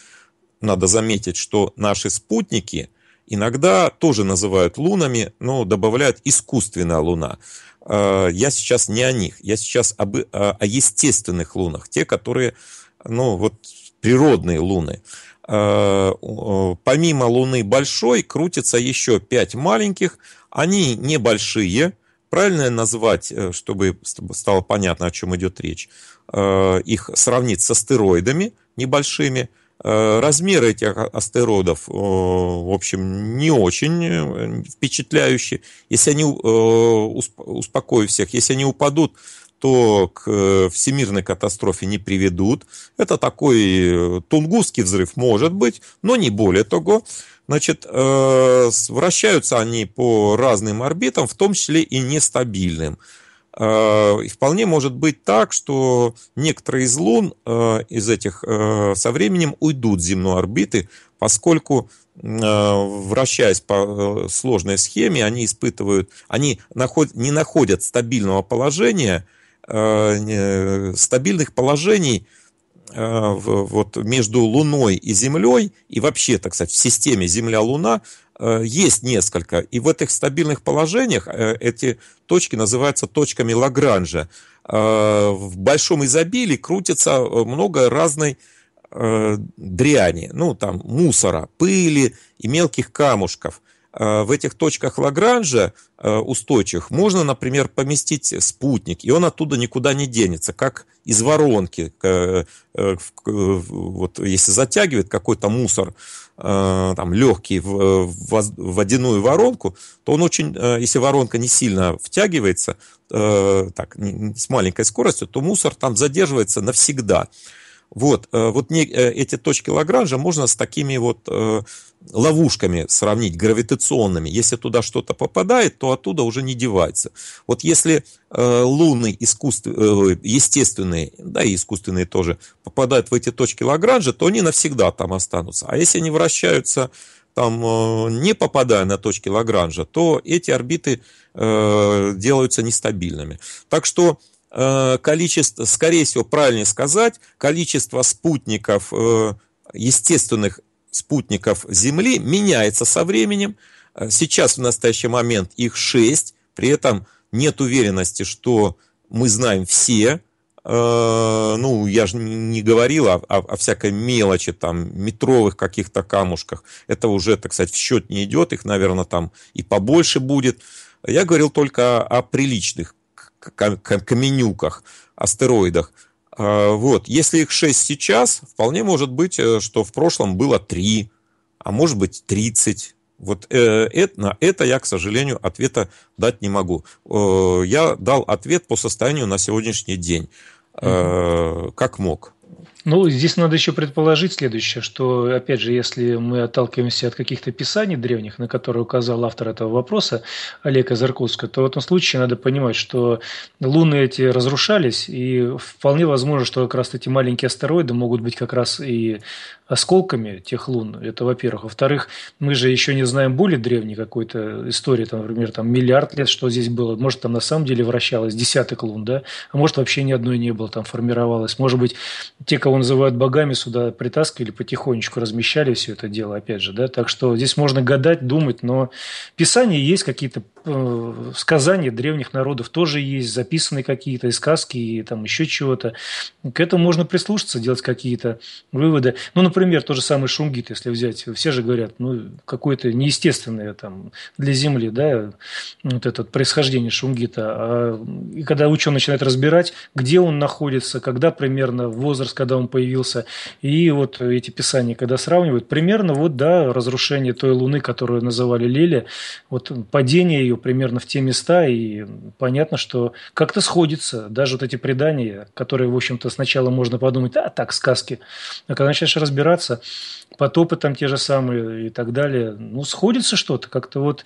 Надо заметить, что наши спутники иногда тоже называют лунами, но добавляют искусственная луна. Э, я сейчас не о них, я сейчас об, э, о естественных лунах, те, которые, ну вот, природные луны. Э, э, помимо Луны большой крутится еще пять маленьких. Они небольшие. Правильно назвать, э, чтобы стало понятно, о чем идет речь, их сравнить с астероидами небольшими. Размеры этих а, астероидов, в общем, не очень впечатляющие. Если они, успокою всех, если они упадут то к э, всемирной катастрофе не приведут. Это такой э, тунгусский взрыв, может быть, но не более того. Значит, э, вращаются они по разным орбитам, в том числе и нестабильным. И вполне может быть так, что некоторые из лун из этих со временем уйдут с земной орбиты, поскольку вращаясь по сложной схеме, они испытывают, они не находят стабильного положения – Э, стабильных положений э, вот между Луной и Землей, и вообще, так сказать, в системе Земля-Луна э, есть несколько. И в этих стабильных положениях эти точки называются точками Лагранжа. В большом изобилии крутится много разной дряни, ну там мусора, пыли и мелких камушков – Э, в этих точках Лагранжа э, устойчивых можно, например, поместить спутник, и он оттуда никуда не денется, как из воронки, э, вот если затягивает какой-то мусор, там, легкий в водяную воронку, то он очень, если воронка не сильно втягивается, так, с маленькой скоростью, то мусор там задерживается навсегда. Вот, э, вот не, э, эти точки Лагранжа можно с такими вот э, ловушками сравнить, гравитационными. Если туда что-то попадает, то оттуда уже не девается. Вот если луны искусств... естественные, да и искусственные тоже, попадают в эти точки Лагранжа, то они навсегда там останутся. А если они вращаются там, не попадая на точки Лагранжа, то эти орбиты делаются нестабильными. Так что Э, количество, скорее всего, правильнее сказать, количество спутников, э, естественных спутников Земли меняется со временем. Э, сейчас в настоящий момент их шесть. при этом нет уверенности, что мы знаем все, ну, я же не говорил о, о, о всякой мелочи, там, метровых каких-то камушках. Это уже, так сказать, в счет не идет, их, наверное, там и побольше будет. Я говорил только о, о приличных каменюках, астероидах. А, вот. Если их 6 сейчас, вполне может быть, э, что в прошлом было 3, а может быть 30. Вот э, это, на это я, к сожалению, ответа дать не могу. Э, я дал ответ по состоянию на сегодняшний день, как мог. Ну, здесь надо еще предположить следующее, что, опять же, если мы отталкиваемся от каких-то писаний древних, на которые указал автор этого вопроса, Олег из Иркутска, то в этом случае надо понимать, что луны эти разрушались, и вполне возможно, что как раз эти маленькие астероиды могут быть как раз и осколками тех лун. Это, во-первых. Во-вторых, мы же еще не знаем более древней какой-то истории, там, например, там миллиард лет, что здесь было. Может, там на самом деле вращалось десяток лун, да? А может, вообще ни одной не было, там формировалось. Может быть, те, кого называют богами, сюда притаскивали, потихонечку размещали все это дело, опять же, да? Так что здесь можно гадать, думать, но писание есть, какие-то Э, сказания древних народов тоже есть, записаны какие-то и сказки, и там еще чего-то. К этому можно прислушаться, делать какие-то выводы. Ну, например, тот же самый шунгит, если взять. Все же говорят, ну, какое-то неестественное там для Земли, да, вот это происхождение шунгита. А, и когда ученый начинает разбирать, где он находится, когда примерно возраст, когда он появился, и вот эти писания, когда сравнивают, примерно вот, да, разрушение той луны, которую называли Лили, вот падение ее ее примерно в те места, и понятно, что как-то сходится. Даже вот эти предания, которые, в общем-то, сначала можно подумать, а так, сказки. А когда начинаешь разбираться, потопы там те же самые и так далее, ну, сходится что-то. Как-то вот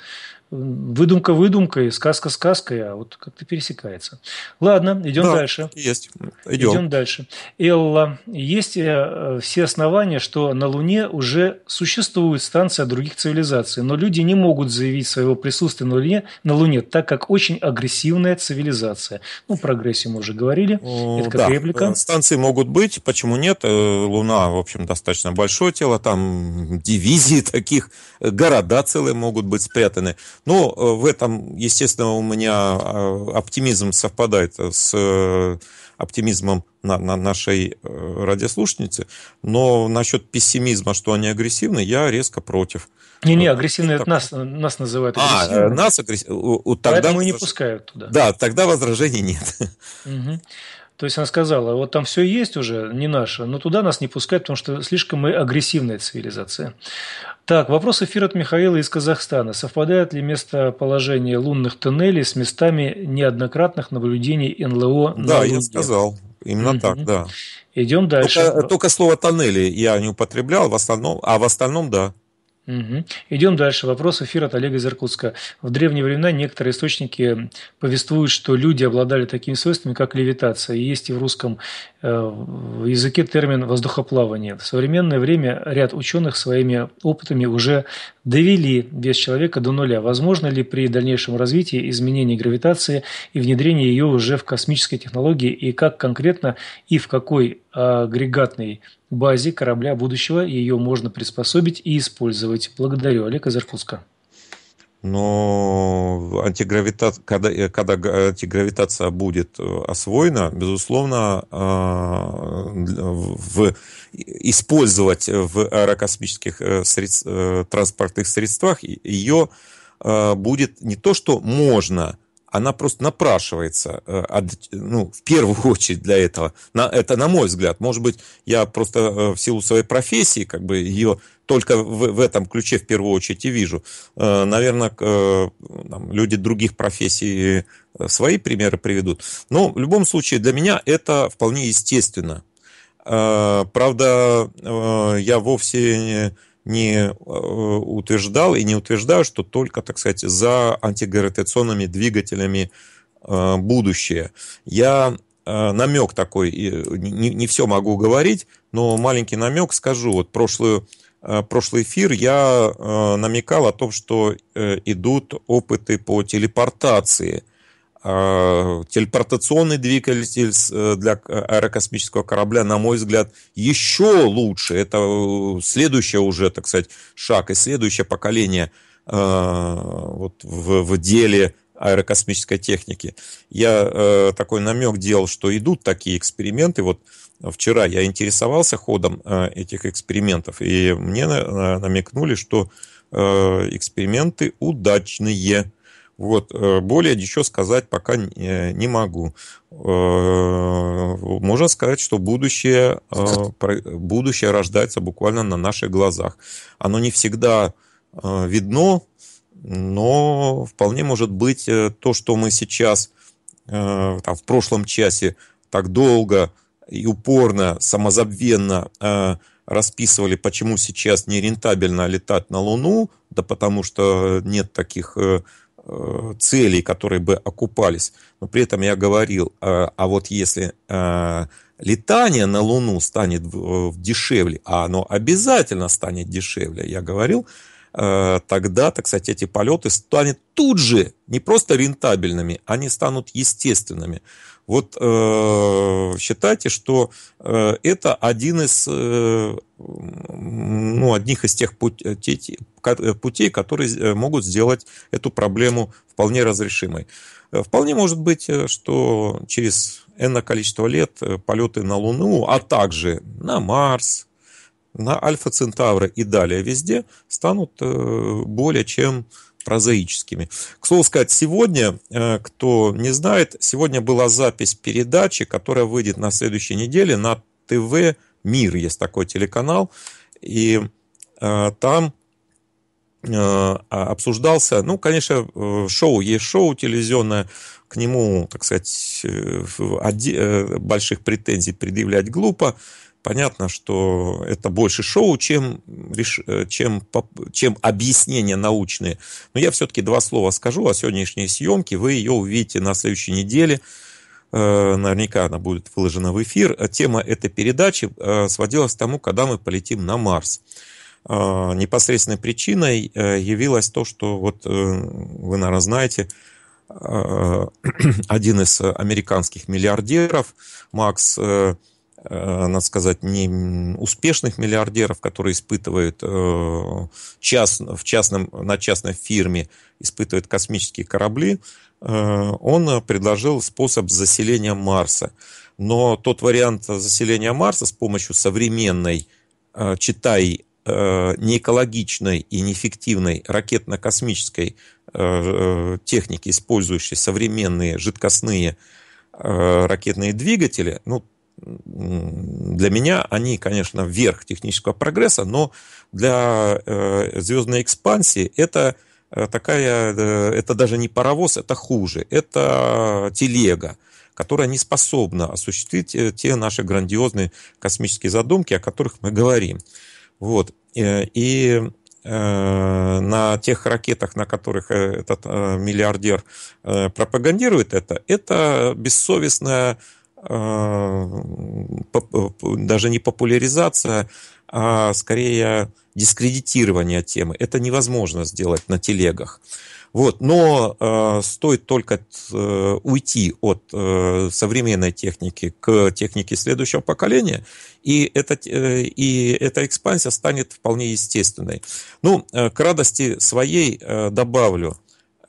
выдумка выдумкой, сказка сказкой, а вот как-то пересекается. Ладно, идем да, дальше. Есть. Идем. идем дальше. Элла, есть э, все основания, что на Луне уже существует станция других цивилизаций, но люди не могут заявить своего присутствия на Луне, на Луне так как очень агрессивная цивилизация. Ну, про агрессию мы уже говорили. Это как да. реплика. Э, станции могут быть, почему нет? Э, Луна, в общем, достаточно большое тело, там дивизии таких, города целые могут быть спрятаны. Но э, в этом, естественно, у меня э, оптимизм совпадает с э, оптимизмом на, на нашей радиослушницы, но насчет пессимизма, что они агрессивны, я резко против. Не-не, агрессивные это нас, нас называют а, агрессивными. А, нас агрессивными. Тогда мы не пускают туда. Да, тогда возражений нет. Угу. То есть она сказала, вот там все есть уже, не наше, но туда нас не пускают, потому что слишком мы агрессивная цивилизация. Так, вопрос эфир от Михаила из Казахстана. Совпадает ли местоположение лунных тоннелей с местами неоднократных наблюдений НЛО на Да, Луне? я сказал. Именно угу. так, да. Идем дальше. Только, только слово тоннели я не употреблял, в основном, а в остальном да. Угу. Идем дальше. Вопрос эфир от Олега из Иркутска. В древние времена некоторые источники повествуют, что люди обладали такими свойствами, как левитация. И есть и в русском э, языке термин воздухоплавание. В современное время ряд ученых своими опытами уже довели вес человека до нуля. Возможно ли при дальнейшем развитии изменение гравитации и внедрение ее уже в космические технологии, и как конкретно и в какой агрегатной базе корабля будущего. Ее можно приспособить и использовать. Благодарю, Олег из Иркутска. Но антигравитат когда, э, когда антигравитация будет э, освоена, безусловно, а, в... использовать в аэрокосмических э, средств... транспортных средствах ее а, будет не то, что можно – она просто напрашивается, э, ну, в первую очередь для этого. На, это на мой взгляд. Может быть, я просто э, в силу своей профессии, как бы ее только в, в этом ключе в первую очередь и вижу. Э, Наверное, там, люди других профессий свои примеры приведут. Но в любом случае для меня это вполне естественно. Правда, я вовсе не э, утверждал и не утверждаю, что только, так сказать, за антигравитационными двигателями э, будущее. Я э, намек такой, не, не все могу говорить, но маленький намек скажу. Вот прошлую, прошлый эфир я намекал о том, что идут опыты по телепортации – а, телепортационный двигатель э, для э, аэрокосмического корабля, на мой взгляд, еще лучше. Это э, следующее уже, так сказать, шаг и следующее поколение а, вот, в, в деле аэрокосмической техники. Я такой намек делал, что идут такие эксперименты. Вот вчера я интересовался ходом этих экспериментов, и мне намекнули, что эксперименты удачные. Вот, э, более еще сказать пока э, не могу. Э, можно сказать, что будущее, будущее рождается буквально на наших глазах. Оно не всегда видно, но вполне может быть то, что мы сейчас там, в прошлом часе так долго и упорно, самозабвенно расписывали, почему сейчас нерентабельно летать на Луну, да потому что нет таких Э, целей, которые бы окупались. Но при этом я говорил, э, а вот если э, летание на Луну станет дешевле, а оно обязательно станет дешевле, я говорил, тогда, так сказать, эти полеты станут тут же не просто рентабельными, они станут естественными. Вот э, считайте, что э, это один из, э, ну, одних из тех путей, э, э, путей, которые э, могут сделать эту проблему вполне разрешимой. Вполне может быть, что через энное количество лет полеты на Луну, а также на Марс, на Альфа Центавра и далее везде станут более чем прозаическими. К слову сказать, сегодня, э, кто не знает, сегодня была запись передачи, которая выйдет на следующей неделе на ТВ «Мир». Есть такой телеканал. И э, там э, а, обсуждался, ну, конечно, шоу, есть шоу телевизионное, к нему, так сказать, больших претензий предъявлять глупо, Понятно, что это больше шоу, чем, чем, чем объяснения научные. Но я все-таки два слова скажу о сегодняшней съемке. Вы ее увидите на следующей неделе. Э, наверняка она будет выложена в эфир. Тема этой передачи э, сводилась к тому, когда мы полетим на Марс. Э, непосредственной причиной явилось то, что вот вы, наверное, знаете, один из американских миллиардеров, Макс Э, надо сказать, не успешных миллиардеров, которые испытывают э, част, в частном, на частной фирме, испытывают космические корабли, э, он предложил способ заселения Марса. Но тот вариант заселения Марса с помощью современной, читай, неэкологичной и неэффективной ракетно-космической техники, использующей современные жидкостные ракетные двигатели, ну, для меня они, конечно, верх технического прогресса, но для э, звездной экспансии это э, такая, э, это даже не паровоз, это хуже, это телега, которая не способна осуществить те наши грандиозные космические задумки, о которых мы говорим. Вот. И на тех ракетах, на которых этот миллиардер пропагандирует это, это бессовестная Э, э, даже не популяризация, а скорее дискредитирование темы. Это невозможно сделать на телегах. Вот. Но э, стоит только э, уйти от э, современной техники к технике следующего поколения, и, это, э, и эта экспансия станет вполне естественной. Ну, э, к радости своей э, добавлю,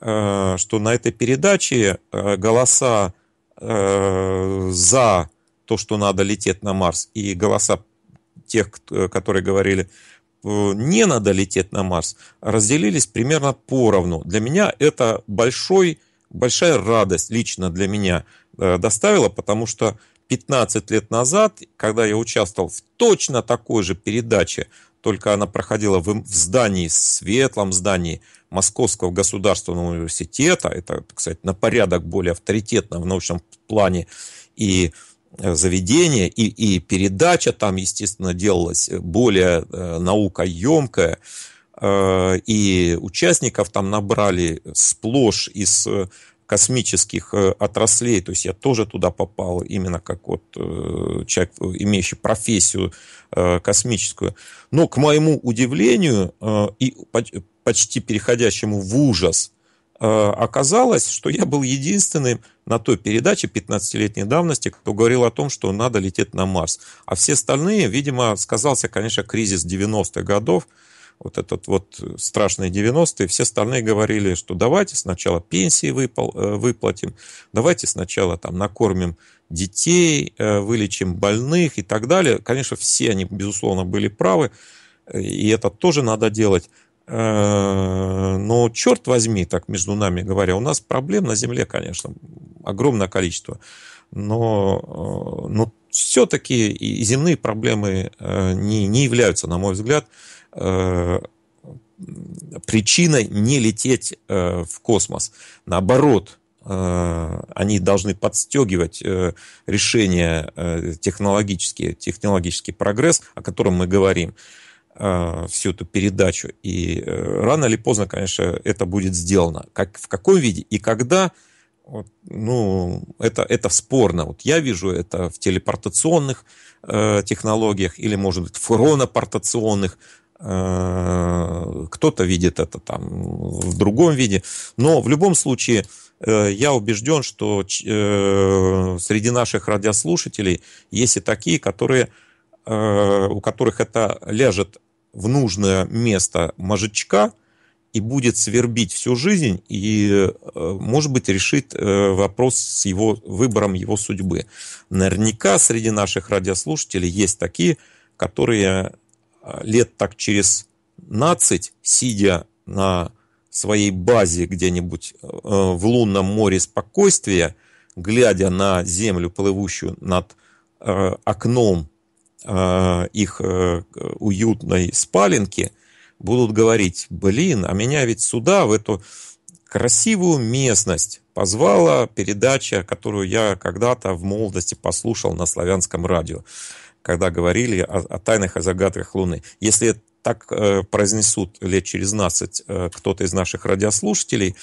э, что на этой передаче э, голоса э, за то, что надо лететь на Марс, и голоса тех, э, которые говорили, э, не надо лететь на Марс, разделились примерно поровну. Для меня это большой, большая радость лично для меня э, доставила, потому что 15 лет назад, когда я участвовал в точно такой же передаче только она проходила в, в здании, в светлом здании Московского государственного университета, это, кстати, на порядок более авторитетно в научном плане и э, заведение, и, и передача там, естественно, делалась более э, наукоемкая, э, и участников там набрали сплошь из космических э, отраслей, то есть я тоже туда попал именно как вот э, человек, э, имеющий профессию космическую. Но к моему удивлению и почти переходящему в ужас оказалось, что я был единственным на той передаче 15-летней давности, кто говорил о том, что надо лететь на Марс. А все остальные, видимо, сказался, конечно, кризис 90-х годов, вот этот вот э, страшный 90-е, все остальные говорили, что давайте сначала пенсии выпал, э, выплатим, давайте сначала там накормим детей, э, вылечим больных и так далее. Конечно, все они, безусловно, были правы, и это тоже надо делать. Но черт возьми, так между нами говоря, у нас проблем на Земле, конечно, огромное количество. Но, но все-таки и земные проблемы не, не являются, на мой взгляд, Э, причиной не лететь э, в космос. Наоборот, э, они должны подстегивать решения технологические, технологический прогресс, о котором мы говорим всю эту передачу. И рано или поздно, конечно, это будет сделано. Как, в каком виде и когда, ну, это, это спорно. Вот я вижу это в телепортационных э, технологиях или, может быть, в хронопортационных Э, кто-то видит это там в другом виде. Но в любом случае э, я убежден, что э, среди наших радиослушателей есть и такие, которые, у которых это ляжет в нужное место мозжечка и будет свербить всю жизнь и, может быть, решит вопрос с его выбором его судьбы. Наверняка среди наших радиослушателей есть такие, которые а, лет так через 15, сидя на своей базе где-нибудь э, в лунном море спокойствия, глядя на землю, плывущую над э, окном э, их уютной спаленки, будут говорить, блин, а меня ведь сюда, в эту красивую местность позвала передача, которую я когда-то в молодости послушал на славянском радио когда говорили о, о тайных, о загадках Луны. Если так э, произнесут лет через 12 э, кто-то из наших радиослушателей,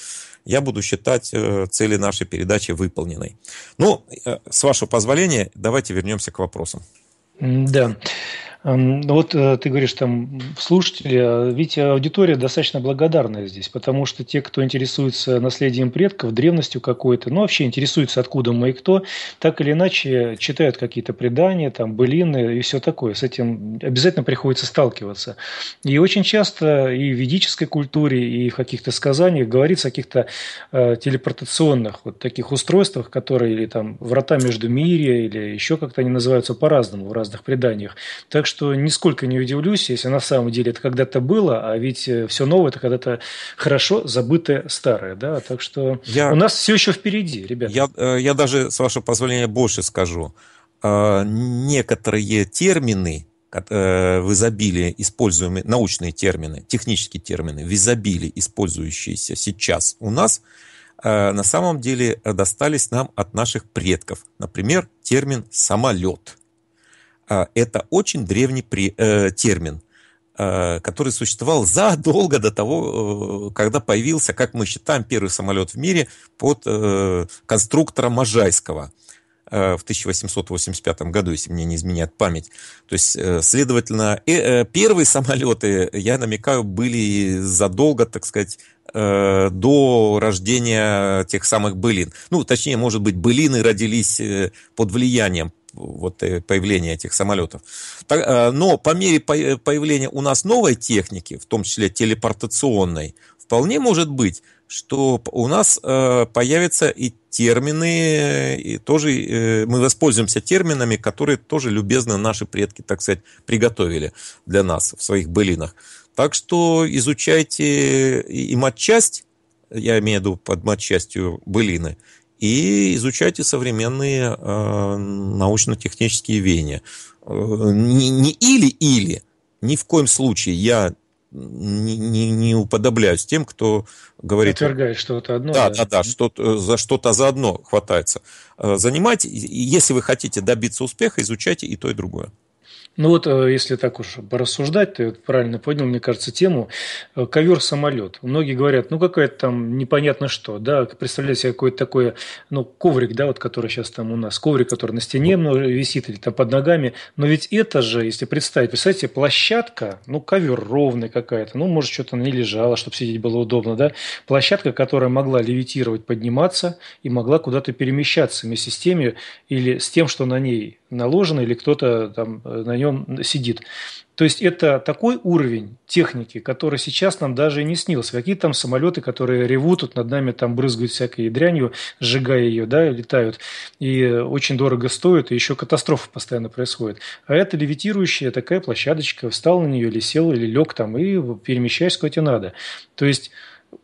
я буду считать э, цели нашей передачи выполненной. Ну, э, с вашего позволения, давайте вернемся к вопросам. Да. Эм, ну вот э, ты говоришь там слушатели, а ведь аудитория достаточно благодарная здесь, потому что те, кто интересуется наследием предков, древностью какой-то, ну вообще интересуется, откуда мы и кто, так или иначе читают какие-то предания, там былины и все такое. С этим обязательно приходится сталкиваться. И очень часто и в ведической культуре, и в каких-то сказаниях говорится о каких-то э, телепортационных вот таких устройствах, которые или там врата между мире, или еще как-то они называются по-разному в разных преданиях. Так что что нисколько не удивлюсь, если на самом деле это когда-то было, а ведь э, все новое – это когда-то хорошо забытое старое. Да? Так что я, у нас все еще впереди, ребята. Я, э, я даже, с вашего позволения, больше скажу. А, некоторые термины э, в изобилии используемые, научные термины, технические термины, в изобилии использующиеся сейчас у нас, на самом деле достались нам от наших предков. Например, термин «самолет». А, это очень древний э, термин, э, который существовал задолго до того, э, когда появился, как мы считаем, первый самолет в мире под э, конструктора Можайского в 1885 году, если мне не изменяет память. То есть, следовательно, первые самолеты, я намекаю, были задолго, так сказать, до рождения тех самых былин. Ну, точнее, может быть, былины родились под влиянием вот э, появления этих самолетов. Э, но по мере э, появления у нас новой техники, в том числе телепортационной, вполне может быть, что у нас появятся и термины, и тоже мы воспользуемся терминами, которые тоже любезно наши предки, так сказать, приготовили для нас в своих былинах. Так что изучайте и матчасть, я имею в виду под матчастью былины, и изучайте современные э, научно-технические веяния. Не, э, не или-или, ни в коем случае я не, не, не уподобляюсь тем, кто говорит... Отвергает что-то одно. Да, да, да, что э, за что-то заодно хватается. Э, Занимайте, если вы хотите добиться успеха, изучайте и то, и другое. Ну вот, э, если так уж порассуждать, ты правильно понял, мне кажется, тему. Э, ковер-самолет. Многие говорят, ну какая-то там непонятно что, да, представляете себе какое-то такое, ну, коврик, да, вот который сейчас там у нас, коврик, который на стене висит или там под ногами. Но ведь это же, если представить, представьте, площадка, ну, ковер ровный какая-то, ну, может, что-то на ней лежало, чтобы сидеть было удобно, да, площадка, которая могла левитировать, подниматься и могла куда-то перемещаться вместе с теми или с тем, что на ней наложено или кто-то там э, на нем сидит. То есть это такой уровень техники, который сейчас нам даже и не снился. Какие там самолеты, которые ревут, тут над нами там брызгают всякой дрянью, сжигая ее, да, летают. И очень дорого стоят, и еще катастрофа постоянно происходит. А это левитирующая такая площадочка, встал на нее или сел, или лег там, и перемещаешься, куда тебе надо. То есть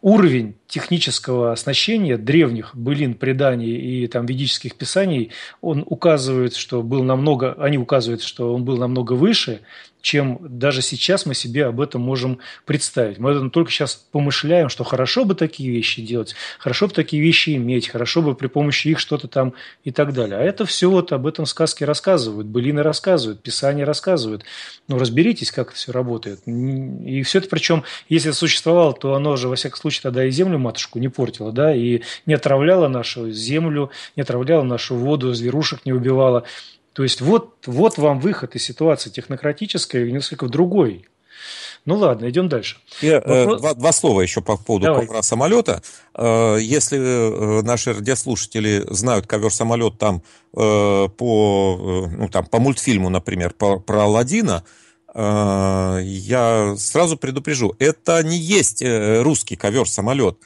уровень технического оснащения древних былин, преданий и там ведических писаний, он указывает, что был намного, они указывают, что он был намного выше, чем даже сейчас мы себе об этом можем представить. Мы это только сейчас помышляем, что хорошо бы такие вещи делать, хорошо бы такие вещи иметь, хорошо бы при помощи их что-то там и так далее. А это все вот об этом сказки рассказывают, былины рассказывают, писания рассказывают. Ну, разберитесь, как это все работает. И все это причем, если существовало, то оно же, во всяком случае, тогда и землю матушку не портила, да, и не отравляла нашу землю, не отравляла нашу воду, зверушек не убивала. То есть вот, вот вам выход из ситуации технократической, несколько в другой. Ну ладно, идем дальше. Я, э, Вопрос... два, два слова еще по поводу Давай. ковра самолета. Э, если э, наши радиослушатели знают ковер самолет там по, ну, там, по мультфильму, например, про, про Алладина, а, я сразу предупрежу, это не есть э, русский ковер-самолет.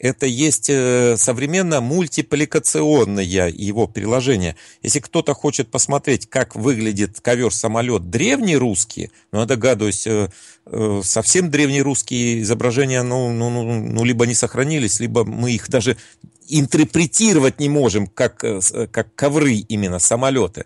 Это есть э, современно мультипликационное его приложение. Если кто-то хочет посмотреть, как выглядит ковер-самолет древний русский, ну, я догадываюсь, э, совсем древние русские изображения, ну, ну, ну, ну, либо не сохранились, либо мы их даже интерпретировать не можем, как, как ковры именно, самолеты.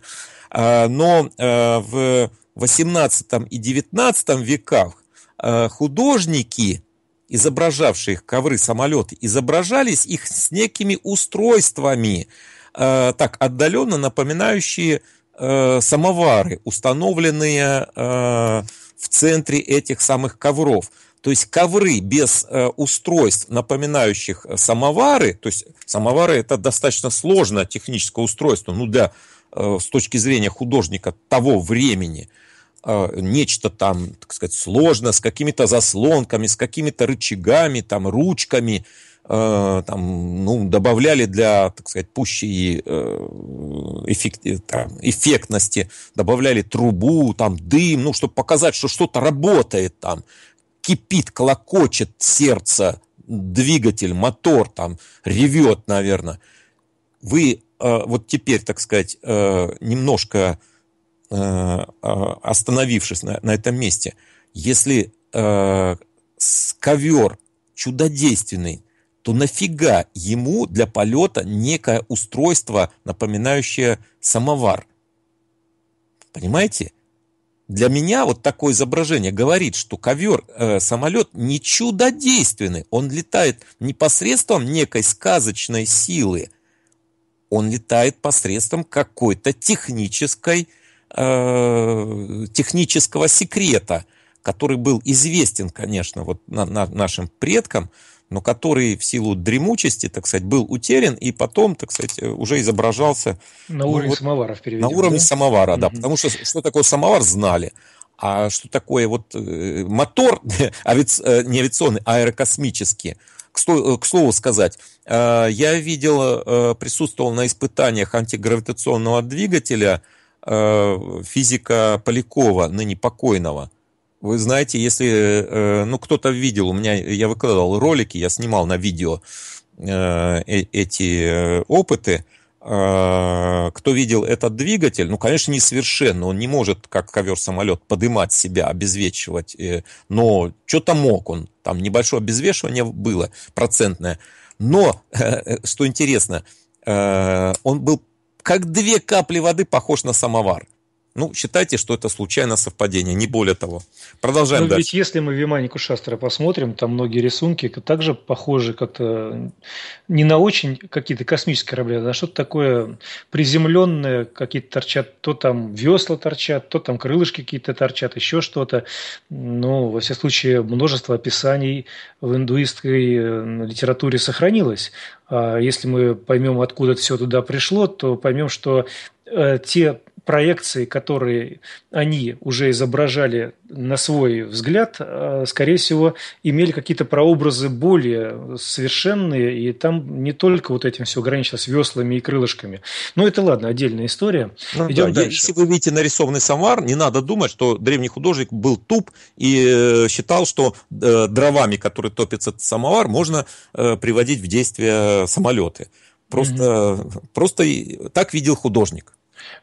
А, но в XVIII и XIX веках э, художники, изображавшие ковры, самолеты, изображались их с некими устройствами, э, так отдаленно напоминающие э, самовары, установленные в центре этих самых ковров. То есть ковры без устройств, напоминающих самовары, то есть самовары это достаточно сложное техническое устройство, ну для с точки зрения художника того времени – а, нечто там, так сказать, сложно, с какими-то заслонками, с какими-то рычагами, там, ручками, а, там, ну, добавляли для, так сказать, пущей э, эффект, э, там, эффектности, добавляли трубу, там, дым, ну, чтобы показать, что что-то работает там, кипит, колокочет сердце, двигатель, мотор там ревет, наверное. Вы э, вот теперь, так сказать, э, немножко Э, э, остановившись на, на этом месте, если э, ковер чудодейственный, то нафига ему для полета некое устройство, напоминающее самовар? Понимаете? Для меня вот такое изображение говорит, что ковер, э, самолет не чудодейственный. Он летает не посредством некой сказочной силы. Он летает посредством какой-то технической силы Э, технического секрета, который был известен, конечно, вот на, на, нашим предкам, но который в силу дремучести, так сказать, был утерян и потом, так сказать, э, уже изображался... На ну, уровне вот, самовара На уровне да? самовара, да. Угу. Потому что что такое самовар, знали. А что такое вот э, мотор, ави... Э, не авиационный, а аэрокосмический, к, слову сказать, я видел, присутствовал на испытаниях антигравитационного двигателя – Э, физика Полякова, ныне покойного. Вы знаете, если, э, ну, кто-то видел, у меня, я выкладывал ролики, я снимал на видео э, эти опыты, кто видел этот двигатель, ну, конечно, не несовершенно, он не может, как ковер-самолет, подымать себя, обезвечивать, но что-то мог он, там небольшое обезвешивание было, процентное. Но, что интересно, он был как две капли воды похож на самовар. Ну, считайте, что это случайное совпадение, не более того. Продолжаем Но дальше. ведь если мы Виманику Шастера посмотрим, там многие рисунки также похожи как-то не на очень какие-то космические корабли, а на что-то такое приземленное, какие-то торчат, то там весла торчат, то там крылышки какие-то торчат, еще что-то. Но, ну, во всяком случае, множество описаний в индуистской э, литературе сохранилось. А если мы поймем, откуда все туда пришло, то поймем, что э, те проекции, которые они уже изображали на свой взгляд, э, скорее всего, имели какие-то прообразы более совершенные, и там не только вот этим все ограничилось веслами и крылышками. Но ну, это, ладно, отдельная история. Ну, Идем да. дальше. Если вы видите нарисованный Самар, не надо думать, что древний художник был туп и э, считал, что э, дровами, которые топится самовар, можно приводить в действие самолеты. Просто, mm-hmm. просто так видел художник.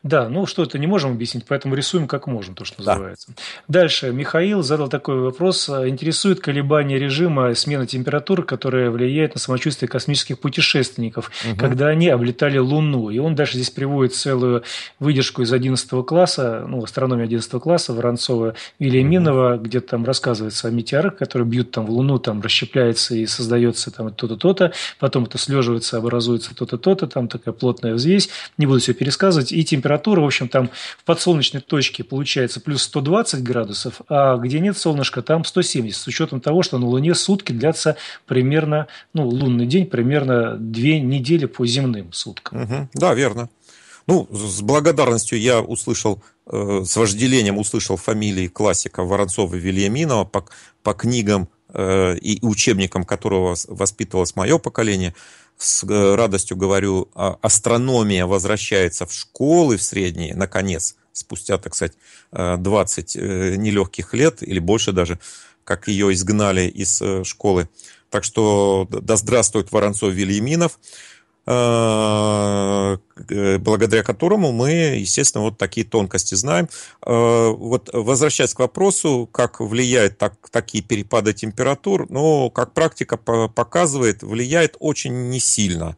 Да, ну что-то не можем объяснить, поэтому рисуем как можем, то, что да. называется. Дальше Михаил задал такой вопрос. Интересует колебание режима смена температуры, которая влияет на самочувствие космических путешественников, угу. когда они облетали Луну. И он дальше здесь приводит целую выдержку из 11 класса, ну, астрономии 11 класса, Воронцова Вильяминова, угу. где там рассказывается о метеорах, которые бьют там в Луну, там расщепляется и создается там то-то, то-то, потом это слеживается, образуется то-то, то-то, там такая плотная взвесь. Не буду все пересказывать. И температура, в общем, там в подсолнечной точке получается плюс 120 градусов, а где нет солнышка, там 170, с учетом того, что на Луне сутки длятся примерно, ну, лунный день примерно две недели по земным суткам. Угу. Да, верно. Ну, с благодарностью я услышал, э, с вожделением услышал фамилии классика Воронцова и Вильяминова по, по книгам э, и учебникам, которого воспитывалось мое поколение с э, радостью говорю, а астрономия возвращается в школы в средние, наконец, спустя, так сказать, 20 э, э, нелегких лет или больше даже, как ее изгнали из школы. Так что да здравствует Воронцов Вильяминов. Э, э, благодаря которому мы, естественно, вот такие тонкости знаем. Э, вот возвращаясь к вопросу, как влияет так, такие перепады температур, но, как практика показывает, влияет очень не сильно.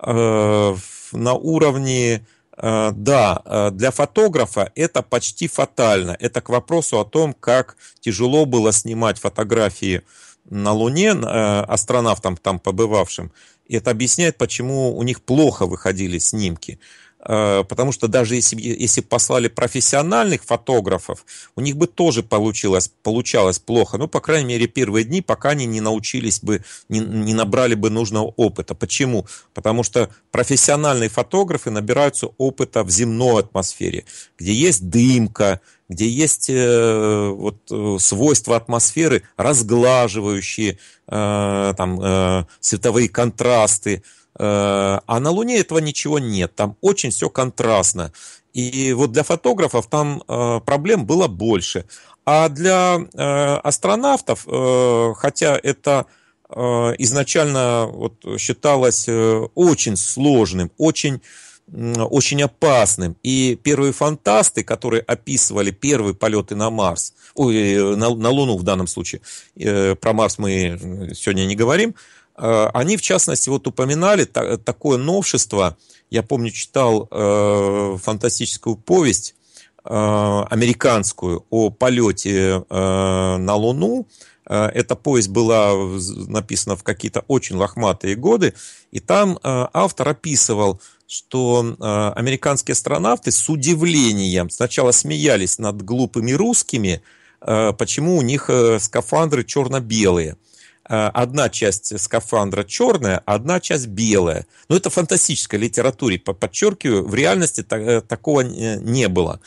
На уровне да, для фотографа это почти фатально. Это к вопросу о том, как тяжело было снимать фотографии на Луне астронавтам там побывавшим. И это объясняет, почему у них плохо выходили снимки. Э, потому что даже если, если послали профессиональных фотографов, у них бы тоже получилось, получалось плохо. Ну, по крайней мере, первые дни, пока они не научились бы, не, не набрали бы нужного опыта. Почему? Потому что профессиональные фотографы набираются опыта в земной атмосфере, где есть дымка, где есть э, вот, э, свойства атмосферы, разглаживающие э, там, э, световые контрасты, Э, а на Луне этого ничего нет, там очень все контрастно. И вот для фотографов там э, проблем было больше. А для э, астронавтов, хотя это изначально вот считалось очень сложным, очень очень опасным. И первые фантасты, которые описывали первые полеты на Марс, ой, на, на Луну в данном случае, про Марс мы сегодня не говорим, Э, они, в частности, вот упоминали такое новшество. Я помню, читал э, фантастическую повесть э, американскую о полете на Луну. Эта повесть была написана в какие-то очень лохматые годы, и там автор описывал, что американские астронавты с удивлением сначала смеялись над глупыми русскими, почему у них скафандры черно-белые. Э, одна часть скафандра черная, одна часть белая. Но ну, это фантастическая литература, подчеркиваю, в реальности э, такого э, не было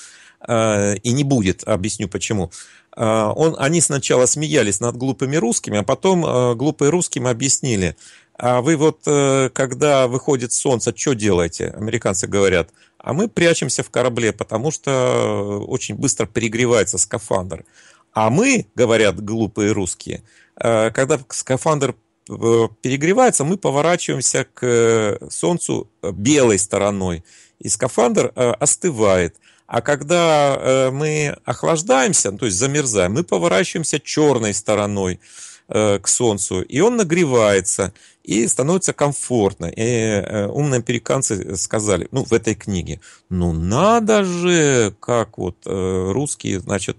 и не будет, объясню почему. Он, они сначала смеялись над глупыми русскими, а потом глупые русским объяснили, а вы вот, когда выходит солнце, что делаете? Американцы говорят, а мы прячемся в корабле, потому что очень быстро перегревается скафандр. А мы, говорят глупые русские, э, когда скафандр э, перегревается, мы поворачиваемся к э, солнцу белой стороной, и скафандр остывает. А когда мы охлаждаемся, ну, то есть замерзаем, мы поворачиваемся черной стороной к солнцу, и он нагревается. И становится комфортно. И э, умные американцы сказали, ну, в этой книге, ну, надо же, как вот э, русские, значит,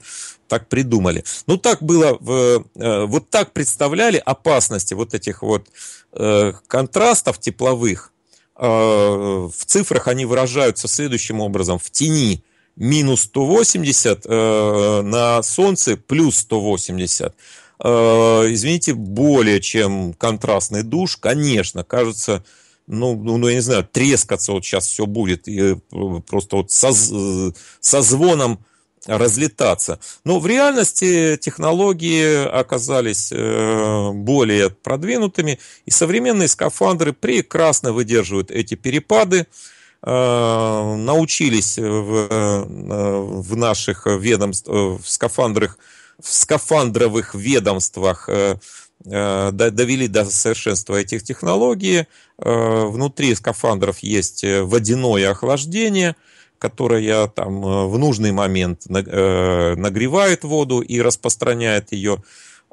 так придумали. Ну, так было, э, вот так представляли опасности вот этих вот контрастов тепловых. В цифрах они выражаются следующим образом. В тени минус 180, на солнце плюс 180. Э, извините, более чем контрастный душ, конечно, кажется, ну, ну, ну я не знаю, трескаться вот сейчас все будет, и э, просто вот со, э, со звоном разлетаться. Но в реальности технологии оказались более продвинутыми, и современные скафандры прекрасно выдерживают эти перепады. Научились в, в наших ведомствах, в скафандрах в скафандровых ведомствах э, э, довели до совершенства этих технологий. Э, внутри скафандров есть водяное охлаждение, которое там в нужный момент нагревает воду и распространяет ее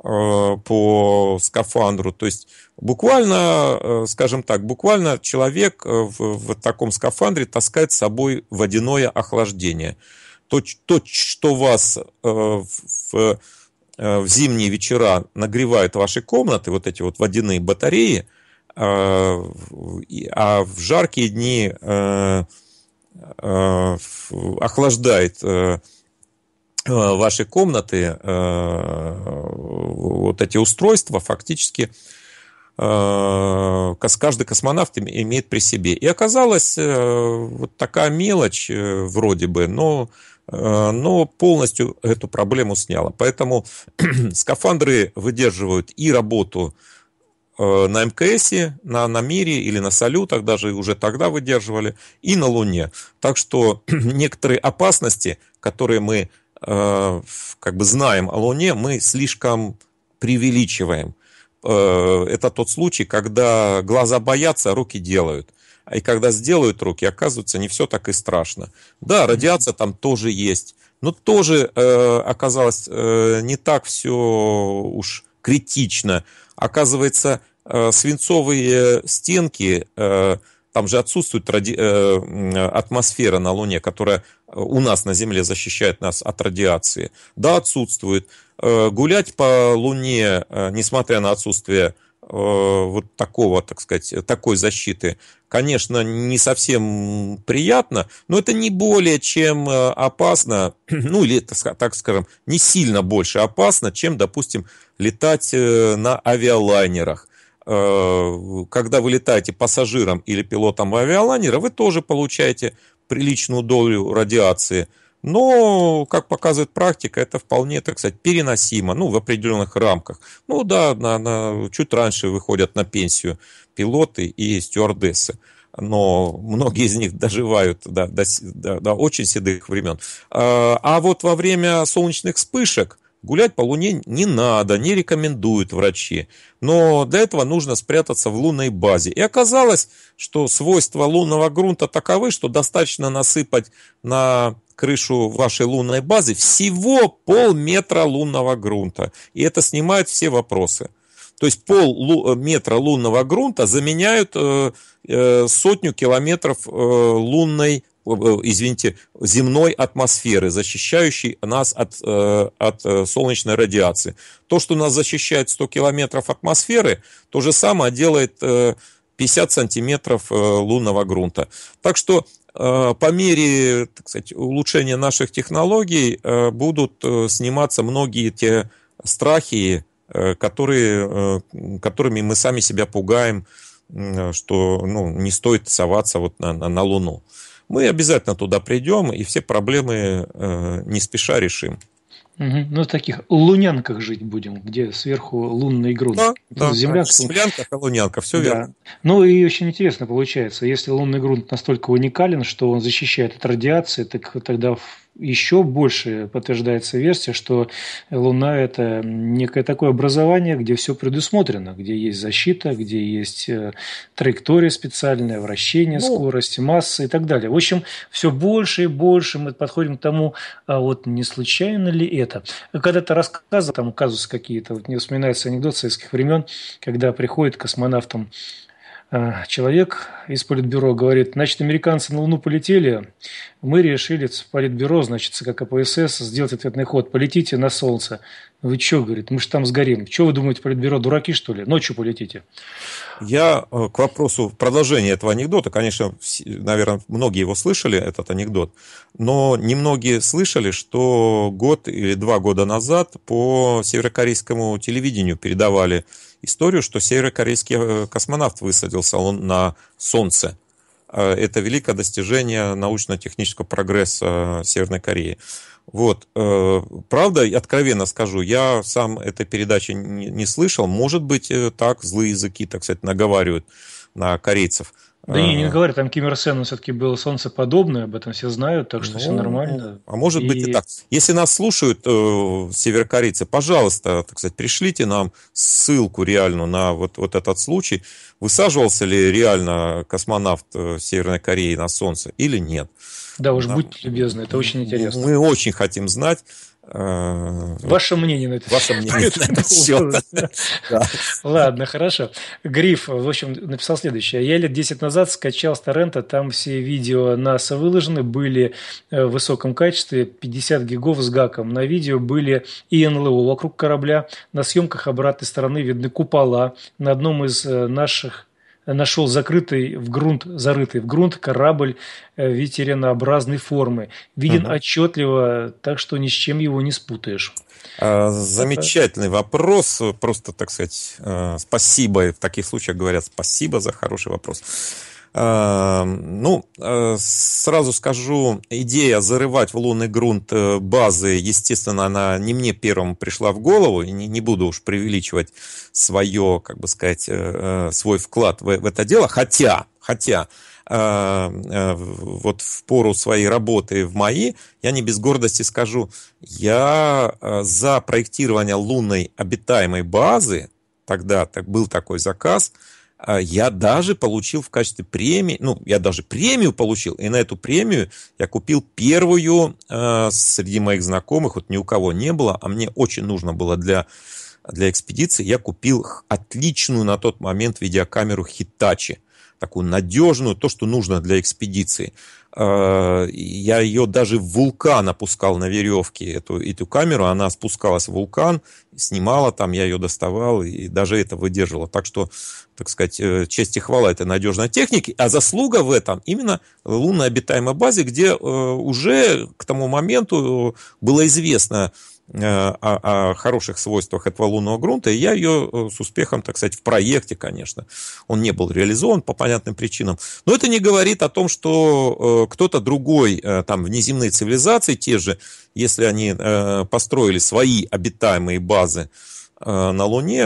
по скафандру. То есть буквально, скажем так, буквально человек в, в таком скафандре таскает с собой водяное охлаждение – то, то что вас э, в, в, э, в зимние вечера нагревает ваши комнаты, вот эти вот водяные батареи, э, а в жаркие дни охлаждает ваши комнаты, вот эти устройства фактически каждый космонавт имеет при себе. И оказалось вот такая мелочь вроде бы, но Э, но полностью эту проблему сняло. Поэтому скафандры выдерживают и работу э, на МКС, на, на Мире или на Салютах даже уже тогда выдерживали, и на Луне. Так что некоторые опасности, которые мы э, как бы знаем о Луне, мы слишком преувеличиваем. Э, это тот случай, когда глаза боятся, а руки делают. И когда сделают руки, оказывается, не все так и страшно. Да, радиация там тоже есть, но тоже э, оказалось э, не так все уж критично. Оказывается, э, свинцовые стенки... Э, там же отсутствует ради... Э, атмосфера на Луне, которая э, у нас на Земле защищает нас от радиации. Да, отсутствует. Э, гулять по Луне, несмотря на отсутствие вот такого, так сказать, такой защиты, конечно, не совсем приятно, но это не более чем э, опасно, ну или, так скажем, не сильно больше опасно, чем, допустим, летать э, на авиалайнерах э, когда вы летаете пассажиром или пилотом авиалайнера, вы тоже получаете приличную долю радиации. Но, как показывает практика, это вполне, так сказать, переносимо, ну, в определенных рамках. Ну да, на, на, чуть раньше выходят на пенсию пилоты и стюардессы но многие из них доживают до, до, до, до очень седых времен. А, а вот во время солнечных вспышек гулять по Луне не надо, не рекомендуют врачи. Но для этого нужно спрятаться в лунной базе. И оказалось, что свойства лунного грунта таковы, что достаточно насыпать на крышу вашей лунной базы всего полметра лунного грунта. И это снимает все вопросы. То есть пол э, метра лунного грунта заменяют э, э, сотню километров лунной извините, земной атмосферы, защищающей нас от, от солнечной радиации. То, что нас защищает 100 километров атмосферы, то же самое делает 50 сантиметров лунного грунта. Так что по мере так сказать, улучшения наших технологий будут сниматься многие те страхи, Э, которые, э, которыми мы сами себя пугаем, что ну, не стоит соваться вот на, на, на Луну. Мы обязательно туда придем и все проблемы э, не спеша решим. Угу. Ну, в таких лунянках жить будем, где сверху лунный грунт. Да, ну, да, Земля, да. Что... Землянка, лунянка, все да. верно. Ну, и очень интересно получается, если лунный грунт настолько уникален, что он защищает от радиации, так тогда еще больше подтверждается версия, что Луна – это некое такое образование, где все предусмотрено, где есть защита, где есть э, траектория специальная, вращение, ну, скорость, масса и так далее. В общем, все больше и больше мы подходим к тому, а вот не случайно ли это? Когда-то рассказывал, там казусы какие-то, вот не вспоминается анекдот советских времен, когда приходит космонавтом э, человек из политбюро говорит, значит, американцы на Луну полетели, мы решили в политбюро, значит, как КПСС, сделать ответный ход. Полетите на солнце. Вы что, говорит, мы же там сгорим. Что вы думаете, политбюро, дураки, что ли? Ночью полетите. Я э, к вопросу продолжения этого анекдота, конечно, наверное, многие его слышали, этот анекдот, но немногие слышали, что год или два года назад по северокорейскому телевидению передавали историю, что северокорейский э, космонавт высадился он на Солнце. Э, это великое достижение научно-технического прогресса Северной Кореи. Вот, э, правда, откровенно скажу, я сам этой передачи не слышал. Может быть, э, так злые языки, так сказать, наговаривают на корейцев. Да не, не говори, там Ким Ир Сену все-таки было солнцеподобное, об этом все знают, так что ну, все нормально. Ну, а может и... быть и так. Если нас слушают э, северокорейцы, пожалуйста, так сказать, пришлите нам ссылку реальную на вот, вот этот случай. Высаживался ли реально космонавт э, Северной Кореи на Солнце или нет? Да уж, нам... будьте любезны, это очень интересно. Мы очень хотим знать. А, ваше мнение на это. Ваше мнение на это все. Ладно, хорошо. Гриф, в общем, написал следующее. Я лет 10 назад скачал с торрента, там все видео НАСА выложены, были э, в высоком качестве, 50 гигов с гаком. На видео были и НЛО вокруг корабля, на съемках обратной стороны видны купола. На одном из э, наших нашел закрытый в грунт, зарытый в грунт корабль э, ветеринообразной формы. Виден угу. отчетливо, так что ни с чем его не спутаешь. А, замечательный вопрос. Просто, так сказать, э, спасибо. В таких случаях говорят спасибо за хороший вопрос. Эм, ну, э, сразу скажу, идея зарывать в лунный грунт э, базы, естественно, она не мне первым пришла в голову, и не буду уж преувеличивать свое, как бы сказать, э, свой вклад в, это дело, хотя, хотя, вот в пору своей работы в МАИ, я не без гордости скажу, я за проектирование лунной обитаемой базы, тогда так, был такой заказ – а, я даже получил в качестве премии, ну, я даже премию получил, и на эту премию я купил первую э, среди моих знакомых, вот ни у кого не было, а мне очень нужно было для, для экспедиции, я купил отличную на тот момент видеокамеру Хитачи такую надежную, то, что нужно для экспедиции. Э, я ее даже в вулкан опускал на веревке, эту, эту камеру. Она спускалась в вулкан, снимала там, я ее доставал и даже это выдерживала. Так что, так сказать, э, честь и хвала этой надежной техники, А заслуга в этом именно лунной обитаемой базе, где э, уже к тому моменту было известно, Э, о, о хороших свойствах этого лунного грунта, и я ее э, с успехом, так сказать, в проекте, конечно, он не был реализован по понятным причинам, но это не говорит о том, что э, кто-то другой, там, внеземные цивилизации те же, если они построили свои обитаемые базы на Луне,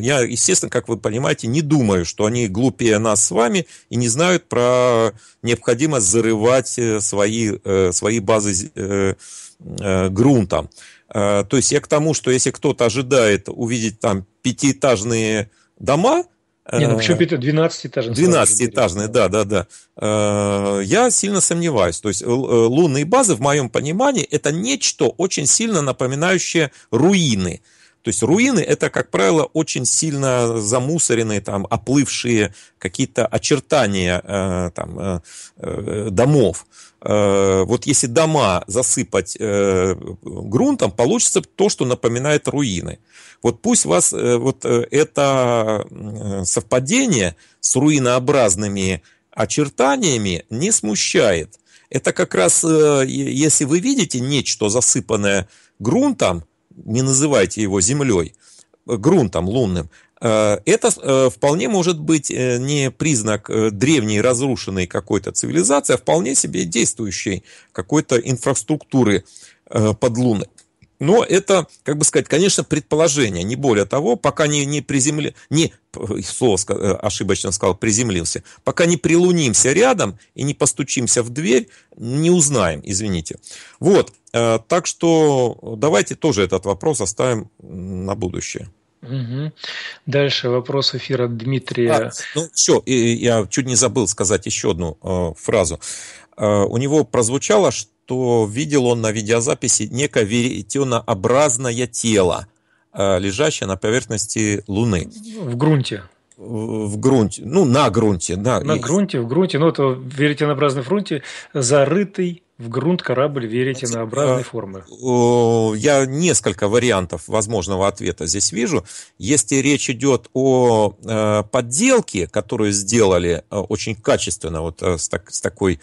я, естественно, как вы понимаете, не думаю, что они глупее нас с вами и не знают про необходимость зарывать свои, свои базы грунтом. Э, то есть я к тому, что если кто-то ожидает увидеть там пятиэтажные дома, не, ну э, почему 12-этажные? 12-этажные, да, да, да. Э, я сильно сомневаюсь. То есть лунные базы, в моем понимании, это нечто очень сильно напоминающее руины. То есть руины это, как правило, очень сильно замусоренные, там, оплывшие какие-то очертания там, домов. Э, вот если дома засыпать э, грунтом, получится то, что напоминает руины. Вот пусть вас э, вот это совпадение с руинообразными очертаниями не смущает. Это как раз, если вы видите нечто засыпанное грунтом, не называйте его землей, грунтом лунным, Э, это э, вполне может быть э, не признак древней разрушенной какой-то цивилизации, а вполне себе действующей какой-то инфраструктуры под Луной. Но это, как бы сказать, конечно, предположение, не более того, пока не, не приземли, не, слово ошибочно сказал, приземлился, пока не прилунимся рядом и не постучимся в дверь, не узнаем, извините. Вот, так что давайте тоже этот вопрос оставим на будущее. Угу. Дальше вопрос эфира Дмитрия. А, ну, все, я чуть не забыл сказать еще одну э, фразу. Э, у него прозвучало, что видел он на видеозаписи некое веретенообразное тело, э, лежащее на поверхности Луны. В грунте в грунте, ну, на грунте, да. На грунте, в грунте, ну, это веретенообразный фронте, зарытый в грунт корабль веретенообразной а, формы? Я несколько вариантов возможного ответа здесь вижу. Если речь идет о э, подделке, которую сделали э, очень качественно, вот э, с, так, с такой,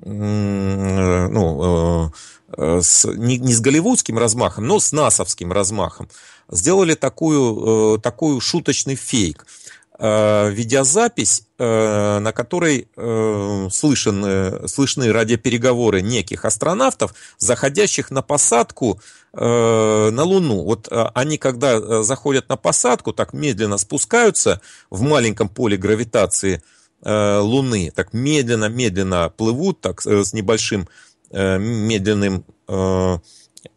ну, с, не, не с голливудским размахом, но с насовским размахом, сделали такую, такую шуточный фейк – Э, видеозапись, э, на которой э, слышны, слышны радиопереговоры неких астронавтов, заходящих на посадку на Луну. Вот они, когда заходят на посадку, так медленно спускаются в маленьком поле гравитации Луны, так медленно-медленно плывут, так с небольшим медленным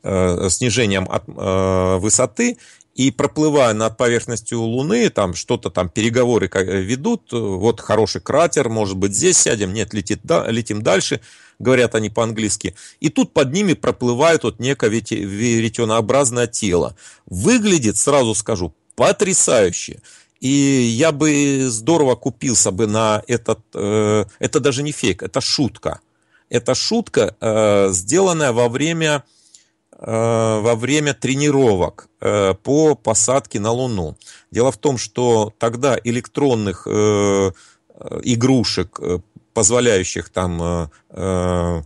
снижением высоты и проплывая над поверхностью Луны, там что-то там переговоры э, ведут, э, вот хороший кратер, может быть здесь сядем, нет, летит, да, летим дальше, говорят они по-английски. И тут под ними проплывает вот некое веретенообразное тело. Выглядит, сразу скажу, потрясающе. И я бы здорово купился бы на этот, э, это даже не фейк, это шутка. Это шутка, э, сделанная во время Э, во время тренировок э, по посадке на Луну. Дело в том, что тогда электронных э, игрушек, позволяющих там ну,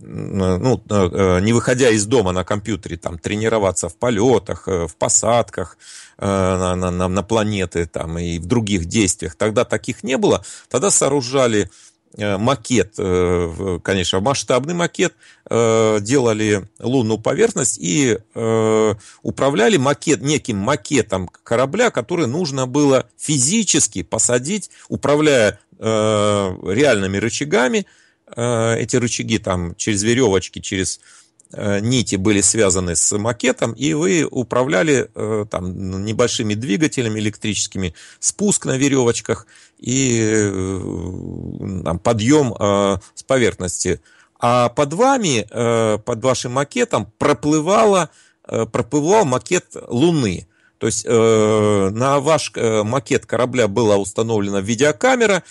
не выходя из дома на компьютере, там, тренироваться в полетах, в посадках на, на, на планеты там, и в других действиях. Тогда таких не было. Тогда сооружали Э, макет, э, конечно, масштабный макет, э, делали лунную поверхность и управляли макет, неким макетом корабля, который нужно было физически посадить, управляя реальными рычагами. Эти рычаги там через веревочки, через Э, нити были связаны с макетом, и вы управляли э, там, ну, небольшими двигателями электрическими, спуск на веревочках и э, там, подъем с поверхности. А под вами, под вашим макетом проплывало, проплывал макет Луны. То есть на ваш макет корабля была установлена видеокамера,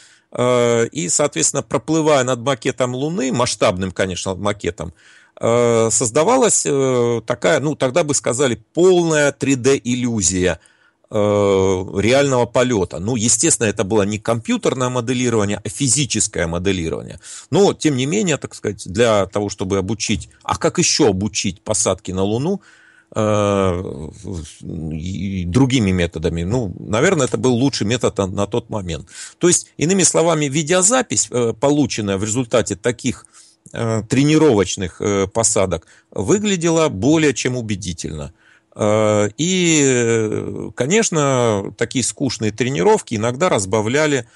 и, соответственно, проплывая над макетом Луны, масштабным, конечно, макетом, Э, создавалась э, такая, ну тогда бы сказали, полная 3D-иллюзия э, реального полета. Ну, естественно, это было не компьютерное моделирование, а физическое моделирование. Но, тем не менее, так сказать, для того, чтобы обучить, а как еще обучить посадки на Луну, другими методами. Ну, наверное, это был лучший метод на тот момент. То есть, иными словами, видеозапись, полученная в результате таких Э, тренировочных э, посадок выглядела более чем убедительно. Э, и, конечно, такие скучные тренировки иногда разбавляли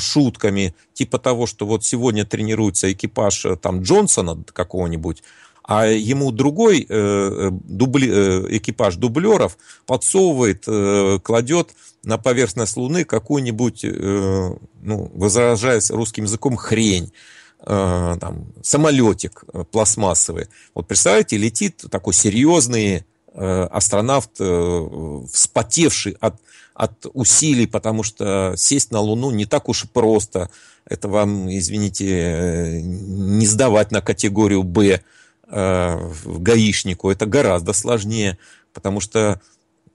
шутками, типа того, что вот сегодня тренируется экипаж там Джонсона какого-нибудь, а ему другой э, дубли, экипаж дублеров подсовывает, э, кладет на поверхность Луны какую-нибудь, э, ну, возражаясь русским языком, хрень э, там, самолетик э, пластмассовый. Вот представляете, летит такой серьезный э, астронавт, э, вспотевший от, от усилий, потому что сесть на Луну не так уж и просто. Это вам, извините, э, не сдавать на категорию «Б» э, гаишнику. Это гораздо сложнее, потому что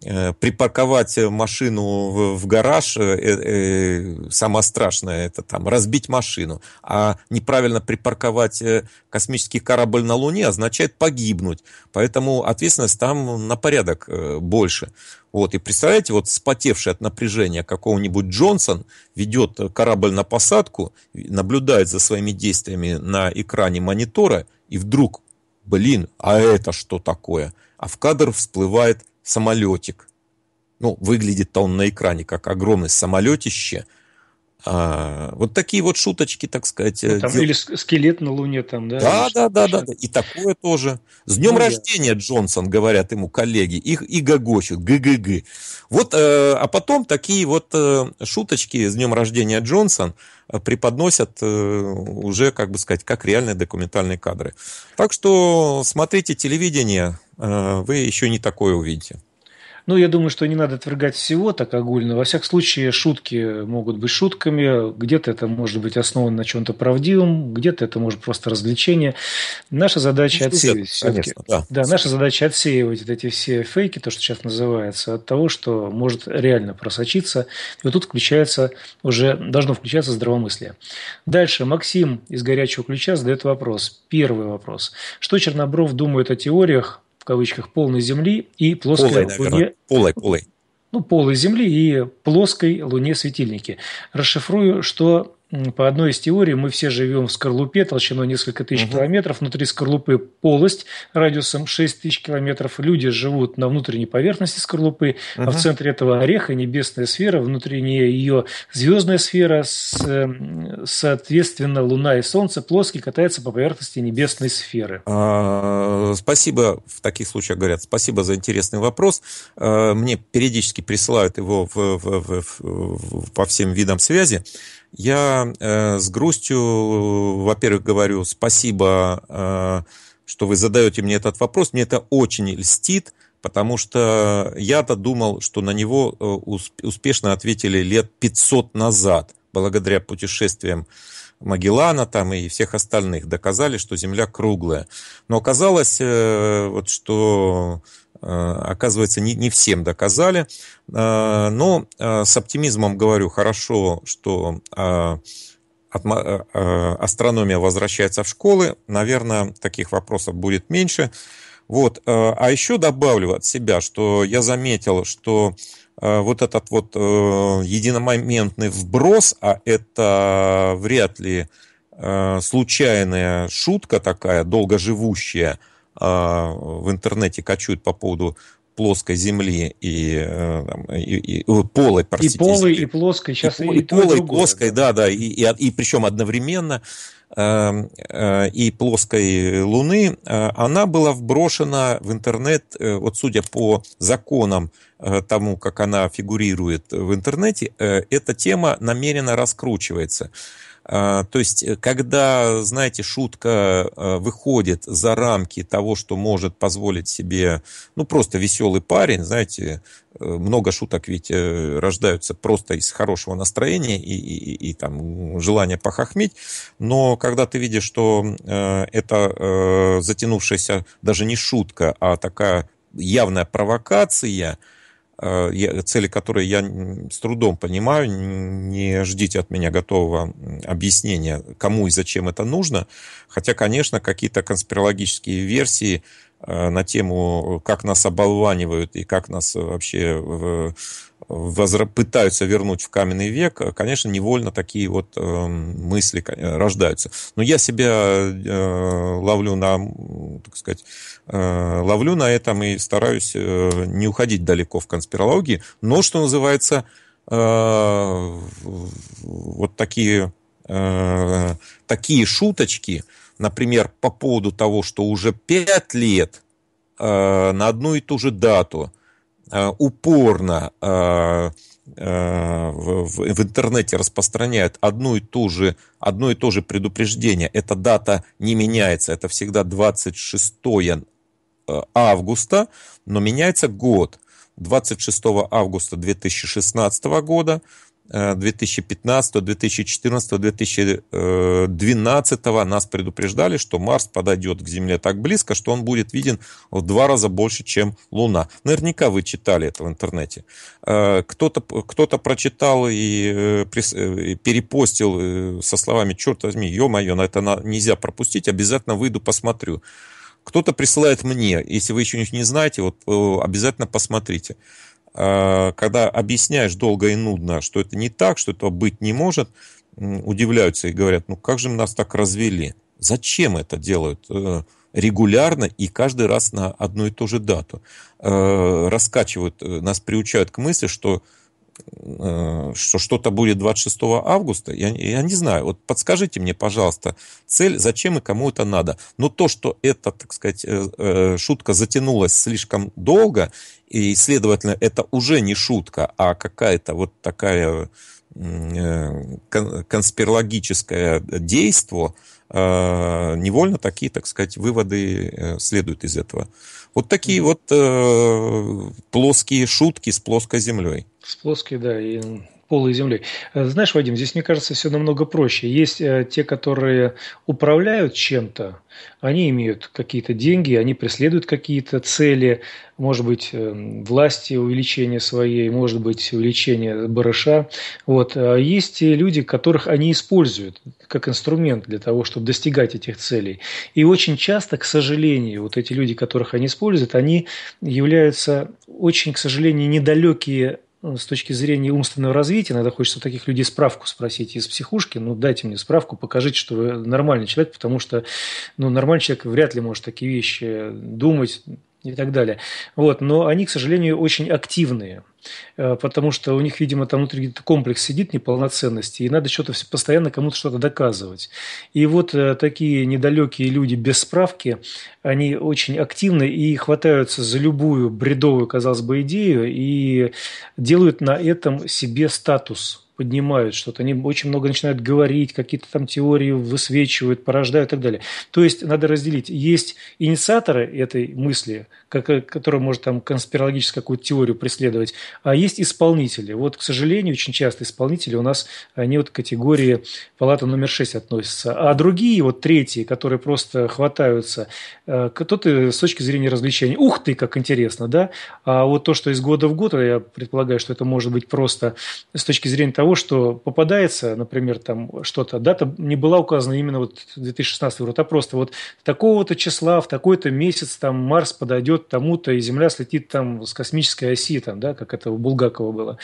Э, припарковать машину в, в гараж, э, э, самое страшное это там разбить машину, а неправильно припарковать э, космический корабль на Луне означает погибнуть, поэтому ответственность там на порядок э, больше. Вот, и представляете, вот спотевший от напряжения какого-нибудь Джонсон ведет корабль на посадку, наблюдает за своими действиями на экране монитора, и вдруг, блин, а это что такое? А в кадр всплывает самолетик. Ну, выглядит-то он на экране как огромное самолетище, а, вот такие вот шуточки, так сказать. Ну, э, там, дел... Или скелет на Луне там, да? Да, да, да, да, да. И такое тоже. С днем ну, рождения, да. Джонсон, говорят ему коллеги, их и гогочут, ггг. Вот, э, а потом такие вот э, шуточки с днем рождения Джонсон э, преподносят э, уже, как бы сказать, как реальные документальные кадры. Так что смотрите телевидение, э, вы еще не такое увидите. Ну, я думаю, что не надо отвергать всего так огульно. Во всяком случае, шутки могут быть шутками, где-то это может быть основано на чем-то правдивом, где-то это может просто развлечение. Наша задача ну, отсеивать все Да. да, наша задача отсеивать вот эти все фейки, то, что сейчас называется, от того, что может реально просочиться. И вот тут включается уже, должно включаться здравомыслие. Дальше Максим из «Горячего ключа» задает вопрос. Первый вопрос. Что Чернобров думает о теориях, в кавычках, полной Земли и плоской полой, Луне. Полой, полой. Ну, полой Земли и плоской Луне светильники. Расшифрую, что по одной из теорий, мы все живем в скорлупе толщиной несколько тысяч угу. километров. Внутри скорлупы полость радиусом 6 тысяч километров. Люди живут на внутренней поверхности скорлупы, угу. а в центре этого ореха небесная сфера, внутренняя ее звездная сфера, с, соответственно, Луна и Солнце плоские катаются по поверхности небесной сферы. А, спасибо, в таких случаях говорят, спасибо за интересный вопрос. А, мне периодически присылают его в, в, в, по всем видам связи. Я э, с грустью, во-первых, говорю спасибо, э, что вы задаете мне этот вопрос. Мне это очень льстит, потому что я-то думал, что на него э, успешно ответили лет 500 назад, благодаря путешествиям Магеллана там и всех остальных доказали, что Земля круглая. Но оказалось, э, вот, что Э, оказывается, не, не всем доказали. Э, но э, с оптимизмом говорю, хорошо, что астрономия возвращается в школы. Наверное, таких вопросов будет меньше. Вот. А еще добавлю от себя, что я заметил, что вот этот вот единомоментный вброс, а это вряд ли случайная шутка такая, долгоживущая – а, в интернете качуют по поводу плоской земли и, э, и, и, и полой, простите. И полой, и плоской. Сейчас и, и, и полой, и, плоской, да, да. И, и, и причем одновременно эм, э, и плоской Луны, э, она была вброшена в интернет, вот судя по законам тому, как она фигурирует в интернете, эта тема намеренно раскручивается. А, то есть, э, когда, знаете, шутка э, выходит за рамки того, что может позволить себе, ну, просто веселый парень, знаете, э, много шуток ведь рождаются просто из хорошего настроения и, и, и, и там желания похохмить, но когда ты видишь, что это затянувшаяся даже не шутка, а такая явная провокация – Э, цели которой я с трудом понимаю, не ждите от меня готового объяснения, кому и зачем это нужно. Хотя, конечно, какие-то конспирологические версии – Э, на тему, как нас оболванивают и как нас вообще в, возра... пытаются вернуть в каменный век, э, конечно, невольно такие вот э, мысли э, рождаются. Но я себя э, ловлю на, так сказать, э, ловлю на этом и стараюсь э, не уходить далеко в конспирологии, но, что называется, э, вот такие, э, такие шуточки – например, по поводу того, что уже 5 лет э, на одну и ту же дату э, упорно э, э в, в, интернете распространяют одну и ту же, одно и то же предупреждение. Эта дата не меняется, это всегда 26 э, августа, но меняется год. 26 августа 2016 года 2015, 2014, 2012 нас предупреждали, что Марс подойдет к Земле так близко, что он будет виден в два раза больше, чем Луна. Наверняка вы читали это в интернете. Э, кто-то кто прочитал и э, э, перепостил со словами «Черт возьми, ё на это нельзя пропустить, обязательно выйду, посмотрю». Кто-то присылает мне, если вы еще не знаете, вот обязательно посмотрите. Э, когда объясняешь долго и нудно, что это не так, что этого быть не может, удивляются и говорят, ну как же нас так развели? Зачем это делают э, регулярно и каждый раз на одну и ту же дату? Э, раскачивают, нас приучают к мысли, что что что-то будет 26 августа, я, я не знаю. Вот подскажите мне, пожалуйста, цель, зачем и кому это надо. Но то, что эта, так сказать, шутка затянулась слишком долго, и, следовательно, это уже не шутка, а какая-то вот такая э, конспирологическое действие, э, невольно такие, так сказать, выводы э, следуют из этого. Вот такие вот плоские шутки с плоской землей. С плоской, да, и полой землей. Э, знаешь, Вадим, здесь, мне кажется, все намного проще. Есть э, те, которые управляют чем-то, они имеют какие-то деньги, они преследуют какие-то цели, может быть, э, власти, увеличение своей, может быть, увеличение барыша. Вот. А есть те люди, которых они используют как инструмент для того, чтобы достигать этих целей. И очень часто, к сожалению, вот эти люди, которых они используют, они являются очень, к сожалению, недалекие Э, с точки зрения умственного развития, иногда хочется у таких людей справку спросить из психушки, ну, дайте мне справку, покажите, что вы нормальный человек, потому что, ну, нормальный человек вряд ли может такие вещи думать, и так далее. Вот, но они, к сожалению, очень активные, э, потому что у них, видимо, там внутри какой-то комплекс сидит неполноценности, и надо что-то все постоянно кому-то что-то доказывать. И вот э, такие недалекие люди без справки, они очень активны и хватаются за любую бредовую, казалось бы, идею, и делают на этом себе статус – поднимают что-то, они очень много начинают говорить, какие-то там теории высвечивают, порождают и так далее. То есть надо разделить. Есть инициаторы этой мысли, э, которая может там конспирологически какую-то теорию преследовать, а есть исполнители. Вот, к сожалению, очень часто исполнители у нас, они вот к категории палата номер 6 относятся. А другие, вот третьи, которые просто хватаются, э, кто-то с точки зрения развлечения, ух ты, как интересно, да? А вот то, что из года в год, я предполагаю, что это может быть просто с точки зрения того, того, что попадается, например, там что-то, дата не была указана именно вот 2016 год, а просто вот такого-то числа, в такой-то месяц там Марс подойдет тому-то, и Земля слетит там с космической оси, там, да, как это у Булгакова было,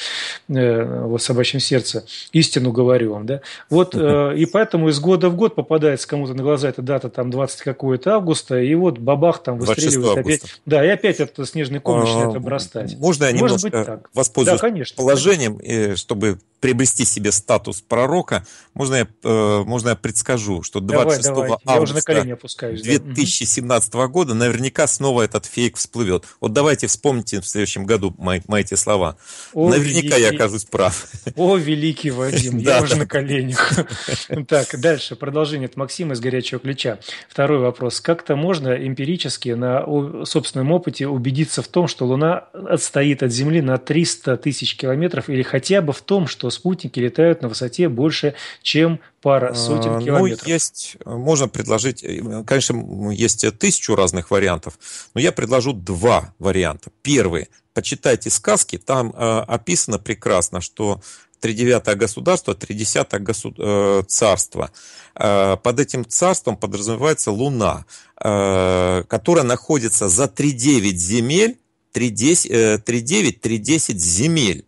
э, вот в «Собачьем сердце», истину говорю вам, да. Вот, э, и поэтому из года в год попадается кому-то на глаза эта дата там 20 какое-то августа, и вот бабах там выстреливает опять. Да, и опять этот снежный ком а, начинает обрастать. Можно я Может быть, так. воспользуюсь да, конечно, положением, конечно. чтобы при приобрести себе статус пророка, можно я, э, можно я предскажу, что 26 давай, давай. августа я уже на 2017 да? года наверняка снова этот фейк всплывет. Вот давайте вспомните в следующем году мои, мои эти слова. О, наверняка великий... я окажусь прав. О, великий Вадим, я уже на коленях. Так, дальше продолжение от Максима из «Горячего ключа». Второй вопрос. Как-то можно эмпирически на собственном опыте убедиться в том, что Луна отстоит от Земли на 300 тысяч километров или хотя бы в том, что с спутники летают на высоте больше, чем пара а, сотен ну, километров. Ну, есть, можно предложить, э, конечно, есть тысячу разных вариантов, но я предложу два варианта. Первый, почитайте сказки, там э, описано прекрасно, что тридевятое государство, тридесятое госу... э, царство. Э, под этим царством подразумевается Луна, э, которая находится за 3,9 земель, 3,9-3,10 э, земель.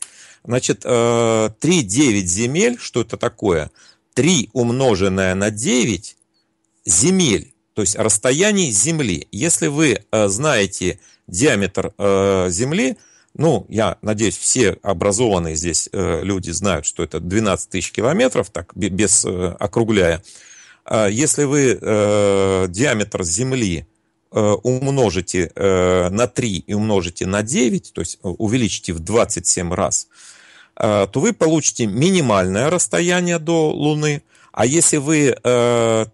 Значит, 3,9 э, земель, что это такое? 3 умноженное на 9 земель, то есть расстояние Земли. Если вы э, знаете диаметр э, Земли, ну, я надеюсь, все образованные здесь люди знают, что это 12 тысяч километров, так, без округляя. А если вы диаметр Земли умножите на 3 и умножите на 9, то есть увеличите в 27 раз – Э, то вы получите минимальное расстояние до Луны. А если вы 3 э,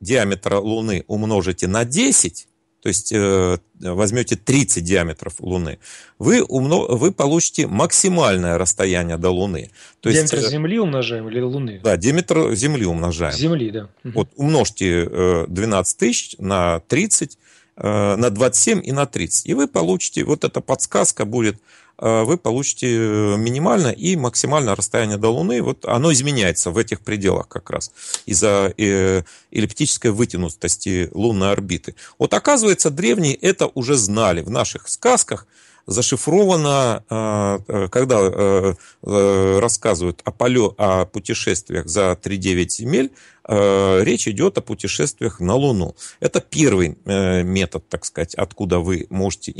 диаметра Луны умножите на 10, то есть э, возьмете 30 диаметров Луны, вы, умно... вы получите максимальное расстояние до Луны. То диаметр есть, Земли умножаем или Луны? Да, диаметр Земли умножаем. Земли, да. Вот умножьте 12 тысяч на 30, на 27 и на 30. И вы получите, вот эта подсказка будет Э, вы получите э, минимально и максимальное расстояние до Луны. Вот оно изменяется в этих пределах как раз из-за э, эллиптической вытянутости лунной орбиты. Вот оказывается, древние это уже знали в наших сказках – зашифровано, а, э, когда э, э, рассказывают о, поле, о путешествиях за 3-9 земель, речь идет о путешествиях на Луну. Это первый метод, так сказать, откуда вы можете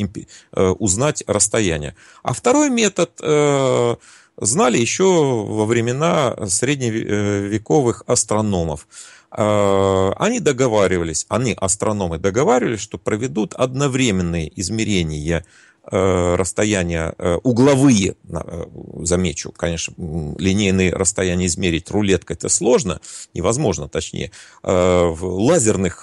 узнать расстояние. А второй метод знали еще во времена средневековых астрономов. Они договаривались, они, астрономы, договаривались, что проведут одновременные измерения – Э, расстояния, э, угловые, э, замечу, конечно, линейные расстояния измерить рулеткой это сложно, невозможно, точнее. Лазерных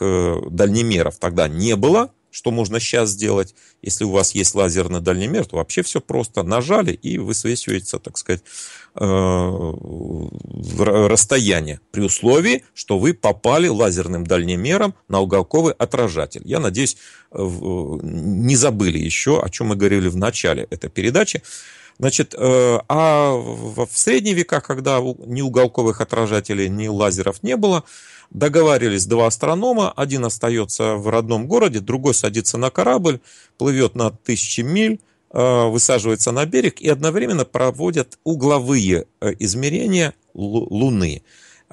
дальнемеров тогда не было, что можно сейчас сделать. Если у вас есть лазерный дальнемер, то вообще все просто нажали, и высвечивается, так сказать, Э, расстояние, при условии, что вы попали лазерным дальнемером на уголковый отражатель. Я надеюсь, э, э, не забыли еще, о чем мы говорили в начале этой передачи. Значит, а в средние века, когда ни уголковых отражателей, ни лазеров не было, договаривались два астронома, один остается в родном городе, другой садится на корабль, плывет на тысячи миль, Э, высаживаются на берег и одновременно проводят угловые э, измерения Луны.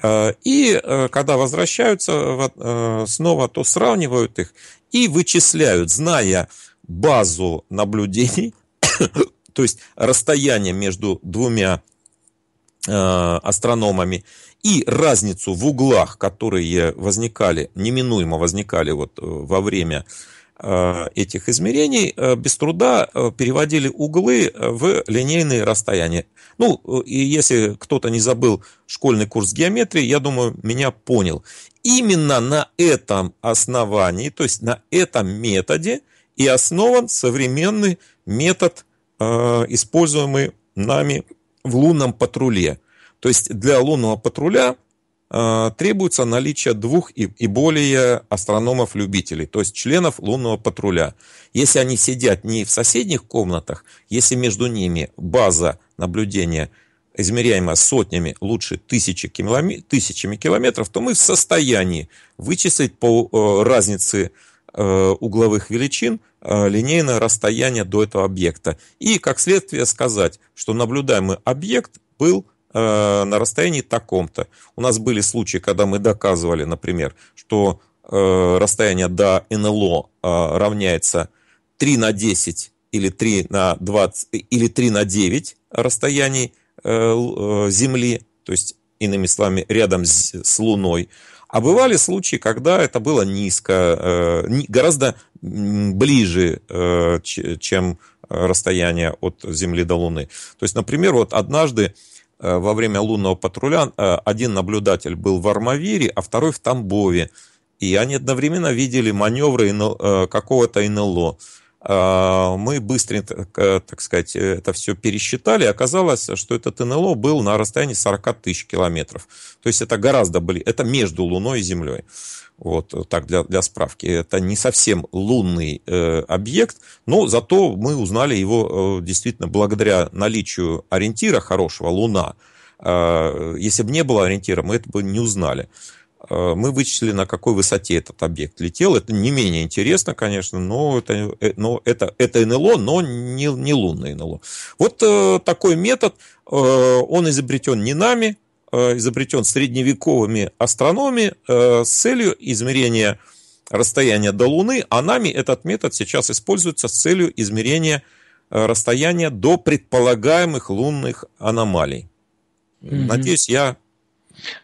Э, и когда возвращаются снова, то сравнивают их и вычисляют, зная базу наблюдений, то есть расстояние между двумя астрономами и разницу в углах, которые возникали, неминуемо возникали вот во время Э, этих измерений э, без труда э, переводили углы в линейные расстояния. Ну, и если кто-то не забыл школьный курс геометрии, я думаю, меня понял. Именно на этом основании, то есть на этом методе и основан современный метод, используемый нами в лунном патруле. То есть для лунного патруля Э, требуется наличие двух и, более астрономов-любителей, то есть членов лунного патруля. Если они сидят не в соседних комнатах, если между ними база наблюдения измеряемая сотнями, лучше тысячи километров, тысячами километров, то мы в состоянии вычислить по э, разнице э, угловых величин линейное расстояние до этого объекта. И, как следствие, сказать, что наблюдаемый объект был э, на расстоянии таком-то. У нас были случаи, когда мы доказывали, например, что э, расстояние до НЛО э, равняется 3 на 10 или 3 на 20 э, или 3 на 9 расстояний э, э, Земли, то есть, иными словами, рядом с, с Луной. А бывали случаи, когда это было низко, э, гораздо ближе, чем расстояние от Земли до Луны. То есть, например, вот однажды Э, во время лунного патруля э, один наблюдатель был в Армавире, а второй в Тамбове. И они одновременно видели маневры э, какого-то НЛО. А, мы быстренько, так сказать, это все пересчитали. Оказалось, что этот НЛО был на расстоянии 40 тысяч километров. То есть это гораздо были, это между Луной и Землей. Вот э, так для, для справки. Это не совсем лунный э, объект, но зато мы узнали его э, действительно благодаря наличию ориентира хорошего, Луна. Э, если бы не было ориентира, мы это бы не узнали. Э, мы вычислили, на какой высоте этот объект летел. Это не менее интересно, конечно, но это, э, но это, это НЛО, но не, не лунное НЛО. Вот э, такой метод, э, он изобретен не нами, Э, изобретен средневековыми астрономами э, с целью измерения расстояния до Луны, а нами этот метод сейчас используется с целью измерения э, расстояния до предполагаемых лунных аномалий. mm Надеюсь, я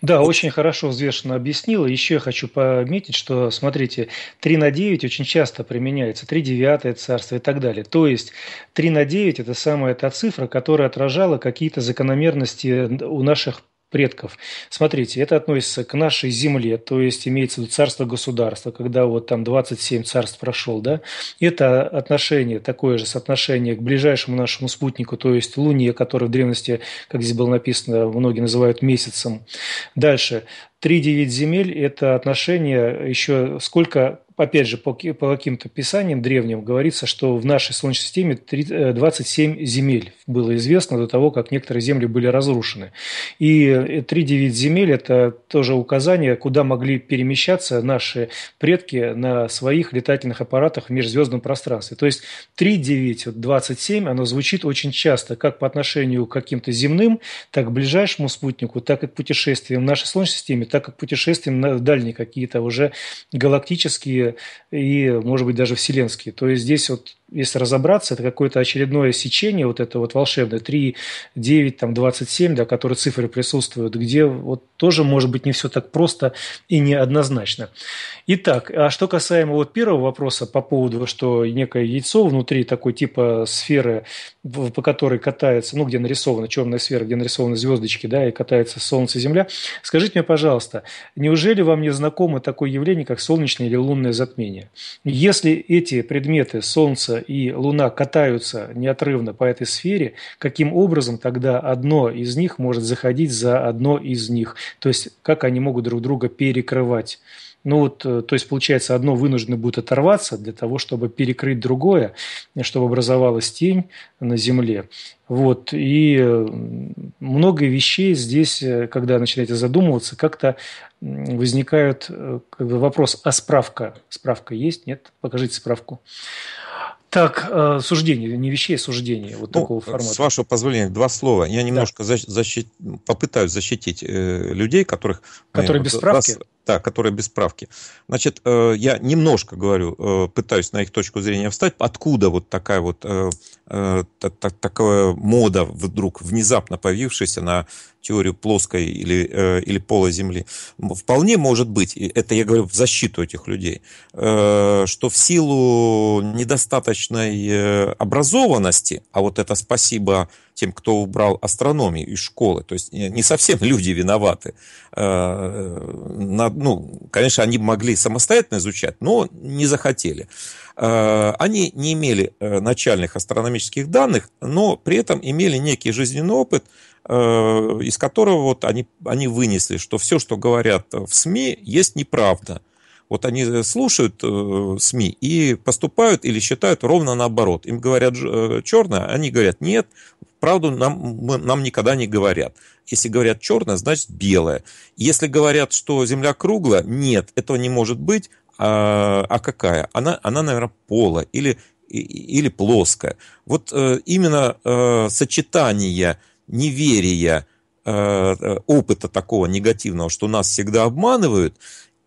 да, очень хорошо взвешенно объяснила. Еще я хочу пометить, что, смотрите, 3 на 9 очень часто применяется, 3 девятое царство и так далее. То есть 3 на 9 – это самая та цифра, которая отражала какие-то закономерности у наших предков. Смотрите, это относится к нашей земле, то есть имеется в виду царство государства, когда вот там 27 царств прошел, да, это отношение, такое же соотношение к ближайшему нашему спутнику, то есть Луне, который в древности, как здесь было написано, многие называют месяцем. Дальше, 3-9 земель – это отношение еще сколько, опять же, по, каким-то писаниям древним говорится, что в нашей Солнечной системе 3, 27 э, земель было известно до того, как некоторые земли были разрушены. И 3-9 э, земель – это тоже указание, куда могли перемещаться наши предки на своих летательных аппаратах в межзвездном пространстве. То есть 3-9, 27, оно звучит очень часто как по отношению к каким-то земным, так к ближайшему спутнику, так и к путешествиям в нашей Солнечной системе, так как путешествуем на дальние какие-то уже галактические и, может быть, даже вселенские. То есть здесь вот если разобраться, это какое-то очередное сечение вот это вот волшебное, 3, 9, там, 27, да, которые цифры присутствуют, где вот тоже может быть не все так просто и неоднозначно. Итак, а что касаемо вот первого вопроса по поводу, что некое яйцо внутри такой типа сферы, по которой катается, ну, где нарисована черная сфера, где нарисованы звездочки, да, и катается Солнце и Земля, скажите мне, пожалуйста, неужели вам не знакомо такое явление, как солнечное или лунное затмение? Если эти предметы, Солнце и Луна катаются неотрывно по этой сфере, каким образом тогда одно из них может заходить за одно из них? То есть как они могут друг друга перекрывать? Ну вот, э, то есть получается, одно вынуждено будет оторваться для того, чтобы перекрыть другое, чтобы образовалась тень на Земле. Вот, и много вещей здесь, э, когда начинаете задумываться, как-то возникает э, как бы, вопрос, а справка? Справка есть? Нет? Покажите справку. Так, э, суждение, не вещей, а суждение вот ну, такого формата. С вашего позволения, два слова. Я немножко да. защит, защит, попытаюсь защитить э, людей, которых... Которые э, без справки? Раз, да, которая без справки. Значит, э, я немножко говорю, э, пытаюсь на их точку зрения встать, откуда вот такая вот э, такая мода вдруг внезапно появившаяся на теорию плоской или, или пола Земли. Вполне может быть, это я говорю в защиту этих людей, что в силу недостаточной образованности, а вот это спасибо тем, кто убрал астрономию из школы. То есть не совсем люди виноваты. Э, э, ну, конечно, они могли самостоятельно изучать, но не захотели. Э, они не имели начальных астрономических данных, но при этом имели некий жизненный опыт, из которого вот они, они вынесли, что все, что говорят в СМИ, есть неправда – вот они э, слушают э, СМИ и поступают или считают ровно наоборот. Им говорят э, черное, они говорят нет, правду нам, нам никогда не говорят. Если говорят черное, значит белое. Если говорят, что Земля круглая, нет, этого не может быть. А, а какая? Она, она, наверное, пола или, или плоская. Вот э, именно э, сочетание неверия, опыта такого негативного, что нас всегда обманывают,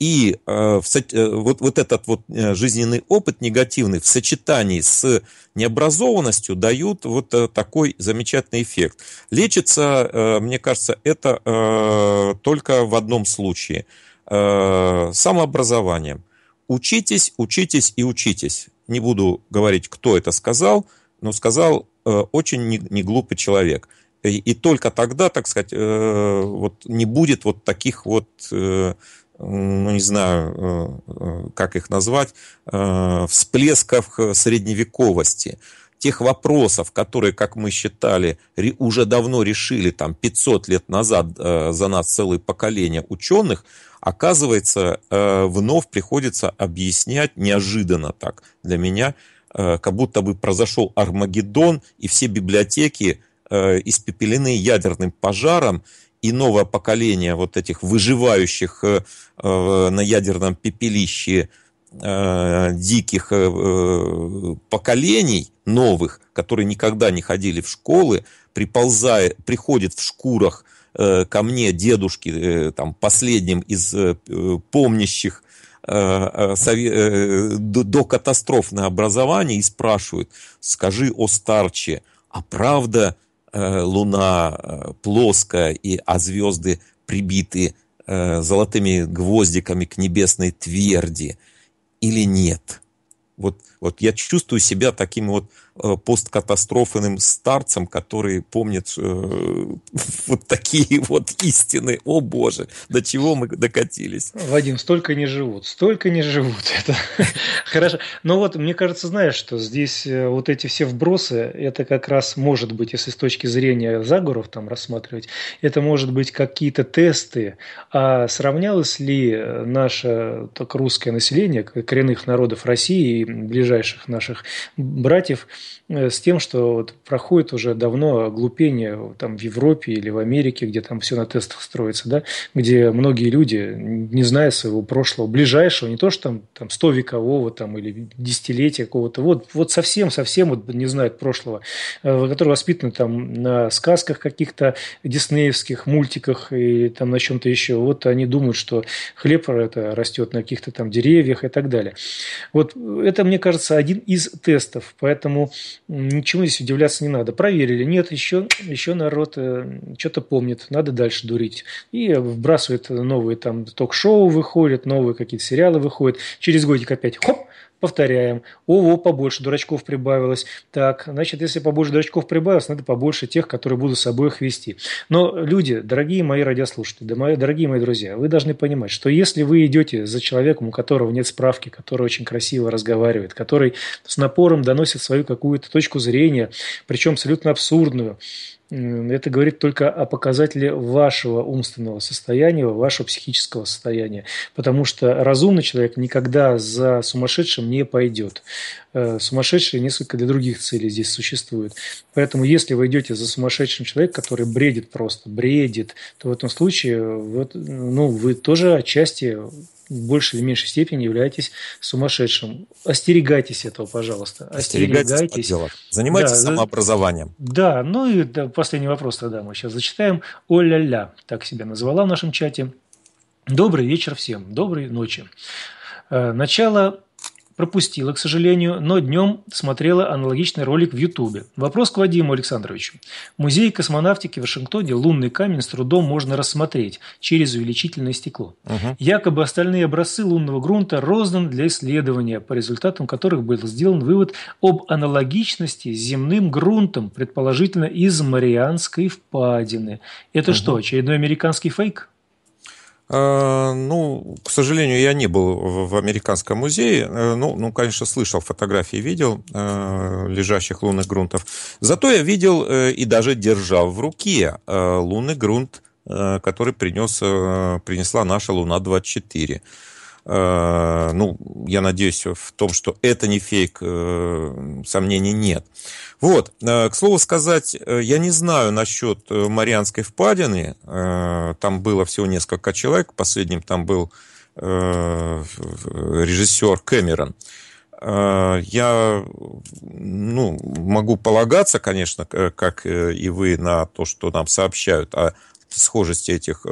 и э, э, вот, вот этот вот э, жизненный опыт негативный в сочетании с необразованностью дают вот э, такой замечательный эффект. Лечится, э, мне кажется, это э, только в одном случае. Э, самообразованием. Учитесь, учитесь и учитесь. Не буду говорить, кто это сказал, но сказал э, очень неглупый не человек. И, и только тогда, так сказать, э, вот не будет вот таких вот... Э, ну не знаю, э, э, как их назвать, э, всплесков средневековости тех вопросов, которые, как мы считали, уже давно решили там 500 лет назад за нас целые поколения ученых, оказывается, вновь приходится объяснять неожиданно так для меня, как будто бы произошел Армагеддон, и все библиотеки испепелены ядерным пожаром, и новое поколение вот этих выживающих э, э, на ядерном пепелище э, диких поколений новых, которые никогда не ходили в школы, приползает, приходит в шкурах ко мне дедушки, там, последним из помнящих до катастрофное образование и спрашивают, скажи о старче, а правда Э, луна э, плоская, и, а звезды прибиты э, золотыми гвоздиками к небесной тверди или нет. Вот вот я чувствую себя таким вот э, посткатастрофенным старцем, который помнит э, вот такие вот истины. О боже, до чего мы докатились. Вадим, столько не живут, столько не живут. Это хорошо. Но вот мне кажется, знаешь, что здесь э, вот эти все вбросы, это как раз может быть, если с точки зрения Загоров там рассматривать, это может быть какие-то тесты. А сравнялось ли э, наше так, русское население коренных народов России и ближайших ближайших наших братьев э, с тем, что вот проходит уже давно глупение там в Европе или в Америке, где там все на тестах строится, да, где многие люди, не зная своего прошлого, ближайшего, не то что там, там векового там или десятилетия какого-то, вот, вот совсем, совсем вот не знают прошлого, э, которые воспитаны там на сказках каких-то диснеевских, мультиках и там на чем-то еще, вот они думают, что хлеб это растет на каких-то там деревьях и так далее. Вот это, мне кажется, кажется, один из тестов, поэтому ничего здесь удивляться не надо. Проверили, нет, еще, еще народ э, что-то помнит, надо дальше дурить. И вбрасывает новые там ток-шоу выходят, новые какие-то сериалы выходят. Через годик опять хоп, Повторяем. Ого, побольше дурачков прибавилось. Так, значит, если побольше дурачков прибавилось, надо побольше тех, которые будут с собой их вести. Но люди, дорогие мои радиослушатели, да мои, дорогие мои друзья, вы должны понимать, что если вы идете за человеком, у которого нет справки, который очень красиво разговаривает, который с напором доносит свою какую-то точку зрения, причем абсолютно абсурдную, это говорит только о показателе вашего умственного состояния, вашего психического состояния. Потому что разумный человек никогда за сумасшедшим не пойдет. Э, сумасшедшие несколько для других целей здесь существуют. Поэтому если вы идете за сумасшедшим человеком, который бредит просто, бредит, то в этом случае вот, ну, вы тоже отчасти в большей или меньшей степени являетесь сумасшедшим. Остерегайтесь этого, пожалуйста. Остерегайтесь, Занимайтесь да, самообразованием. Да, ну и последний вопрос тогда мы сейчас зачитаем. Оля-ля, так себя назвала в нашем чате. Добрый вечер всем, доброй ночи. Э, начало пропустила, к сожалению, но днем смотрела аналогичный ролик в Ютубе. Вопрос к Вадиму Александровичу. Музей космонавтики в Вашингтоне лунный камень с трудом можно рассмотреть через увеличительное стекло. Угу. Якобы остальные образцы лунного грунта розданы для исследования, по результатам которых был сделан вывод об аналогичности с земным грунтом, предположительно из Марианской впадины. Это угу. что, очередной американский фейк? Э, ну, к сожалению, я не был в Американском музее. Э, ну, ну конечно, слышал фотографии, видел э, лежащих лунных грунтов. Зато я видел и даже держал в руке лунный грунт, который принес, принесла наша Луна-24. Э, ну, я надеюсь, в том, что это не фейк, э, сомнений нет. Вот, э, к слову сказать, я не знаю насчет Марианской впадины, там было всего несколько человек, последним там был режиссер Кэмерон. Я ну, могу полагаться, конечно, как и вы, на то, что нам сообщают о схожести этих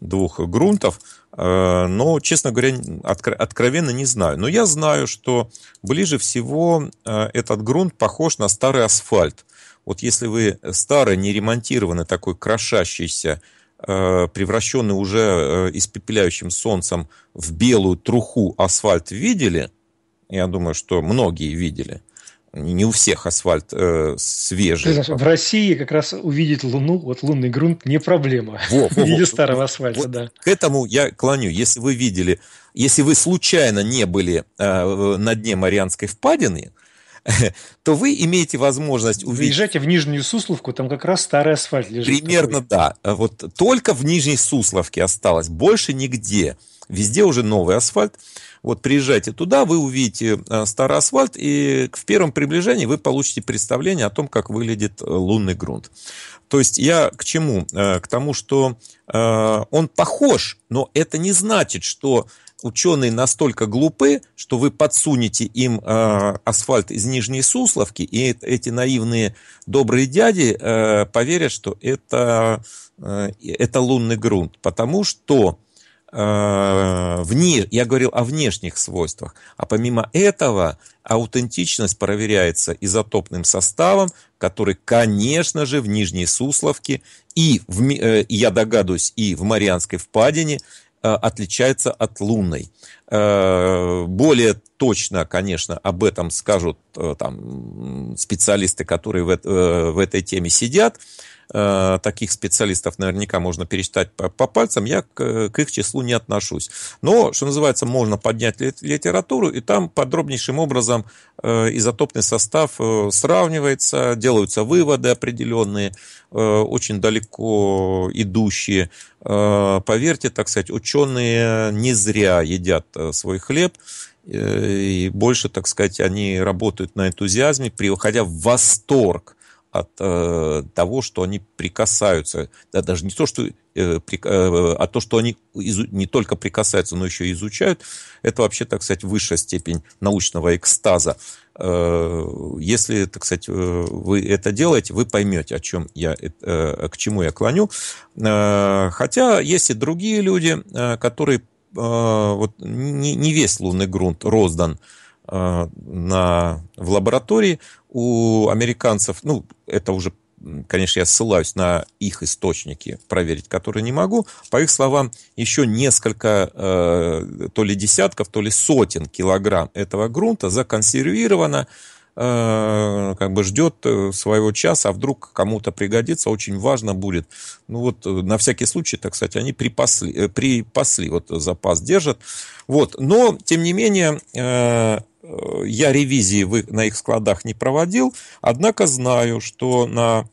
двух грунтов, Э, но, честно говоря, откровенно не знаю. Но я знаю, что ближе всего э, этот грунт похож на старый асфальт. Вот если вы старый, неремонтированный, такой крошащийся, э, превращенный уже испепеляющим солнцем в белую труху асфальт видели, я думаю, что многие видели – не у всех асфальт э, свежий. Знаешь, в России как раз увидеть Луну, вот лунный грунт, не проблема. Во, во, в виде старого асфальта, вот да. К этому я клоню. Если вы видели, если вы случайно не были э, на дне Марианской впадины, то вы имеете возможность увидеть... Езжайте в Нижнюю Сусловку, там как раз старый асфальт лежит. Примерно, такой. да. Вот только в Нижней Сусловке осталось, больше нигде. Везде уже новый асфальт. Вот приезжайте туда, вы увидите э, старый асфальт, и в первом приближении вы получите представление о том, как выглядит э, лунный грунт. То есть я к чему? Э, к тому, что он похож, но это не значит, что ученые настолько глупы, что вы подсунете им э, асфальт из Нижней Сусловки, и эти наивные добрые дяди э, поверят, что это, э, это лунный грунт. Потому что Э, вне, я говорил о внешних свойствах, а помимо этого аутентичность проверяется изотопным составом, который, конечно же, в Нижней Сусловке и, в, э, я догадываюсь, и в Марианской впадине э, отличается от лунной. Более точно, конечно, об этом скажут там, специалисты, которые в, в этой теме сидят. Э, таких специалистов наверняка можно пересчитать по, по пальцам, я к, к их числу не отношусь. Но, что называется, можно поднять литературу, и там подробнейшим образом э, изотопный состав э, сравнивается, делаются выводы определенные, э, очень далеко идущие. Э, поверьте, так сказать, ученые не зря едят э, свой хлеб, э, и больше, так сказать, они работают на энтузиазме, приходя в восторг от э, того, что они прикасаются, да, даже не то, что э, э, а то, что они не только прикасаются, но еще и изучают, это вообще, так сказать, высшая степень научного экстаза. Э, если, так сказать, вы это делаете, вы поймете, о чем я, к чему я клоню. хотя есть и другие люди, которые вот не, весь лунный грунт роздан, Э, на, в лаборатории у американцев, ну, это уже, конечно, я ссылаюсь на их источники, проверить которые не могу, по их словам, еще несколько, э, то ли десятков, то ли сотен килограмм этого грунта законсервировано, э, как бы ждет своего часа, а вдруг кому-то пригодится, очень важно будет. Ну вот, на всякий случай, так сказать, они припасли, припасли вот запас держат. Вот, но, тем не менее, Э, я ревизии на их складах не проводил, однако знаю, что на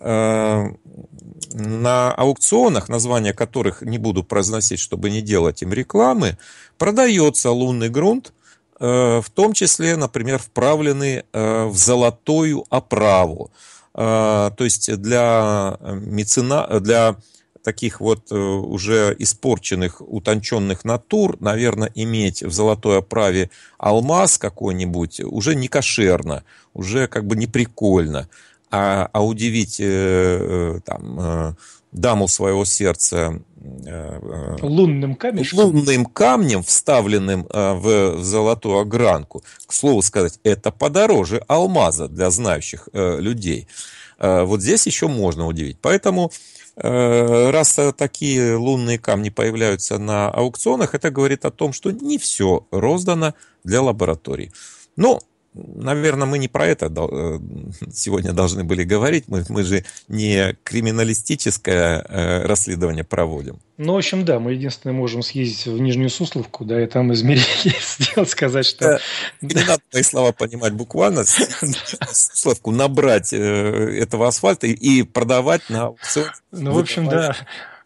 э, на аукционах, названия которых не буду произносить, чтобы не делать им рекламы, продается лунный грунт, э, в том числе, например, вправленный в золотую оправу. То есть для, мецена, для таких вот э, уже испорченных, утонченных натур, наверное, иметь в золотой оправе алмаз какой-нибудь уже не кошерно, уже как бы не прикольно. А, а удивить э, э, там, даму своего сердца лунным камешком, лунным камнем, вставленным в золотую огранку. К слову сказать, это подороже алмаза для знающих людей. Вот здесь еще можно удивить. Поэтому э, Э, раз такие лунные камни появляются на аукционах, это говорит о том, что не все роздано для лабораторий. Но ну, Наверное, мы не про это э, сегодня должны были говорить. Мы, мы же не криминалистическое э, расследование проводим. Ну, в общем, да, мы единственное можем съездить в Нижнюю Сусловку, да, и там измерение сделать, сказать, что... Не надо мои слова понимать буквально. Сусловку набрать э, этого асфальта и продавать на... Ну, в общем, да.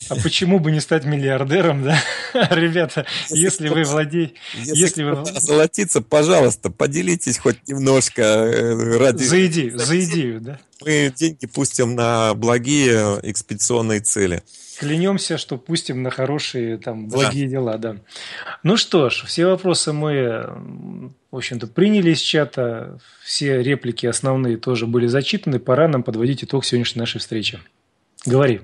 А почему бы не стать миллиардером, да? Ребята, если, если вы владеете... Если, если вы... Золотиться, пожалуйста, поделитесь хоть немножко э, ради... За идею, за идею, да? Мы деньги пустим на благие экспедиционные цели. Клянемся, что пустим на хорошие, там, благие да. дела, да. Ну что ж, все вопросы мы, в общем-то, приняли из чата. Все реплики основные тоже были зачитаны. Пора нам подводить итог сегодняшней нашей встречи. Говори.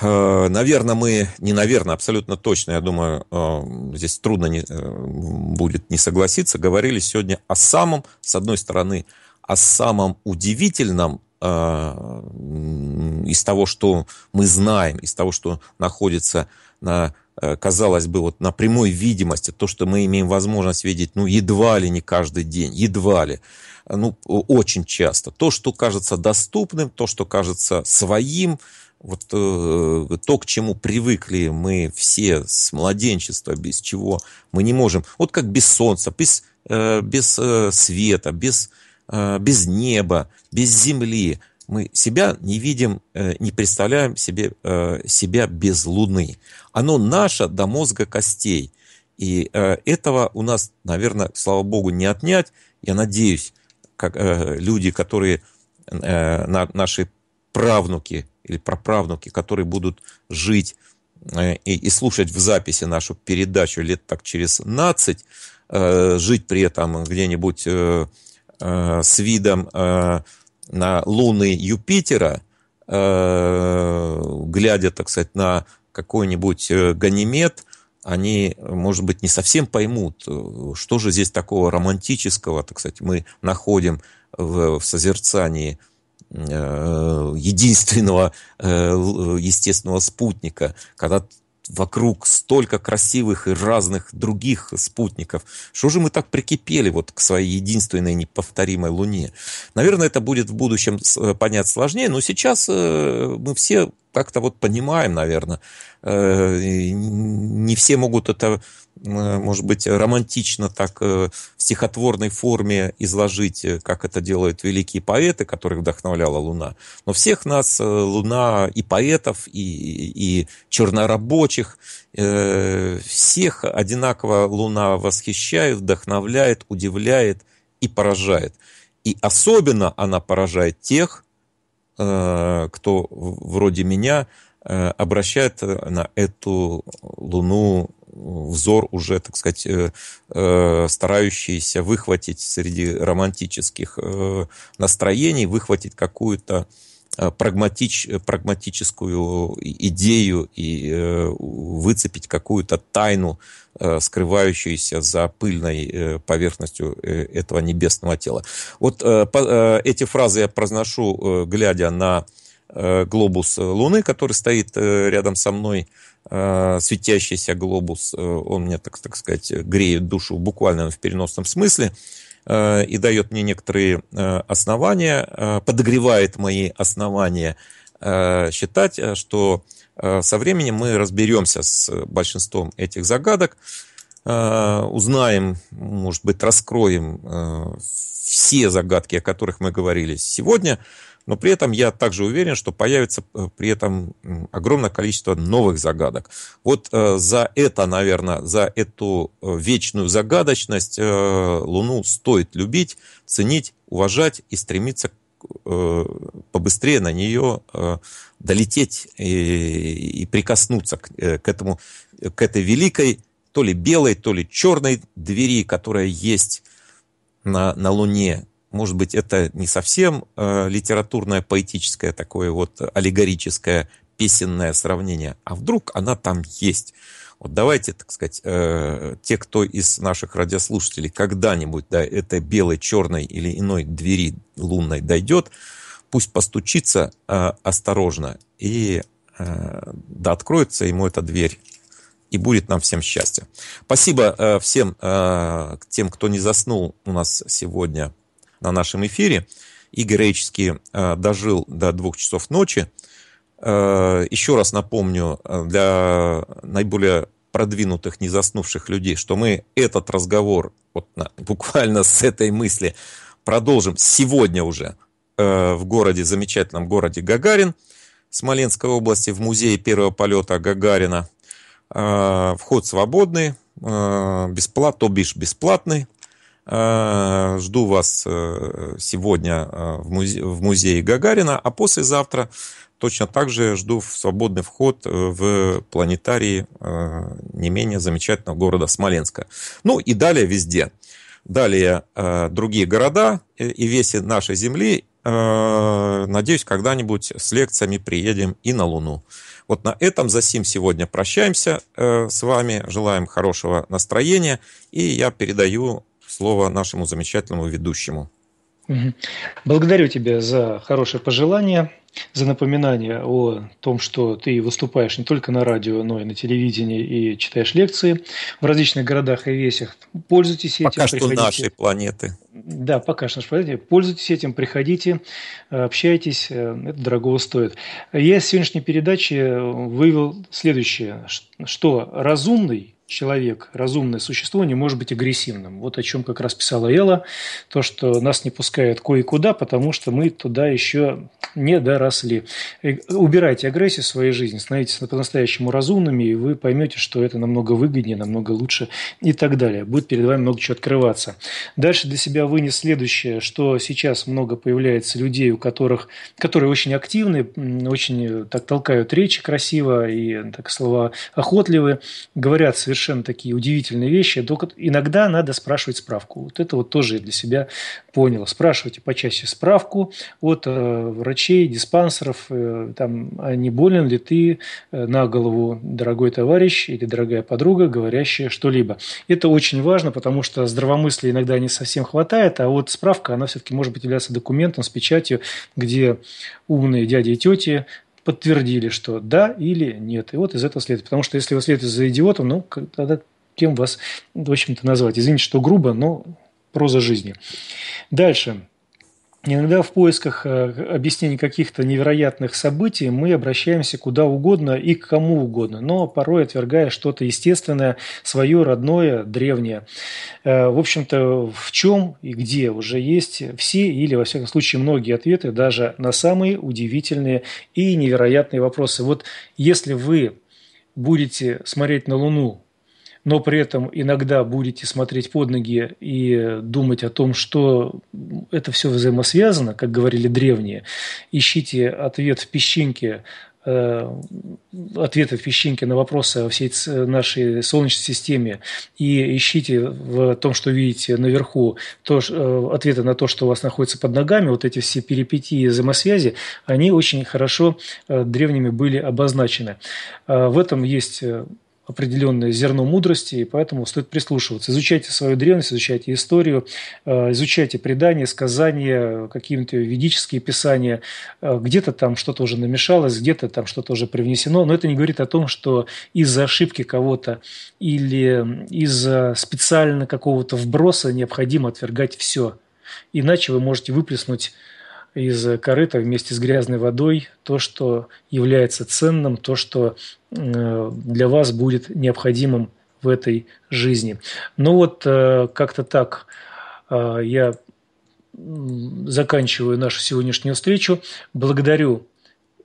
Э, наверное, мы, не наверное, абсолютно точно, я думаю, э, здесь трудно не, э, будет не согласиться, говорили сегодня о самом, с одной стороны, о самом удивительном из того, что мы знаем, из того, что находится на, казалось бы, вот на прямой видимости, то, что мы имеем возможность видеть, ну, едва ли не каждый день, едва ли, ну, очень часто. То, что кажется доступным, то, что кажется своим – вот э, то, к чему привыкли мы все с младенчества, без чего мы не можем. Вот как без солнца, без, э, без э, света, без, э, без неба, без земли. Мы себя не видим, э, не представляем себе, э, себя без луны. Оно наше до мозга костей. И э, этого у нас, наверное, слава богу, не отнять. Я надеюсь, как, э, люди, которые э, на, наши правнуки – или проправнуки, которые будут жить э, и, и слушать в записи нашу передачу лет так через 15, э, жить при этом где-нибудь э, с видом на луны Юпитера, глядя, так сказать, на какой-нибудь ганимед, они, может быть, не совсем поймут, что же здесь такого романтического, так сказать, мы находим в, в созерцании – Э, единственного э, естественного спутника, когда вокруг столько красивых и разных других спутников. Что же мы так прикипели вот к своей единственной неповторимой Луне? Наверное, это будет в будущем э, понять сложнее, но сейчас мы все как-то вот понимаем, наверное. Не все могут это Э, может быть, романтично так э, в стихотворной форме изложить, э, как это делают великие поэты, которых вдохновляла Луна. Но всех нас Луна и поэтов, и, и чернорабочих, всех одинаково Луна восхищает, вдохновляет, удивляет и поражает. И особенно она поражает тех, кто вроде меня обращает на эту Луну взор уже, так сказать, э, э, старающийся выхватить среди романтических э, настроений, выхватить какую-то прагматич, прагматическую идею и выцепить какую-то тайну, скрывающуюся за пыльной поверхностью этого небесного тела. Вот эти фразы я произношу, глядя на Э, глобус э, Луны, который стоит э, рядом со мной, светящийся глобус, он мне, так, так сказать, греет душу буквально в переносном смысле и дает мне некоторые основания, подогревает мои основания считать, что со временем мы разберемся с большинством этих загадок, узнаем, может быть, раскроем все загадки, о которых мы говорили сегодня – но при этом я также уверен, что появится э, при этом огромное количество новых загадок. Вот э, за это, наверное, за эту э, вечную загадочность Луну стоит любить, ценить, уважать и стремиться побыстрее на нее долететь и, прикоснуться к этому, к этой великой, то ли белой, то ли черной двери, которая есть на, на Луне, может быть, это не совсем э, литературное, поэтическое, такое вот аллегорическое, песенное сравнение, а вдруг она там есть. Вот давайте, так сказать, э, те, кто из наших радиослушателей когда-нибудь до этой белой, черной или иной двери лунной дойдет, пусть постучится э, осторожно, и э, да откроется ему эта дверь и будет нам всем счастье. Спасибо э, всем э, тем, кто не заснул у нас сегодня на нашем эфире. Игорь Эйческий э, дожил до двух часов ночи. Э, еще раз напомню э, для наиболее продвинутых, не заснувших людей, что мы этот разговор вот на, буквально с этой мысли продолжим сегодня уже э, в городе, замечательном городе Гагарин, Смоленской области, в музее первого полета Гагарина. Э, вход свободный, э, бесплат, то бишь бесплатный. Э, жду вас э, сегодня э, в, музе- в музее Гагарина, а послезавтра точно так же жду в свободный вход в планетарии не менее замечательного города Смоленска. Ну и далее везде. Далее другие города и весь нашей Земли. Надеюсь, когда-нибудь с лекциями приедем и на Луну. Вот на этом за сим сегодня прощаемся с вами. Желаем хорошего настроения. И я передаю слово нашему замечательному ведущему. Благодарю тебя за хорошее пожелание, за напоминание о том, что ты выступаешь не только на радио, но и на телевидении и читаешь лекции в различных городах и весях. Пользуйтесь этим. Пока приходите. что нашей планеты. Да, пока что нашей планеты. Пользуйтесь этим, приходите, э, общайтесь, э, это дорого стоит. Я из сегодняшней передачи э, вывел следующее, что разумный человек, разумное существо не может быть агрессивным. Вот о чем как раз писала Элла, то, что нас не пускают кое-куда, потому что мы туда еще не доросли. Э, убирайте агрессию в своей жизни, становитесь по-настоящему разумными, и вы поймете, что это намного выгоднее, намного лучше и так далее. Будет перед вами много чего открываться. Дальше для себя вынес следующее, что сейчас много появляется людей, у которых, которые очень активны, очень э, так толкают речи красиво и э, так слова охотливы, говорят совершенно совершенно такие удивительные вещи. Только иногда надо спрашивать справку. Вот это вот тоже я для себя понял. Спрашивайте почаще справку от э, врачей, диспансеров, э, там, а не болен ли ты э, на голову, дорогой товарищ или дорогая подруга, говорящая что-либо. Это очень важно, потому что здравомыслия иногда не совсем хватает, а вот справка, она все-таки может быть являться документом с печатью, где умные дяди и тети подтвердили, что да или нет. И вот из этого следует. Потому что если вы следуете за идиотом, ну, тогда кем вас, в общем-то, назвать? Извините, что грубо, но проза жизни. Дальше. Иногда в поисках э, объяснений каких-то невероятных событий мы обращаемся куда угодно и к кому угодно, но порой отвергая что-то естественное, свое родное, древнее. Э, в общем-то, в чем и где уже есть все или, во всяком случае, многие ответы даже на самые удивительные и невероятные вопросы. Вот если вы будете смотреть на Луну но при этом иногда будете смотреть под ноги и думать о том, что это все взаимосвязано, как говорили древние, ищите ответ в песчинке, э, ответы в песчинке на вопросы о всей нашей Солнечной системе и ищите в том, что видите наверху, то, э, ответы на то, что у вас находится под ногами, вот эти все перипетии взаимосвязи, они очень хорошо э, древними были обозначены. В этом есть определенное зерно мудрости, и поэтому стоит прислушиваться. Изучайте свою древность, изучайте историю, э, изучайте предания, сказания, какие-то ведические писания. Э, где-то там что-то уже намешалось, где-то там что-то уже привнесено, но это не говорит о том, что из-за ошибки кого-то или из-за специально какого-то вброса необходимо отвергать все. Иначе вы можете выплеснуть из корыта вместе с грязной водой то, что является ценным, то, что э, для вас будет необходимым в этой жизни. Ну вот э, как-то так э, я заканчиваю нашу сегодняшнюю встречу. Благодарю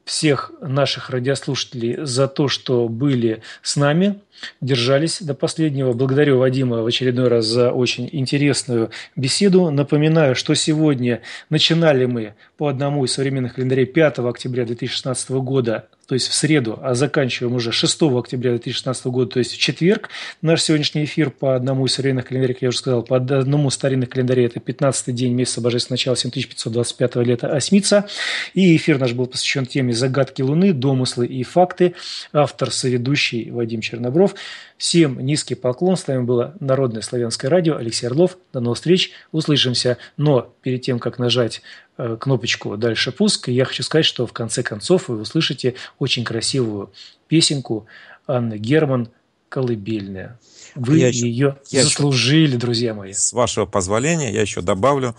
всех наших радиослушателей за то, что были с нами, держались до последнего. Благодарю Вадима в очередной раз за очень интересную беседу. Напоминаю, что сегодня начинали мы по одному из современных календарей 5 октября 2016 года то есть в среду, а заканчиваем уже 6 октября 2016 года, то есть в четверг. Наш сегодняшний эфир по одному из старинных календарей, как я уже сказал, по одному из старинных календарей, это 15 день месяца божественного начала 7525 лета Осьмица. И эфир наш был посвящен теме «Загадки Луны, домыслы и факты». Автор, соведущий Вадим Чернобров. Всем низкий поклон. С вами было Народное славянское радио. Алексей Орлов. До новых встреч. Услышимся. Но перед тем, как нажать Э, кнопочку «Дальше пуск». И я хочу сказать, что в конце концов вы услышите очень красивую песенку Анны Герман «Колыбельная». Вы я ее еще, заслужили, еще, друзья мои. С вашего позволения я еще добавлю.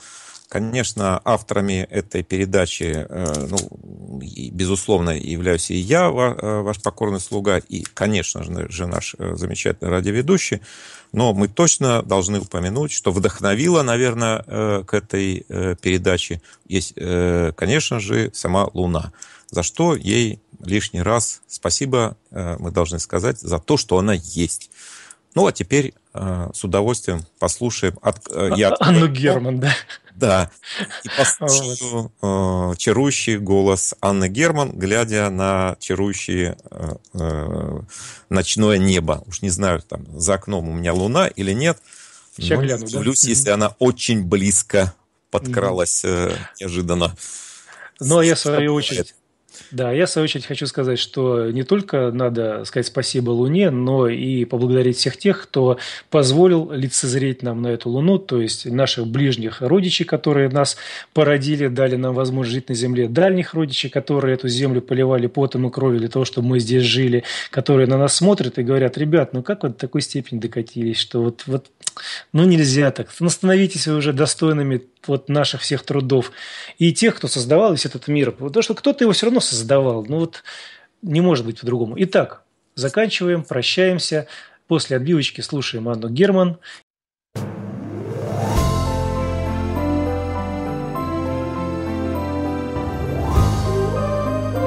Конечно, авторами этой передачи, э, ну, безусловно, являюсь и я, э, ваш покорный слуга, и, конечно же, наш замечательный радиоведущий. Но мы точно должны упомянуть, что вдохновила, наверное, э, к этой э, передаче, есть, э, конечно же, сама Луна. За что ей лишний раз спасибо мы должны сказать за то, что она есть. Ну а теперь с удовольствием послушаем от, я... А, Анну Герман, да. Да. И послушаю э, чарующий голос Анны Герман, глядя на чарующее э, э, ночное небо. Уж не знаю, там за окном у меня луна или нет. Сейчас удивлюсь, если она очень близко подкралась mm-hmm. неожиданно. Но ну, а я, в свою очередь, да, я, в свою очередь, хочу сказать, что не только надо сказать спасибо Луне, но и поблагодарить всех тех, кто позволил лицезреть нам на эту Луну, то есть наших ближних родичей, которые нас породили, дали нам возможность жить на Земле, дальних родичей, которые эту Землю поливали потом и кровью для того, чтобы мы здесь жили, которые на нас смотрят и говорят, ребят, ну как вы до такой степени докатились, что вот, вот ну нельзя так, ну становитесь вы уже достойными вот наших всех трудов, и тех, кто создавал весь этот мир. Потому что кто-то его все равно создавал. Ну вот не может быть по-другому. Итак, заканчиваем, прощаемся. После отбивочки слушаем Анну Герман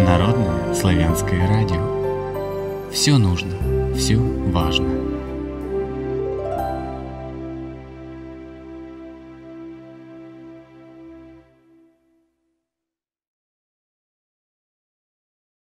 Народное славянское радио. Все нужно, все важно.